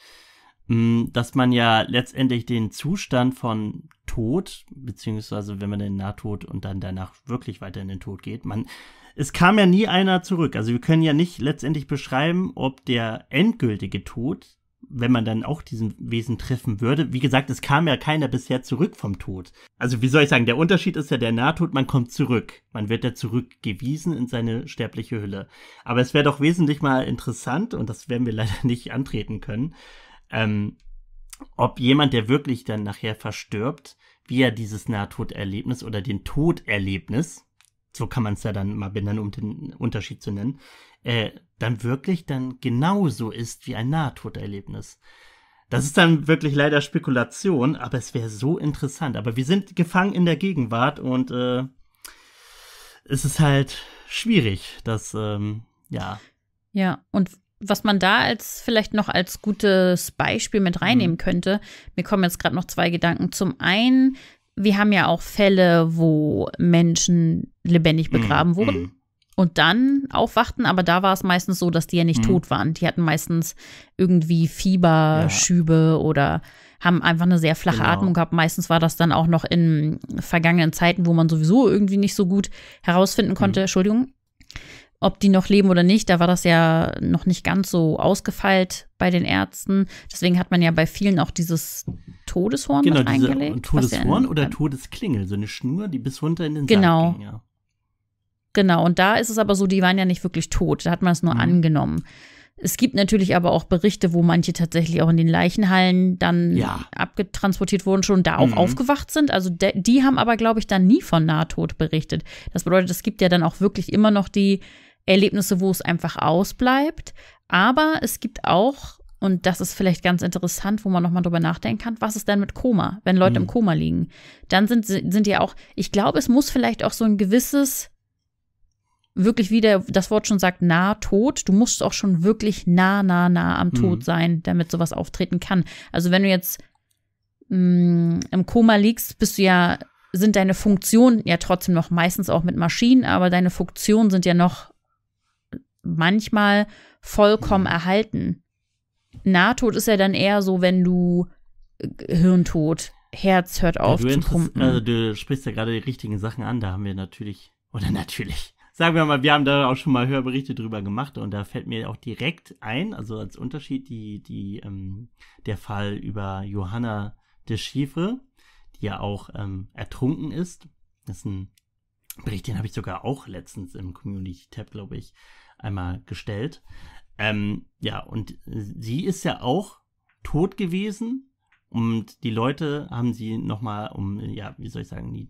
Mm, dass man ja letztendlich den Zustand von Tod, beziehungsweise wenn man in den Nahtod und dann danach wirklich weiter in den Tod geht, man, es kam ja nie einer zurück. Also wir können ja nicht letztendlich beschreiben, ob der endgültige Tod, wenn man dann auch diesen Wesen treffen würde, wie gesagt, es kam ja keiner bisher zurück vom Tod. Also wie soll ich sagen, der Unterschied ist ja der Nahtod, man kommt zurück. Man wird ja zurückgewiesen in seine sterbliche Hülle. Aber es wäre doch wesentlich mal interessant, und das werden wir leider nicht antreten können, ähm, ob jemand, der wirklich dann nachher verstirbt, wie er dieses Nahtoderlebnis oder den Toderlebnis, so kann man es ja dann mal benennen, um den Unterschied zu nennen, äh, dann wirklich dann genauso ist wie ein Nahtoderlebnis. Das ist dann wirklich leider Spekulation, aber es wäre so interessant. Aber wir sind gefangen in der Gegenwart und äh, es ist halt schwierig, dass, ähm, ja. Ja, und was man da als vielleicht noch als gutes Beispiel mit reinnehmen mhm. könnte, mir kommen jetzt gerade noch zwei Gedanken. Zum einen, wir haben ja auch Fälle, wo Menschen lebendig mhm. begraben mhm. wurden und dann aufwachten, aber da war es meistens so, dass die ja nicht mhm. tot waren. Die hatten meistens irgendwie Fieberschübe ja. oder haben einfach eine sehr flache genau. Atmung gehabt. Meistens war das dann auch noch in vergangenen Zeiten, wo man sowieso irgendwie nicht so gut herausfinden mhm. konnte, Entschuldigung, ob die noch leben oder nicht, da war das ja noch nicht ganz so ausgefeilt bei den Ärzten. Deswegen hat man ja bei vielen auch dieses Todeshorn genau, mit reingelegt. Todeshorn oder Todesklingel, so eine Schnur, die bis runter in den genau. Sand ging, ja. Genau, und da ist es aber so, die waren ja nicht wirklich tot, da hat man es nur mhm. angenommen. Es gibt natürlich aber auch Berichte, wo manche tatsächlich auch in den Leichenhallen dann ja. abgetransportiert wurden, schon da auch mhm. aufgewacht sind. Also die haben aber, glaube ich, dann nie von Nahtod berichtet. Das bedeutet, es gibt ja dann auch wirklich immer noch die, Erlebnisse, wo es einfach ausbleibt. Aber es gibt auch, und das ist vielleicht ganz interessant, wo man nochmal drüber nachdenken kann, was ist denn mit Koma, wenn Leute mhm. im hm. Koma liegen? Dann sind, sind ja auch, ich glaube, es muss vielleicht auch so ein gewisses, wirklich wie das Wort schon sagt, nah tot. Du musst auch schon wirklich nah, nah, nah am mhm. Tod hm. sein, damit sowas auftreten kann. Also wenn du jetzt mh, mm, im Koma liegst, bist du ja sind deine Funktionen ja trotzdem noch meistens auch mit Maschinen, aber deine Funktionen sind ja noch manchmal vollkommen mhm. erhalten. Nahtod ist ja dann eher so, wenn du äh, Hirntod, Herz hört auf ja, zu pumpen. Also du sprichst ja gerade die richtigen Sachen an, da haben wir natürlich, oder natürlich, sagen wir mal, wir haben da auch schon mal Hörberichte drüber gemacht und da fällt mir auch direkt ein, also als Unterschied die, die, ähm, der Fall über Johanna de Chiffre, die ja auch ähm, ertrunken ist. Das ist ein Bericht, den habe ich sogar auch letztens im Community-Tab, glaube ich, einmal gestellt. Ähm, ja, und sie ist ja auch tot gewesen und die Leute haben sie nochmal, um, ja, wie soll ich sagen, die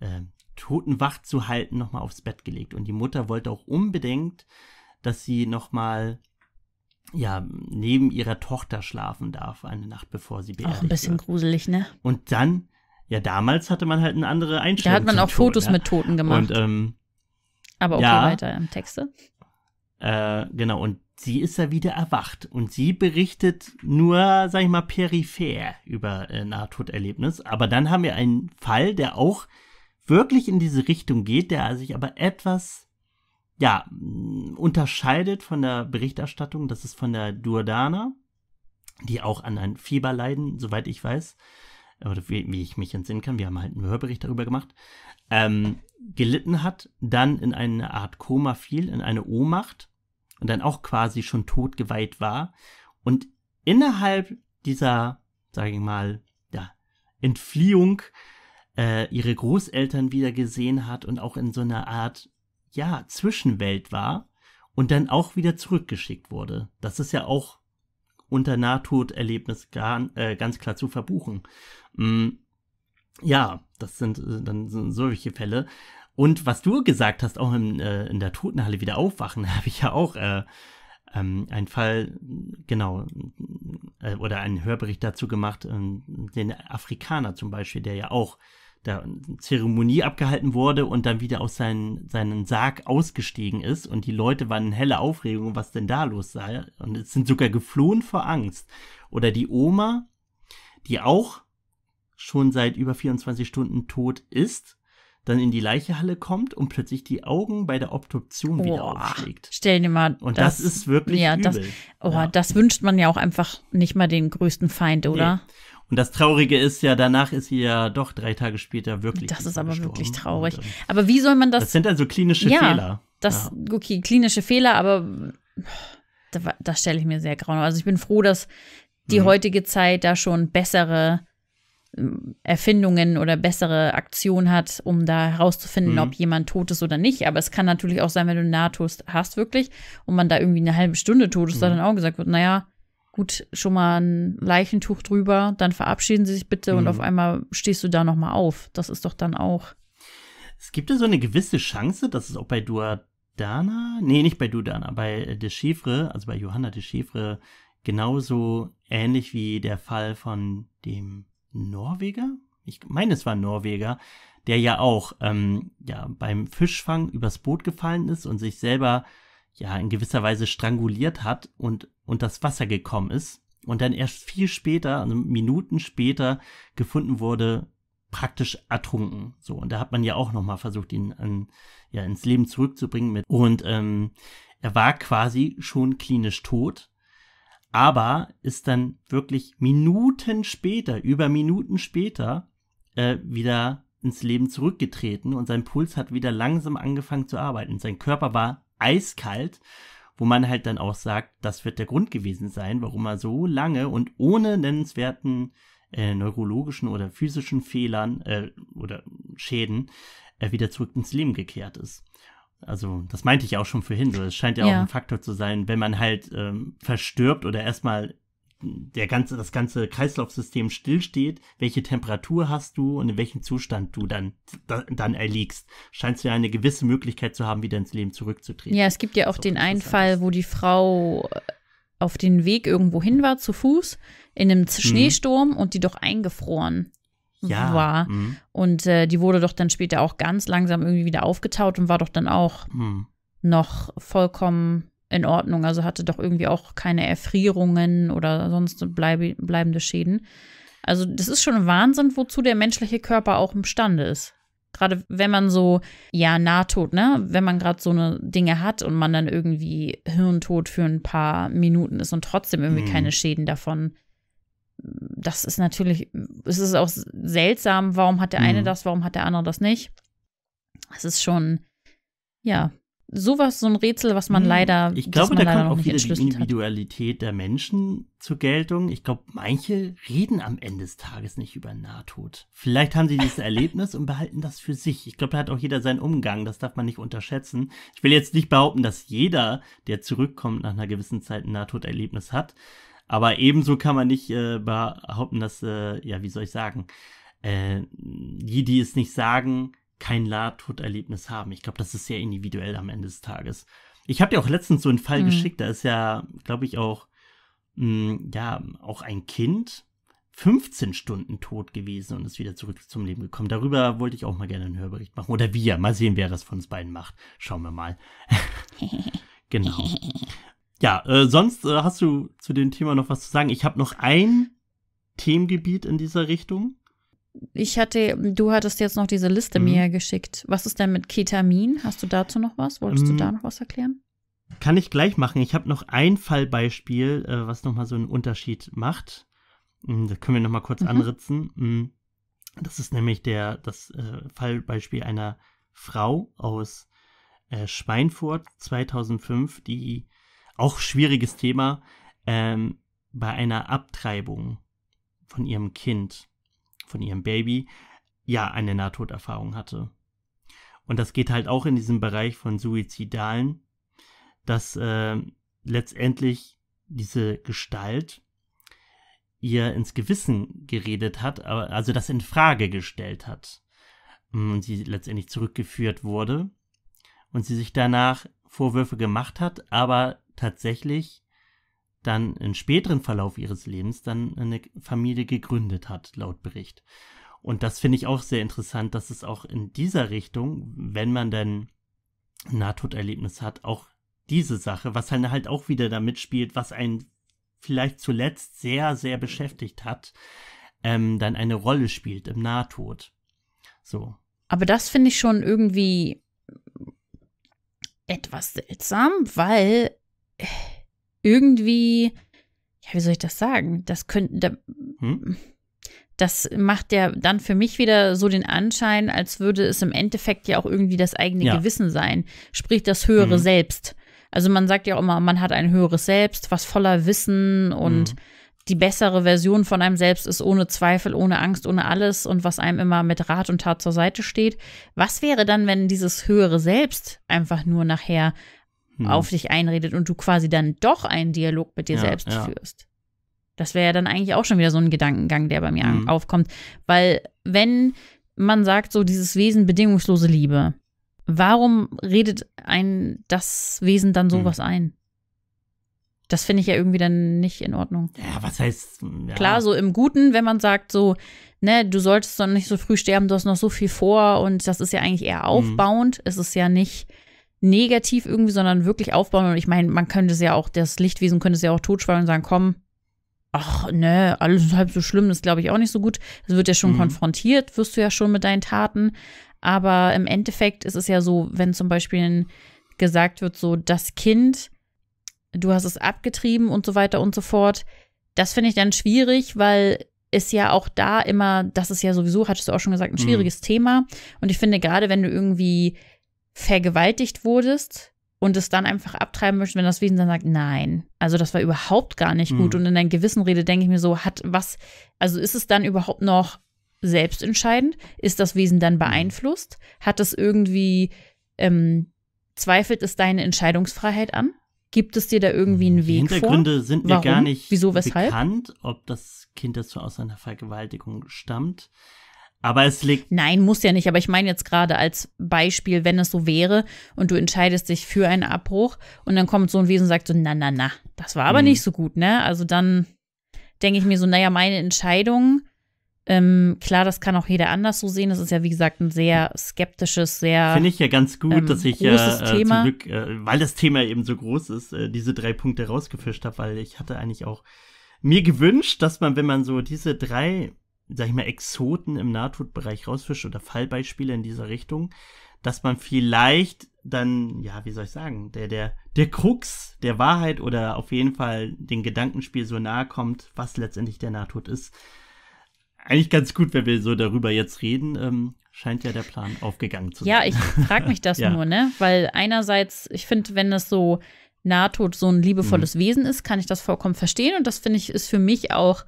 äh, Toten wach zu halten, nochmal aufs Bett gelegt. Und die Mutter wollte auch unbedingt, dass sie nochmal ja, neben ihrer Tochter schlafen darf, eine Nacht bevor sie beerdigt wird. Auch ein bisschen wird. gruselig, ne? Und dann, ja, damals hatte man halt eine andere Einstellung. Da hat man auch Tod, Fotos ja? mit Toten gemacht. Und, ähm, Aber okay, ja, weiter im Texte. Äh, genau, und sie ist ja wieder erwacht und sie berichtet nur, sag ich mal, peripher über äh, Nahtoderlebnis. Aber dann haben wir einen Fall, der auch wirklich in diese Richtung geht, der sich aber etwas ja, unterscheidet von der Berichterstattung. Das ist von der Duodana, die auch an ein Fieber leiden, soweit ich weiß. Oder wie, wie ich mich entsinnen kann. Wir haben halt einen Hörbericht darüber gemacht. Ähm, gelitten hat, dann in eine Art Koma fiel, in eine Ohnmacht und dann auch quasi schon tot geweiht war. Und innerhalb dieser, sage ich mal, ja, Entfliehung äh, ihre Großeltern wieder gesehen hat und auch in so einer Art, ja, Zwischenwelt war und dann auch wieder zurückgeschickt wurde. Das ist ja auch unter Nahtoderlebnis gar, äh, ganz klar zu verbuchen. Mm, ja, das sind äh, dann sind solche Fälle. Und was du gesagt hast, auch in, äh, in der Totenhalle wieder aufwachen, habe ich ja auch äh, ähm, einen Fall, genau, äh, oder einen Hörbericht dazu gemacht, ähm, den Afrikaner zum Beispiel, der ja auch da eine Zeremonie abgehalten wurde und dann wieder aus seinen, seinen Sarg ausgestiegen ist und die Leute waren in helle Aufregung, was denn da los sei und es sind sogar geflohen vor Angst. Oder die Oma, die auch schon seit über 24 Stunden tot ist dann in die Leichehalle kommt und plötzlich die Augen bei der Obduktion oh, wieder aufschlägt. Stell dir mal. Und das, das ist wirklich ja, übel. Das, oh, ja. das wünscht man ja auch einfach nicht mal den größten Feind, oder? Nee. Und das Traurige ist ja, danach ist sie ja doch drei Tage später wirklich. Das ist aber gestorben. wirklich traurig. Und, äh, aber wie soll man das? Das sind also klinische ja, Fehler. Das, ja. okay, klinische Fehler, aber das, das stelle ich mir sehr grauenhaft. Also ich bin froh, dass die mhm. heutige Zeit da schon bessere Erfindungen oder bessere Aktion hat, um da herauszufinden, mhm. ob jemand tot ist oder nicht. Aber es kann natürlich auch sein, wenn du NATO hast wirklich und man da irgendwie eine halbe Stunde tot ist, mhm. da dann auch gesagt wird, naja, gut, schon mal ein Leichentuch drüber, dann verabschieden sie sich bitte mhm. und auf mhm. einmal stehst du da nochmal auf. Das ist doch dann auch. Es gibt ja so eine gewisse Chance, dass es auch bei Duadana, nee, nicht bei Duadana, bei De Chiffre, also bei Johanna De Chiffre genauso ähnlich wie der Fall von dem Norweger? Ich meine, es war ein Norweger, der ja auch ähm, ja, beim Fischfang übers Boot gefallen ist und sich selber ja in gewisser Weise stranguliert hat und unter das Wasser gekommen ist und dann erst viel später, also Minuten später, gefunden wurde, praktisch ertrunken. So, und da hat man ja auch nochmal versucht, ihn an, ja, ins Leben zurückzubringen mit. Und ähm, er war quasi schon klinisch tot, aber ist dann wirklich Minuten später, über Minuten später, äh, wieder ins Leben zurückgetreten und sein Puls hat wieder langsam angefangen zu arbeiten. Sein Körper war eiskalt, wo man halt dann auch sagt, das wird der Grund gewesen sein, warum er so lange und ohne nennenswerten äh, neurologischen oder physischen Fehlern äh, oder Schäden äh, wieder zurück ins Leben gekehrt ist also das meinte ich auch schon vorhin, so, es scheint ja, ja, auch ein Faktor zu sein, wenn man halt ähm, verstirbt oder erstmal der ganze, das ganze Kreislaufsystem stillsteht, welche Temperatur hast du und in welchem Zustand du dann, da, dann erliegst. Scheinst du ja eine gewisse Möglichkeit zu haben, wieder ins Leben zurückzutreten. Ja, es gibt ja auch, auch den einen Fall, wo die Frau äh, auf den Weg irgendwo hin war, zu Fuß, in einem mhm. Schneesturm mhm. und die doch eingefroren ja. war. Mhm. Und äh, die wurde doch dann später auch ganz langsam irgendwie wieder aufgetaut und war doch dann auch mhm. noch vollkommen in Ordnung. Also hatte doch irgendwie auch keine Erfrierungen oder sonst bleib bleibende Schäden. Also das ist schon Wahnsinn, wozu der menschliche Körper auch imstande ist. Gerade wenn man so, ja, nahtot, ne? Wenn man gerade so eine Dinge hat und man dann irgendwie hirntot für ein paar Minuten ist und trotzdem irgendwie mhm. keine Schäden davon das ist natürlich, es ist auch seltsam, warum hat der eine mhm. das, warum hat der andere das nicht. Es ist schon, ja, sowas, so ein Rätsel, was man mhm. leider. Ich glaube, da kommt auch wieder die Individualität hat. der Menschen zur Geltung. Ich glaube, manche reden am Ende des Tages nicht über Nahtod. Vielleicht haben sie dieses Erlebnis und behalten das für sich. Ich glaube, da hat auch jeder seinen Umgang. Das darf man nicht unterschätzen. Ich will jetzt nicht behaupten, dass jeder, der zurückkommt nach einer gewissen Zeit ein Nahtoderlebnis hat. Aber ebenso kann man nicht äh, behaupten, dass, äh, ja, wie soll ich sagen, äh, die, die es nicht sagen, kein Nahtoderlebnis haben. Ich glaube, das ist sehr individuell am Ende des Tages. Ich habe dir auch letztens so einen Fall mhm. geschickt, da ist ja, glaube ich, auch, mh, hm, ja, auch ein Kind 15 Stunden tot gewesen und ist wieder zurück zum Leben gekommen. Darüber wollte ich auch mal gerne einen Hörbericht machen. Oder wir. Mal sehen, wer das von uns beiden macht. Schauen wir mal. genau. Ja, äh, sonst äh, hast du zu dem Thema noch was zu sagen? Ich habe noch ein Themengebiet in dieser Richtung. Ich hatte, du hattest jetzt noch diese Liste mhm. mir geschickt. Was ist denn mit Ketamin? Hast du dazu noch was? Wolltest mhm. du da noch was erklären? Kann ich gleich machen. Ich habe noch ein Fallbeispiel, äh, was nochmal so einen Unterschied macht. Hm, da können wir nochmal kurz mhm. anritzen. Hm, das ist nämlich der, das äh, Fallbeispiel einer Frau aus äh, Schweinfurt 2005, die auch schwieriges Thema ähm, bei einer Abtreibung von ihrem Kind, von ihrem Baby, ja, eine Nahtoderfahrung hatte. Und das geht halt auch in diesem Bereich von Suizidalen, dass äh, letztendlich diese Gestalt ihr ins Gewissen geredet hat, also das in Frage gestellt hat. Und mm, sie letztendlich zurückgeführt wurde und sie sich danach Vorwürfe gemacht hat, aber tatsächlich dann im späteren Verlauf ihres Lebens dann eine Familie gegründet hat, laut Bericht. Und das finde ich auch sehr interessant, dass es auch in dieser Richtung, wenn man dann ein Nahtoderlebnis hat, auch diese Sache, was dann halt auch wieder damit spielt, was einen vielleicht zuletzt sehr, sehr beschäftigt hat, ähm, dann eine Rolle spielt im Nahtod. So. Aber das finde ich schon irgendwie etwas seltsam, weil irgendwie, ja, wie soll ich das sagen? Das könnte, da, hm? das macht ja dann für mich wieder so den Anschein, als würde es im Endeffekt ja auch irgendwie das eigene ja. Gewissen sein, sprich das höhere mhm. Selbst. Also man sagt ja auch immer, man hat ein höheres Selbst, was voller Wissen und mhm. die bessere Version von einem selbst ist ohne Zweifel, ohne Angst, ohne alles und was einem immer mit Rat und Tat zur Seite steht. Was wäre dann, wenn dieses höhere Selbst einfach nur nachher mhm. auf dich einredet und du quasi dann doch einen Dialog mit dir ja, selbst ja. führst. Das wäre ja dann eigentlich auch schon wieder so ein Gedankengang, der bei mir mhm. aufkommt. Weil wenn man sagt, so dieses Wesen bedingungslose Liebe, warum redet ein das Wesen dann mhm. sowas mhm. ein? Das finde ich ja irgendwie dann nicht in Ordnung. Ja, was heißt. Hm, ja. Klar, so im Guten, wenn man sagt, so, ne, du solltest doch nicht so früh sterben, du hast noch so viel vor und das ist ja eigentlich eher mhm. aufbauend. Mhm. Es ist ja nicht negativ irgendwie, sondern wirklich aufbauen. Und ich meine, man könnte es ja auch, das Lichtwesen könnte es ja auch totschweigen und sagen, komm, ach ne, alles ist halb so schlimm, das glaube ich auch nicht so gut. Das wird ja schon mhm. konfrontiert, wirst du ja schon mit deinen Taten. Aber im Endeffekt ist es ja so, wenn zum Beispiel gesagt wird, so das Kind, du hast es abgetrieben und so weiter und so fort, das finde ich dann schwierig, weil es ja auch da immer, das ist ja sowieso, hattest du auch schon gesagt, ein mhm. schwieriges mhm. Thema. Und ich finde, gerade wenn du irgendwie vergewaltigt wurdest und es dann einfach abtreiben möchtest, wenn das Wesen dann sagt, nein. Also das war überhaupt gar nicht gut. Mhm. Und in deinem Gewissen rede, denke ich mir so, hat was, also ist es dann überhaupt noch selbstentscheidend? Ist das Wesen dann mhm. beeinflusst? Hat es irgendwie, ähm, zweifelt es deine Entscheidungsfreiheit an? Gibt es dir da irgendwie einen mhm. Weg Hintergründe vor? Hintergründe sind mir Warum? gar nicht Wieso, bekannt, ob das Kind, das aus einer Vergewaltigung stammt. Aber es liegt. Nein, muss ja nicht. Aber ich meine jetzt gerade als Beispiel, wenn es so wäre und du entscheidest dich für einen Abbruch und dann kommt so ein Wesen und sagt so, na, na, na, das war aber mhm. nicht so gut, ne? Also dann denke ich mir so, naja, meine Entscheidung, ähm, klar, das kann auch jeder anders so sehen. Das ist ja, wie gesagt, ein sehr skeptisches, sehr. Finde ich ja ganz gut, ähm, dass ich ja äh, Thema. Glück, äh, weil das Thema eben so groß ist, äh, diese drei Punkte rausgefischt habe, weil ich hatte eigentlich auch mir gewünscht, dass man, wenn man so diese drei sag ich mal, Exoten im Nahtodbereich rausfischt oder Fallbeispiele in dieser Richtung, dass man vielleicht dann, ja, wie soll ich sagen, der, der, der Krux der Wahrheit oder auf jeden Fall den Gedankenspiel so nahe kommt, was letztendlich der Nahtod ist. Eigentlich ganz gut, wenn wir so darüber jetzt reden. Ähm, scheint ja der Plan aufgegangen zu sein. Ja, ich frage mich das ja. nur, ne? Weil einerseits, ich finde, wenn das so Nahtod so ein liebevolles mhm. Wesen ist, kann ich das vollkommen verstehen. Und das finde ich, ist für mich auch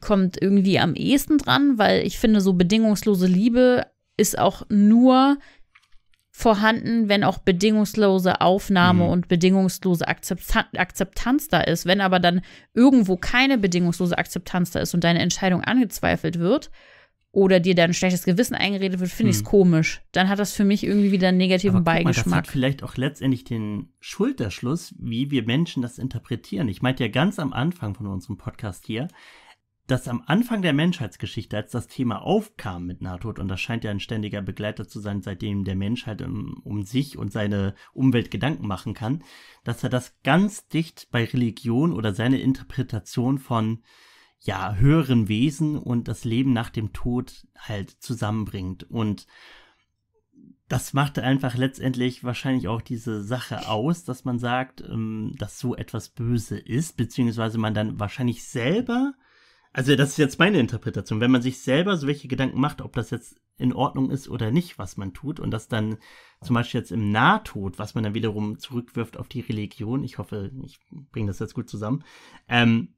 kommt irgendwie am ehesten dran, weil ich finde, so bedingungslose Liebe ist auch nur vorhanden, wenn auch bedingungslose Aufnahme mhm. und bedingungslose Akzeptanz, Akzeptanz da ist. Wenn aber dann irgendwo keine bedingungslose Akzeptanz da ist und deine Entscheidung angezweifelt wird oder dir dann ein schlechtes Gewissen eingeredet wird, finde mhm. ich es komisch. Dann hat das für mich irgendwie wieder einen negativen aber Beigeschmack. Mal, das hat vielleicht auch letztendlich den Schulterschluss, wie wir Menschen das interpretieren. Ich meinte ja ganz am Anfang von unserem Podcast hier, dass am Anfang der Menschheitsgeschichte, als das Thema aufkam mit Nahtod, und das scheint ja ein ständiger Begleiter zu sein, seitdem der Menschheit um, um, sich und seine Umwelt Gedanken machen kann, dass er das ganz dicht bei Religion oder seine Interpretation von ja, höheren Wesen und das Leben nach dem Tod halt zusammenbringt. Und das machte einfach letztendlich wahrscheinlich auch diese Sache aus, dass man sagt, ähm, dass so etwas böse ist, beziehungsweise man dann wahrscheinlich selber also das ist jetzt meine Interpretation. Wenn man sich selber solche Gedanken macht, ob das jetzt in Ordnung ist oder nicht, was man tut, und das dann zum Beispiel jetzt im Nahtod, was man dann wiederum zurückwirft auf die Religion, ich hoffe, ich bringe das jetzt gut zusammen, ähm,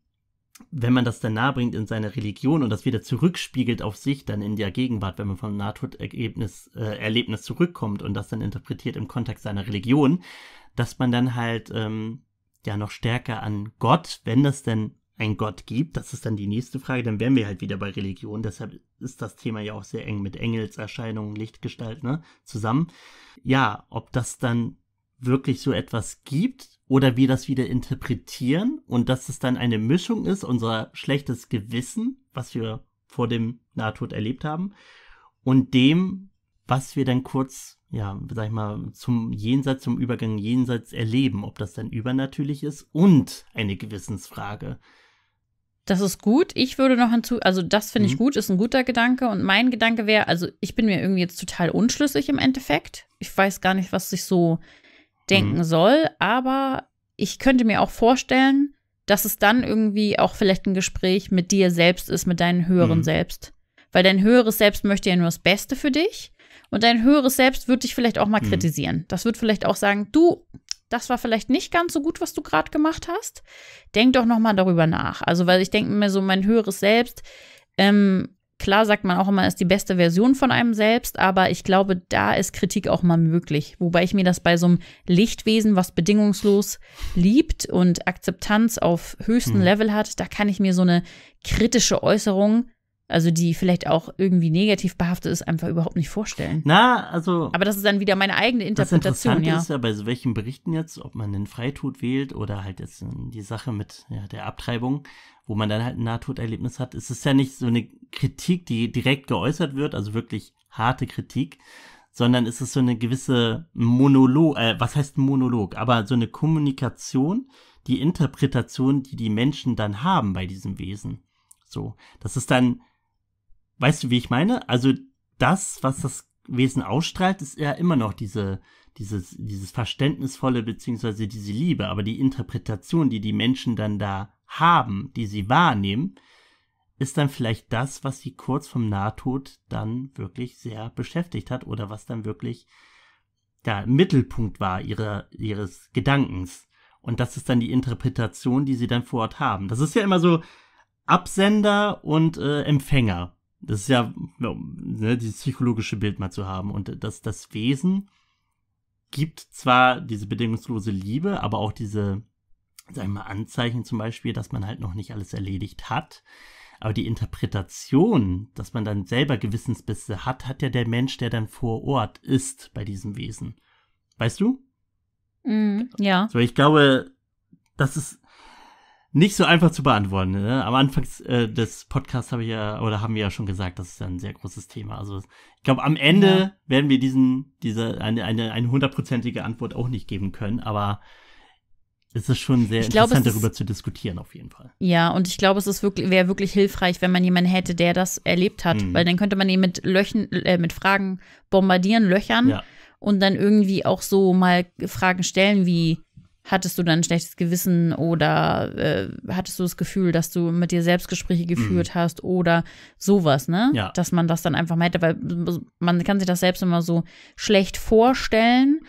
wenn man das dann nahe bringt in seine Religion und das wieder zurückspiegelt auf sich, dann in der Gegenwart, wenn man vom Nahtoderlebnis äh, Erlebnis zurückkommt und das dann interpretiert im Kontext seiner Religion, dass man dann halt ähm, ja noch stärker an Gott, wenn das denn einen Gott gibt, das ist dann die nächste Frage, dann wären wir halt wieder bei Religion, deshalb ist das Thema ja auch sehr eng mit Engelserscheinungen, Lichtgestalt, ne, zusammen. Ja, ob das dann wirklich so etwas gibt oder wir das wieder interpretieren und dass es dann eine Mischung ist, unser schlechtes Gewissen, was wir vor dem Nahtod erlebt haben, und dem, was wir dann kurz, ja, sag ich mal, zum Jenseits, zum Übergang Jenseits erleben, ob das dann übernatürlich ist und eine Gewissensfrage. Das ist gut. Ich würde noch hinzu, also das finde mhm. ich gut, ist ein guter Gedanke. Und mein Gedanke wäre, also ich bin mir irgendwie jetzt total unschlüssig im Endeffekt. Ich weiß gar nicht, was ich so denken mhm. soll, aber ich könnte mir auch vorstellen, dass es dann irgendwie auch vielleicht ein Gespräch mit dir selbst ist, mit deinem höheren mhm. Selbst. Weil dein höheres Selbst möchte ja nur das Beste für dich. Und dein höheres Selbst wird dich vielleicht auch mal mhm. kritisieren. Das wird vielleicht auch sagen, du, das war vielleicht nicht ganz so gut, was du gerade gemacht hast. Denk doch nochmal darüber nach. Also, weil ich denke mir so, mein höheres Selbst, ähm, klar sagt man auch immer, ist die beste Version von einem selbst, aber ich glaube, da ist Kritik auch mal möglich. Wobei ich mir das bei so einem Lichtwesen, was bedingungslos liebt und Akzeptanz auf höchstem hm. Level hat, da kann ich mir so eine kritische Äußerung also die vielleicht auch irgendwie negativ behaftet ist, einfach überhaupt nicht vorstellen. Na, also. Aber das ist dann wieder meine eigene Interpretation, das Interessante ja. ist ja, bei welchen Berichten jetzt, ob man den Freitod wählt oder halt jetzt die Sache mit ja, der Abtreibung, wo man dann halt ein Nahtoderlebnis hat, ist es ja nicht so eine Kritik, die direkt geäußert wird, also wirklich harte Kritik, sondern ist es so eine gewisse Monolog, äh, was heißt Monolog, aber so eine Kommunikation, die Interpretation, die die Menschen dann haben bei diesem Wesen. So, das ist dann Weißt du, wie ich meine? Also das, was das Wesen ausstrahlt, ist ja immer noch diese, dieses, dieses verständnisvolle beziehungsweise diese Liebe, aber die Interpretation, die die Menschen dann da haben, die sie wahrnehmen, ist dann vielleicht das, was sie kurz vom Nahtod dann wirklich sehr beschäftigt hat oder was dann wirklich der Mittelpunkt war ihrer, ihres Gedankens. Und das ist dann die Interpretation, die sie dann vor Ort haben. Das ist ja immer so Absender und äh, Empfänger. Das ist ja, ne, dieses psychologische Bild mal zu haben. Und dass das Wesen gibt zwar diese bedingungslose Liebe, aber auch diese, sagen wir mal, Anzeichen zum Beispiel, dass man halt noch nicht alles erledigt hat. Aber die Interpretation, dass man dann selber Gewissensbisse hat, hat ja der Mensch, der dann vor Ort ist bei diesem Wesen. Weißt du? Mm, ja. So, ich glaube, das ist, nicht so einfach zu beantworten. Ne? Am Anfang äh, des Podcasts habe ich ja, oder haben wir ja schon gesagt, das ist ja ein sehr großes Thema. Also ich glaube, am Ende ja. werden wir diesen, diese, eine, eine, eine hundertprozentige Antwort auch nicht geben können, aber es ist schon sehr ich interessant, darüber ist, zu diskutieren, auf jeden Fall. Ja, und ich glaube, es ist wirklich, wäre wirklich hilfreich, wenn man jemanden hätte, der das erlebt hat, mhm. weil dann könnte man ihn mit Löchern, äh, mit Fragen bombardieren, löchern ja. und dann irgendwie auch so mal Fragen stellen wie, hattest du dann ein schlechtes Gewissen oder äh, hattest du das Gefühl, dass du mit dir Selbstgespräche mhm. geführt mhm. hast oder sowas, ne? Ja. Dass man das dann einfach mal hätte, weil man kann sich das selbst immer so schlecht vorstellen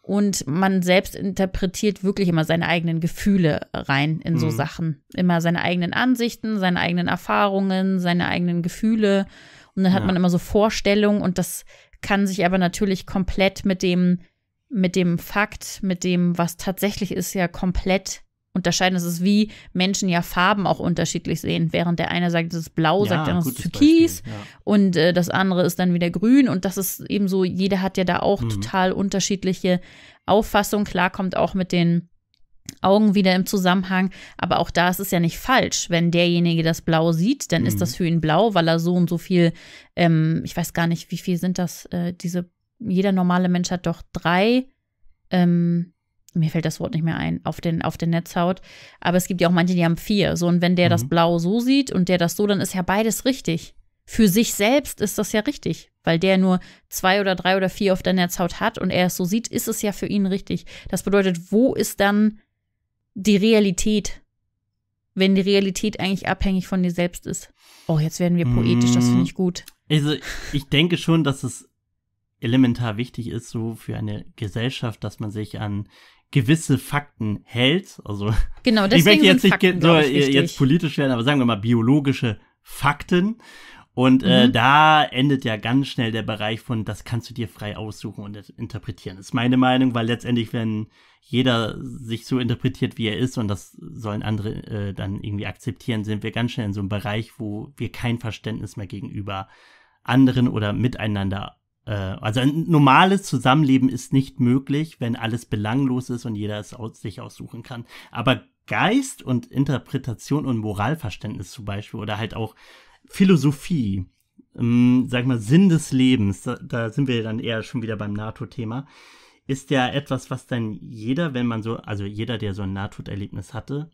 und man selbst interpretiert wirklich immer seine eigenen Gefühle rein in so mhm. Sachen. Immer seine eigenen Ansichten, seine eigenen Erfahrungen, seine eigenen Gefühle und dann hat ja. man immer so Vorstellungen und das kann sich aber natürlich komplett mit dem mit dem Fakt, mit dem, was tatsächlich ist, ja komplett unterscheiden. Es ist wie Menschen ja Farben auch unterschiedlich sehen. Während der eine sagt, es ist blau, ja, sagt der andere, es ist türkis ja. und äh, das andere ist dann wieder grün. Und das ist eben so, jeder hat ja da auch mhm. total unterschiedliche Auffassungen. Klar kommt auch mit den Augen wieder im Zusammenhang, aber auch da ist es ja nicht falsch. Wenn derjenige das Blau sieht, dann mhm. ist das für ihn blau, weil er so und so viel, ähm, ich weiß gar nicht, wie viel sind das, äh, diese jeder normale Mensch hat doch drei, ähm, mir fällt das Wort nicht mehr ein, auf den, auf den Netzhaut. Aber es gibt ja auch manche, die haben vier. So, und wenn der mhm. das Blau so sieht und der das so, dann ist ja beides richtig. Für sich selbst ist das ja richtig, weil der nur zwei oder drei oder vier auf der Netzhaut hat und er es so sieht, ist es ja für ihn richtig. Das bedeutet, wo ist dann die Realität, wenn die Realität eigentlich abhängig von dir selbst ist? Oh, jetzt werden wir poetisch, das finde mm. ich gut. Also, ich denke schon, dass es elementar wichtig ist, so für eine Gesellschaft, dass man sich an gewisse Fakten hält. Also genau, deswegen ich möchte jetzt nicht Fakten, so, jetzt politisch werden, aber sagen wir mal biologische Fakten. Und äh, mhm. äh, da endet ja ganz schnell der Bereich von, das kannst du dir frei aussuchen und interpretieren. Das ist meine Meinung, weil letztendlich, wenn jeder sich so interpretiert, wie er ist, und das sollen andere äh, dann irgendwie akzeptieren, sind wir ganz schnell in so einem Bereich, wo wir kein Verständnis mehr gegenüber anderen oder miteinander äh, also ein normales Zusammenleben ist nicht möglich, wenn alles belanglos ist und jeder es aus, sich aussuchen kann. Aber Geist und Interpretation und Moralverständnis zum Beispiel oder halt auch Philosophie, ähm, sag mal Sinn des Lebens, da, da sind wir dann eher schon wieder beim NATO-Thema, ist ja etwas, was dann jeder, wenn man so, also jeder, der so ein NATO-Erlebnis hatte,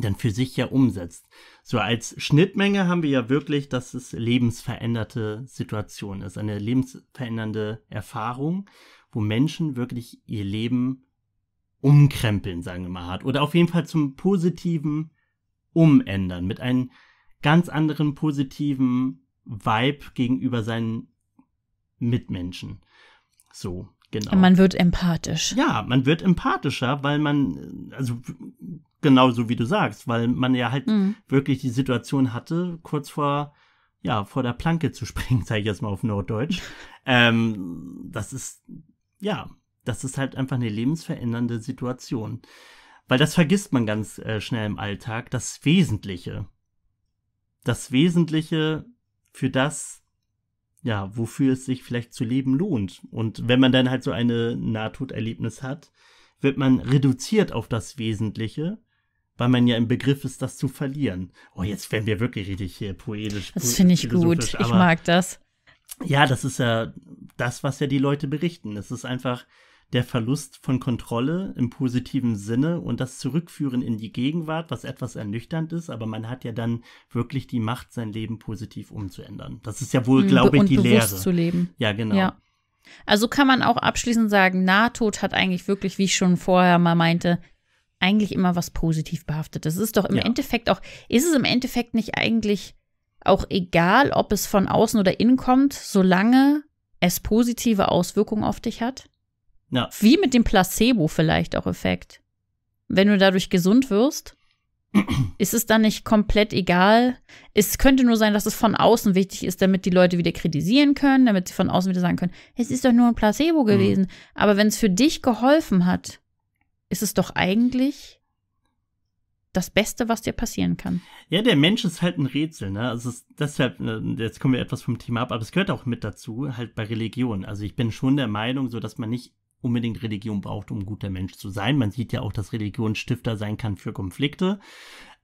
dann für sich ja umsetzt. So als Schnittmenge haben wir ja wirklich, dass es lebensveränderte Situation ist, eine lebensverändernde Erfahrung, wo Menschen wirklich ihr Leben umkrempeln, sagen wir mal hart, oder auf jeden Fall zum positiven umändern, mit einem ganz anderen positiven Vibe gegenüber seinen Mitmenschen. So. Genau. Man wird empathisch. Ja, man wird empathischer, weil man, also genauso wie du sagst, weil man ja halt mhm. wirklich die Situation hatte, kurz vor, ja, vor der Planke zu springen, sage ich jetzt mal auf Norddeutsch. ähm, das ist, ja, das ist halt einfach eine lebensverändernde Situation. Weil das vergisst man ganz äh, schnell im Alltag, das Wesentliche. Das Wesentliche für das, ja, wofür es sich vielleicht zu leben lohnt. Und wenn man dann halt so eine Nahtoderlebnis hat, wird man reduziert auf das Wesentliche, weil man ja im Begriff ist, das zu verlieren. Oh, jetzt werden wir wirklich richtig hier poetisch. Das finde ich gut. Ich mag das. Ja, das ist ja das, was ja die Leute berichten. Es ist einfach, der Verlust von Kontrolle im positiven Sinne und das Zurückführen in die Gegenwart, was etwas ernüchternd ist, aber man hat ja dann wirklich die Macht, sein Leben positiv umzuändern. Das ist ja wohl, hm, glaube ich, die Lehre. Zu leben. Ja, genau. Ja. Also kann man auch abschließend sagen, Nahtod hat eigentlich wirklich, wie ich schon vorher mal meinte, eigentlich immer was positiv behaftet. Das ist doch im ja. Endeffekt auch, ist es im Endeffekt nicht eigentlich auch egal, ob es von außen oder innen kommt, solange es positive Auswirkungen auf dich hat? Ja. Wie mit dem Placebo vielleicht auch Effekt. Wenn du dadurch gesund wirst, ist es dann nicht komplett egal? Es könnte nur sein, dass es von außen wichtig ist, damit die Leute wieder kritisieren können, damit sie von außen wieder sagen können, es ist doch nur ein Placebo mhm. gewesen. Mhm. Aber wenn es für dich geholfen hat, ist es doch eigentlich das Beste, was dir passieren kann. Ja, der Mensch ist halt ein Rätsel, ne? Also deshalb, ne, jetzt kommen wir etwas vom Thema ab, aber es gehört auch mit dazu, halt bei Religion. Also ich bin schon der Meinung, so dass man nicht unbedingt Religion braucht, um ein guter Mensch zu sein. Man sieht ja auch, dass Religion Stifter sein kann für Konflikte.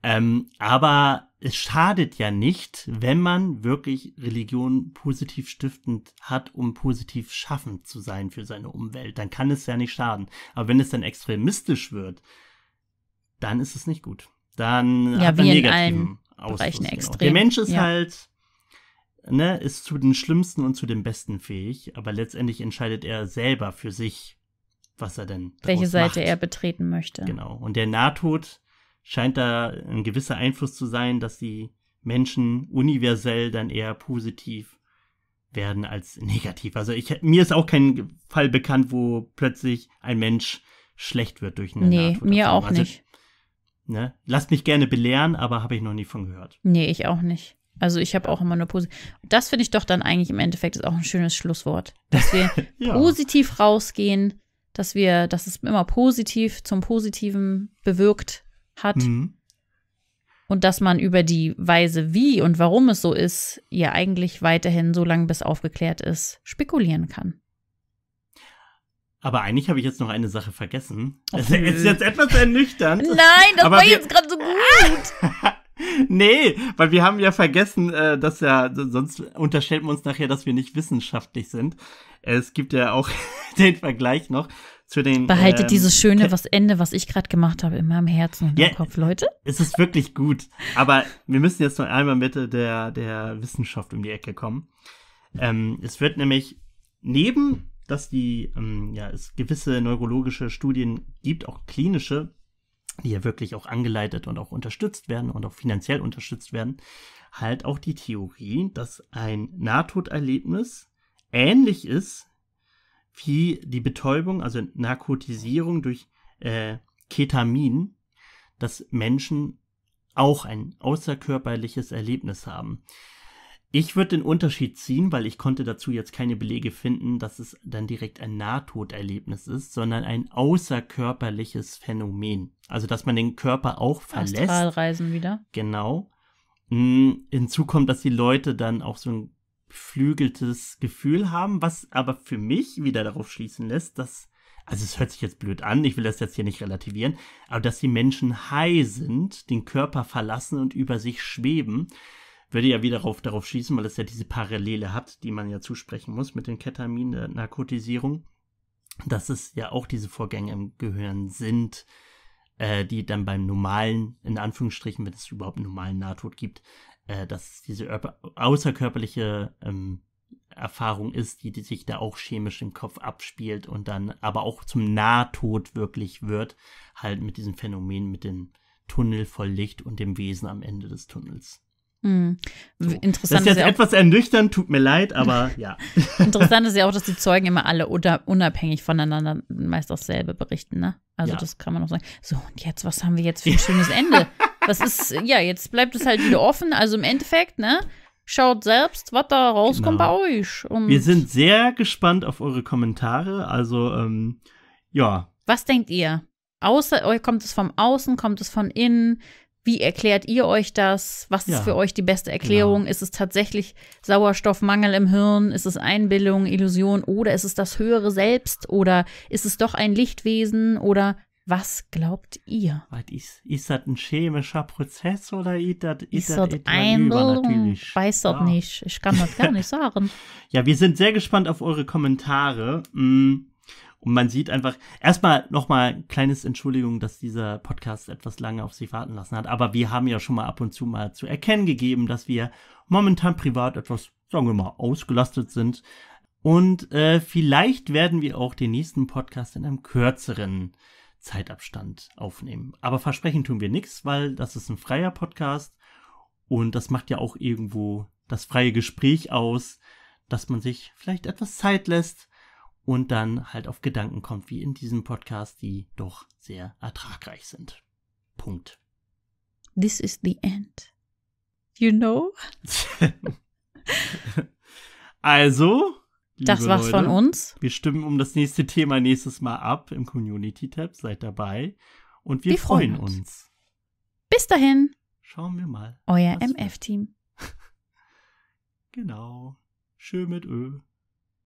Ähm, aber es schadet ja nicht, wenn man wirklich Religion positiv stiftend hat, um positiv schaffend zu sein für seine Umwelt. Dann kann es ja nicht schaden. Aber wenn es dann extremistisch wird, dann ist es nicht gut. Dann ja, hat man negativen Ausfluss. Genau. Der Mensch ist ja. halt ne, ist zu den Schlimmsten und zu den Besten fähig, aber letztendlich entscheidet er selber für sich, was er denn. Welche Seite macht. er betreten möchte. Genau. Und der Nahtod scheint da ein gewisser Einfluss zu sein, dass die Menschen universell dann eher positiv werden als negativ. Also ich, mir ist auch kein Fall bekannt, wo plötzlich ein Mensch schlecht wird durch eine Nee, mir auch also, nicht. Ne? Lasst mich gerne belehren, aber habe ich noch nie von gehört. Nee, ich auch nicht. Also ich habe auch immer nur positive. Das finde ich doch dann eigentlich im Endeffekt ist auch ein schönes Schlusswort, dass wir ja. positiv rausgehen, dass wir, dass es immer positiv zum Positiven bewirkt hat mhm. und dass man über die Weise, wie und warum es so ist, ja eigentlich weiterhin so lange bis aufgeklärt ist, spekulieren kann. Aber eigentlich habe ich jetzt noch eine Sache vergessen. Oh, es ist jetzt etwas ernüchternd. Nein, das war jetzt gerade so gut. Nee, weil wir haben ja vergessen, äh, dass ja, sonst unterstellt man uns nachher, dass wir nicht wissenschaftlich sind. Es gibt ja auch den Vergleich noch zu den. Behaltet ähm, dieses schöne was Ende, was ich gerade gemacht habe, in meinem Herzen und ja, im Kopf, Leute. Es ist wirklich gut. Aber wir müssen jetzt noch einmal mit der, der Wissenschaft um die Ecke kommen. Ähm, es wird nämlich neben, dass die, ähm, ja, es gewisse neurologische Studien gibt, auch klinische, die ja wirklich auch angeleitet und auch unterstützt werden und auch finanziell unterstützt werden, halt auch die Theorie, dass ein Nahtoderlebnis ähnlich ist wie die Betäubung, also Narkotisierung durch äh, Ketamin, dass Menschen auch ein außerkörperliches Erlebnis haben. Ich würde den Unterschied ziehen, weil ich konnte dazu jetzt keine Belege finden, dass es dann direkt ein Nahtoderlebnis ist, sondern ein außerkörperliches Phänomen. Also, dass man den Körper auch verlässt. Astralreisen wieder. Genau. Hm, hinzu kommt, dass die Leute dann auch so ein geflügeltes Gefühl haben, was aber für mich wieder darauf schließen lässt, dass, also es hört sich jetzt blöd an, ich will das jetzt hier nicht relativieren, aber dass die Menschen high sind, den Körper verlassen und über sich schweben würde ja wieder darauf, darauf schließen, weil es ja diese Parallele hat, die man ja zusprechen muss mit den Ketamin, der Narkotisierung, dass es ja auch diese Vorgänge im Gehirn sind, äh, die dann beim normalen, in Anführungsstrichen, wenn es überhaupt einen normalen Nahtod gibt, äh, dass es diese außerkörperliche ähm, Erfahrung ist, die, die sich da auch chemisch im Kopf abspielt und dann aber auch zum Nahtod wirklich wird, halt mit diesem Phänomen, mit dem Tunnel voll Licht und dem Wesen am Ende des Tunnels. Hm. So. Interessant das ist jetzt etwas ernüchternd, tut mir leid, aber ja. Interessant ist ja auch, dass die Zeugen immer alle unabhängig voneinander meist dasselbe berichten, ne? Also ja. das kann man auch sagen. So, und jetzt, was haben wir jetzt für ein schönes Ende? was ist, ja, jetzt bleibt es halt wieder offen. Also im Endeffekt, ne? Schaut selbst, was da rauskommt genau. bei euch. Und wir sind sehr gespannt auf eure Kommentare. Also, ähm, ja. Was denkt ihr? Außer, kommt es vom Außen, kommt es von innen? Wie erklärt ihr euch das? Was ist ja, für euch die beste Erklärung? Genau. Ist es tatsächlich Sauerstoffmangel im Hirn? Ist es Einbildung, Illusion oder ist es das höhere Selbst oder ist es doch ein Lichtwesen oder was glaubt ihr? Ist, ist das ein chemischer Prozess oder ist das, ist ist Ich weiß das ja. nicht. Ich kann das gar nicht sagen. ja, wir sind sehr gespannt auf eure Kommentare. Hm. Und man sieht einfach, erstmal nochmal kleines Entschuldigung, dass dieser Podcast etwas lange auf sich warten lassen hat. Aber wir haben ja schon mal ab und zu mal zu erkennen gegeben, dass wir momentan privat etwas, sagen wir mal, ausgelastet sind. Und äh, vielleicht werden wir auch den nächsten Podcast in einem kürzeren Zeitabstand aufnehmen. Aber versprechen tun wir nichts, weil das ist ein freier Podcast und das macht ja auch irgendwo das freie Gespräch aus, dass man sich vielleicht etwas Zeit lässt, und dann halt auf Gedanken kommt, wie in diesem Podcast, die doch sehr ertragreich sind. Punkt. This is the end. You know? also, das war's Leute, von uns. Wir stimmen um das nächste Thema nächstes Mal ab im Community Tab. Seid dabei. Und wir, wir freuen uns. uns. Bis dahin. Schauen wir mal. Euer MF-Team. genau. Schön mit Ö.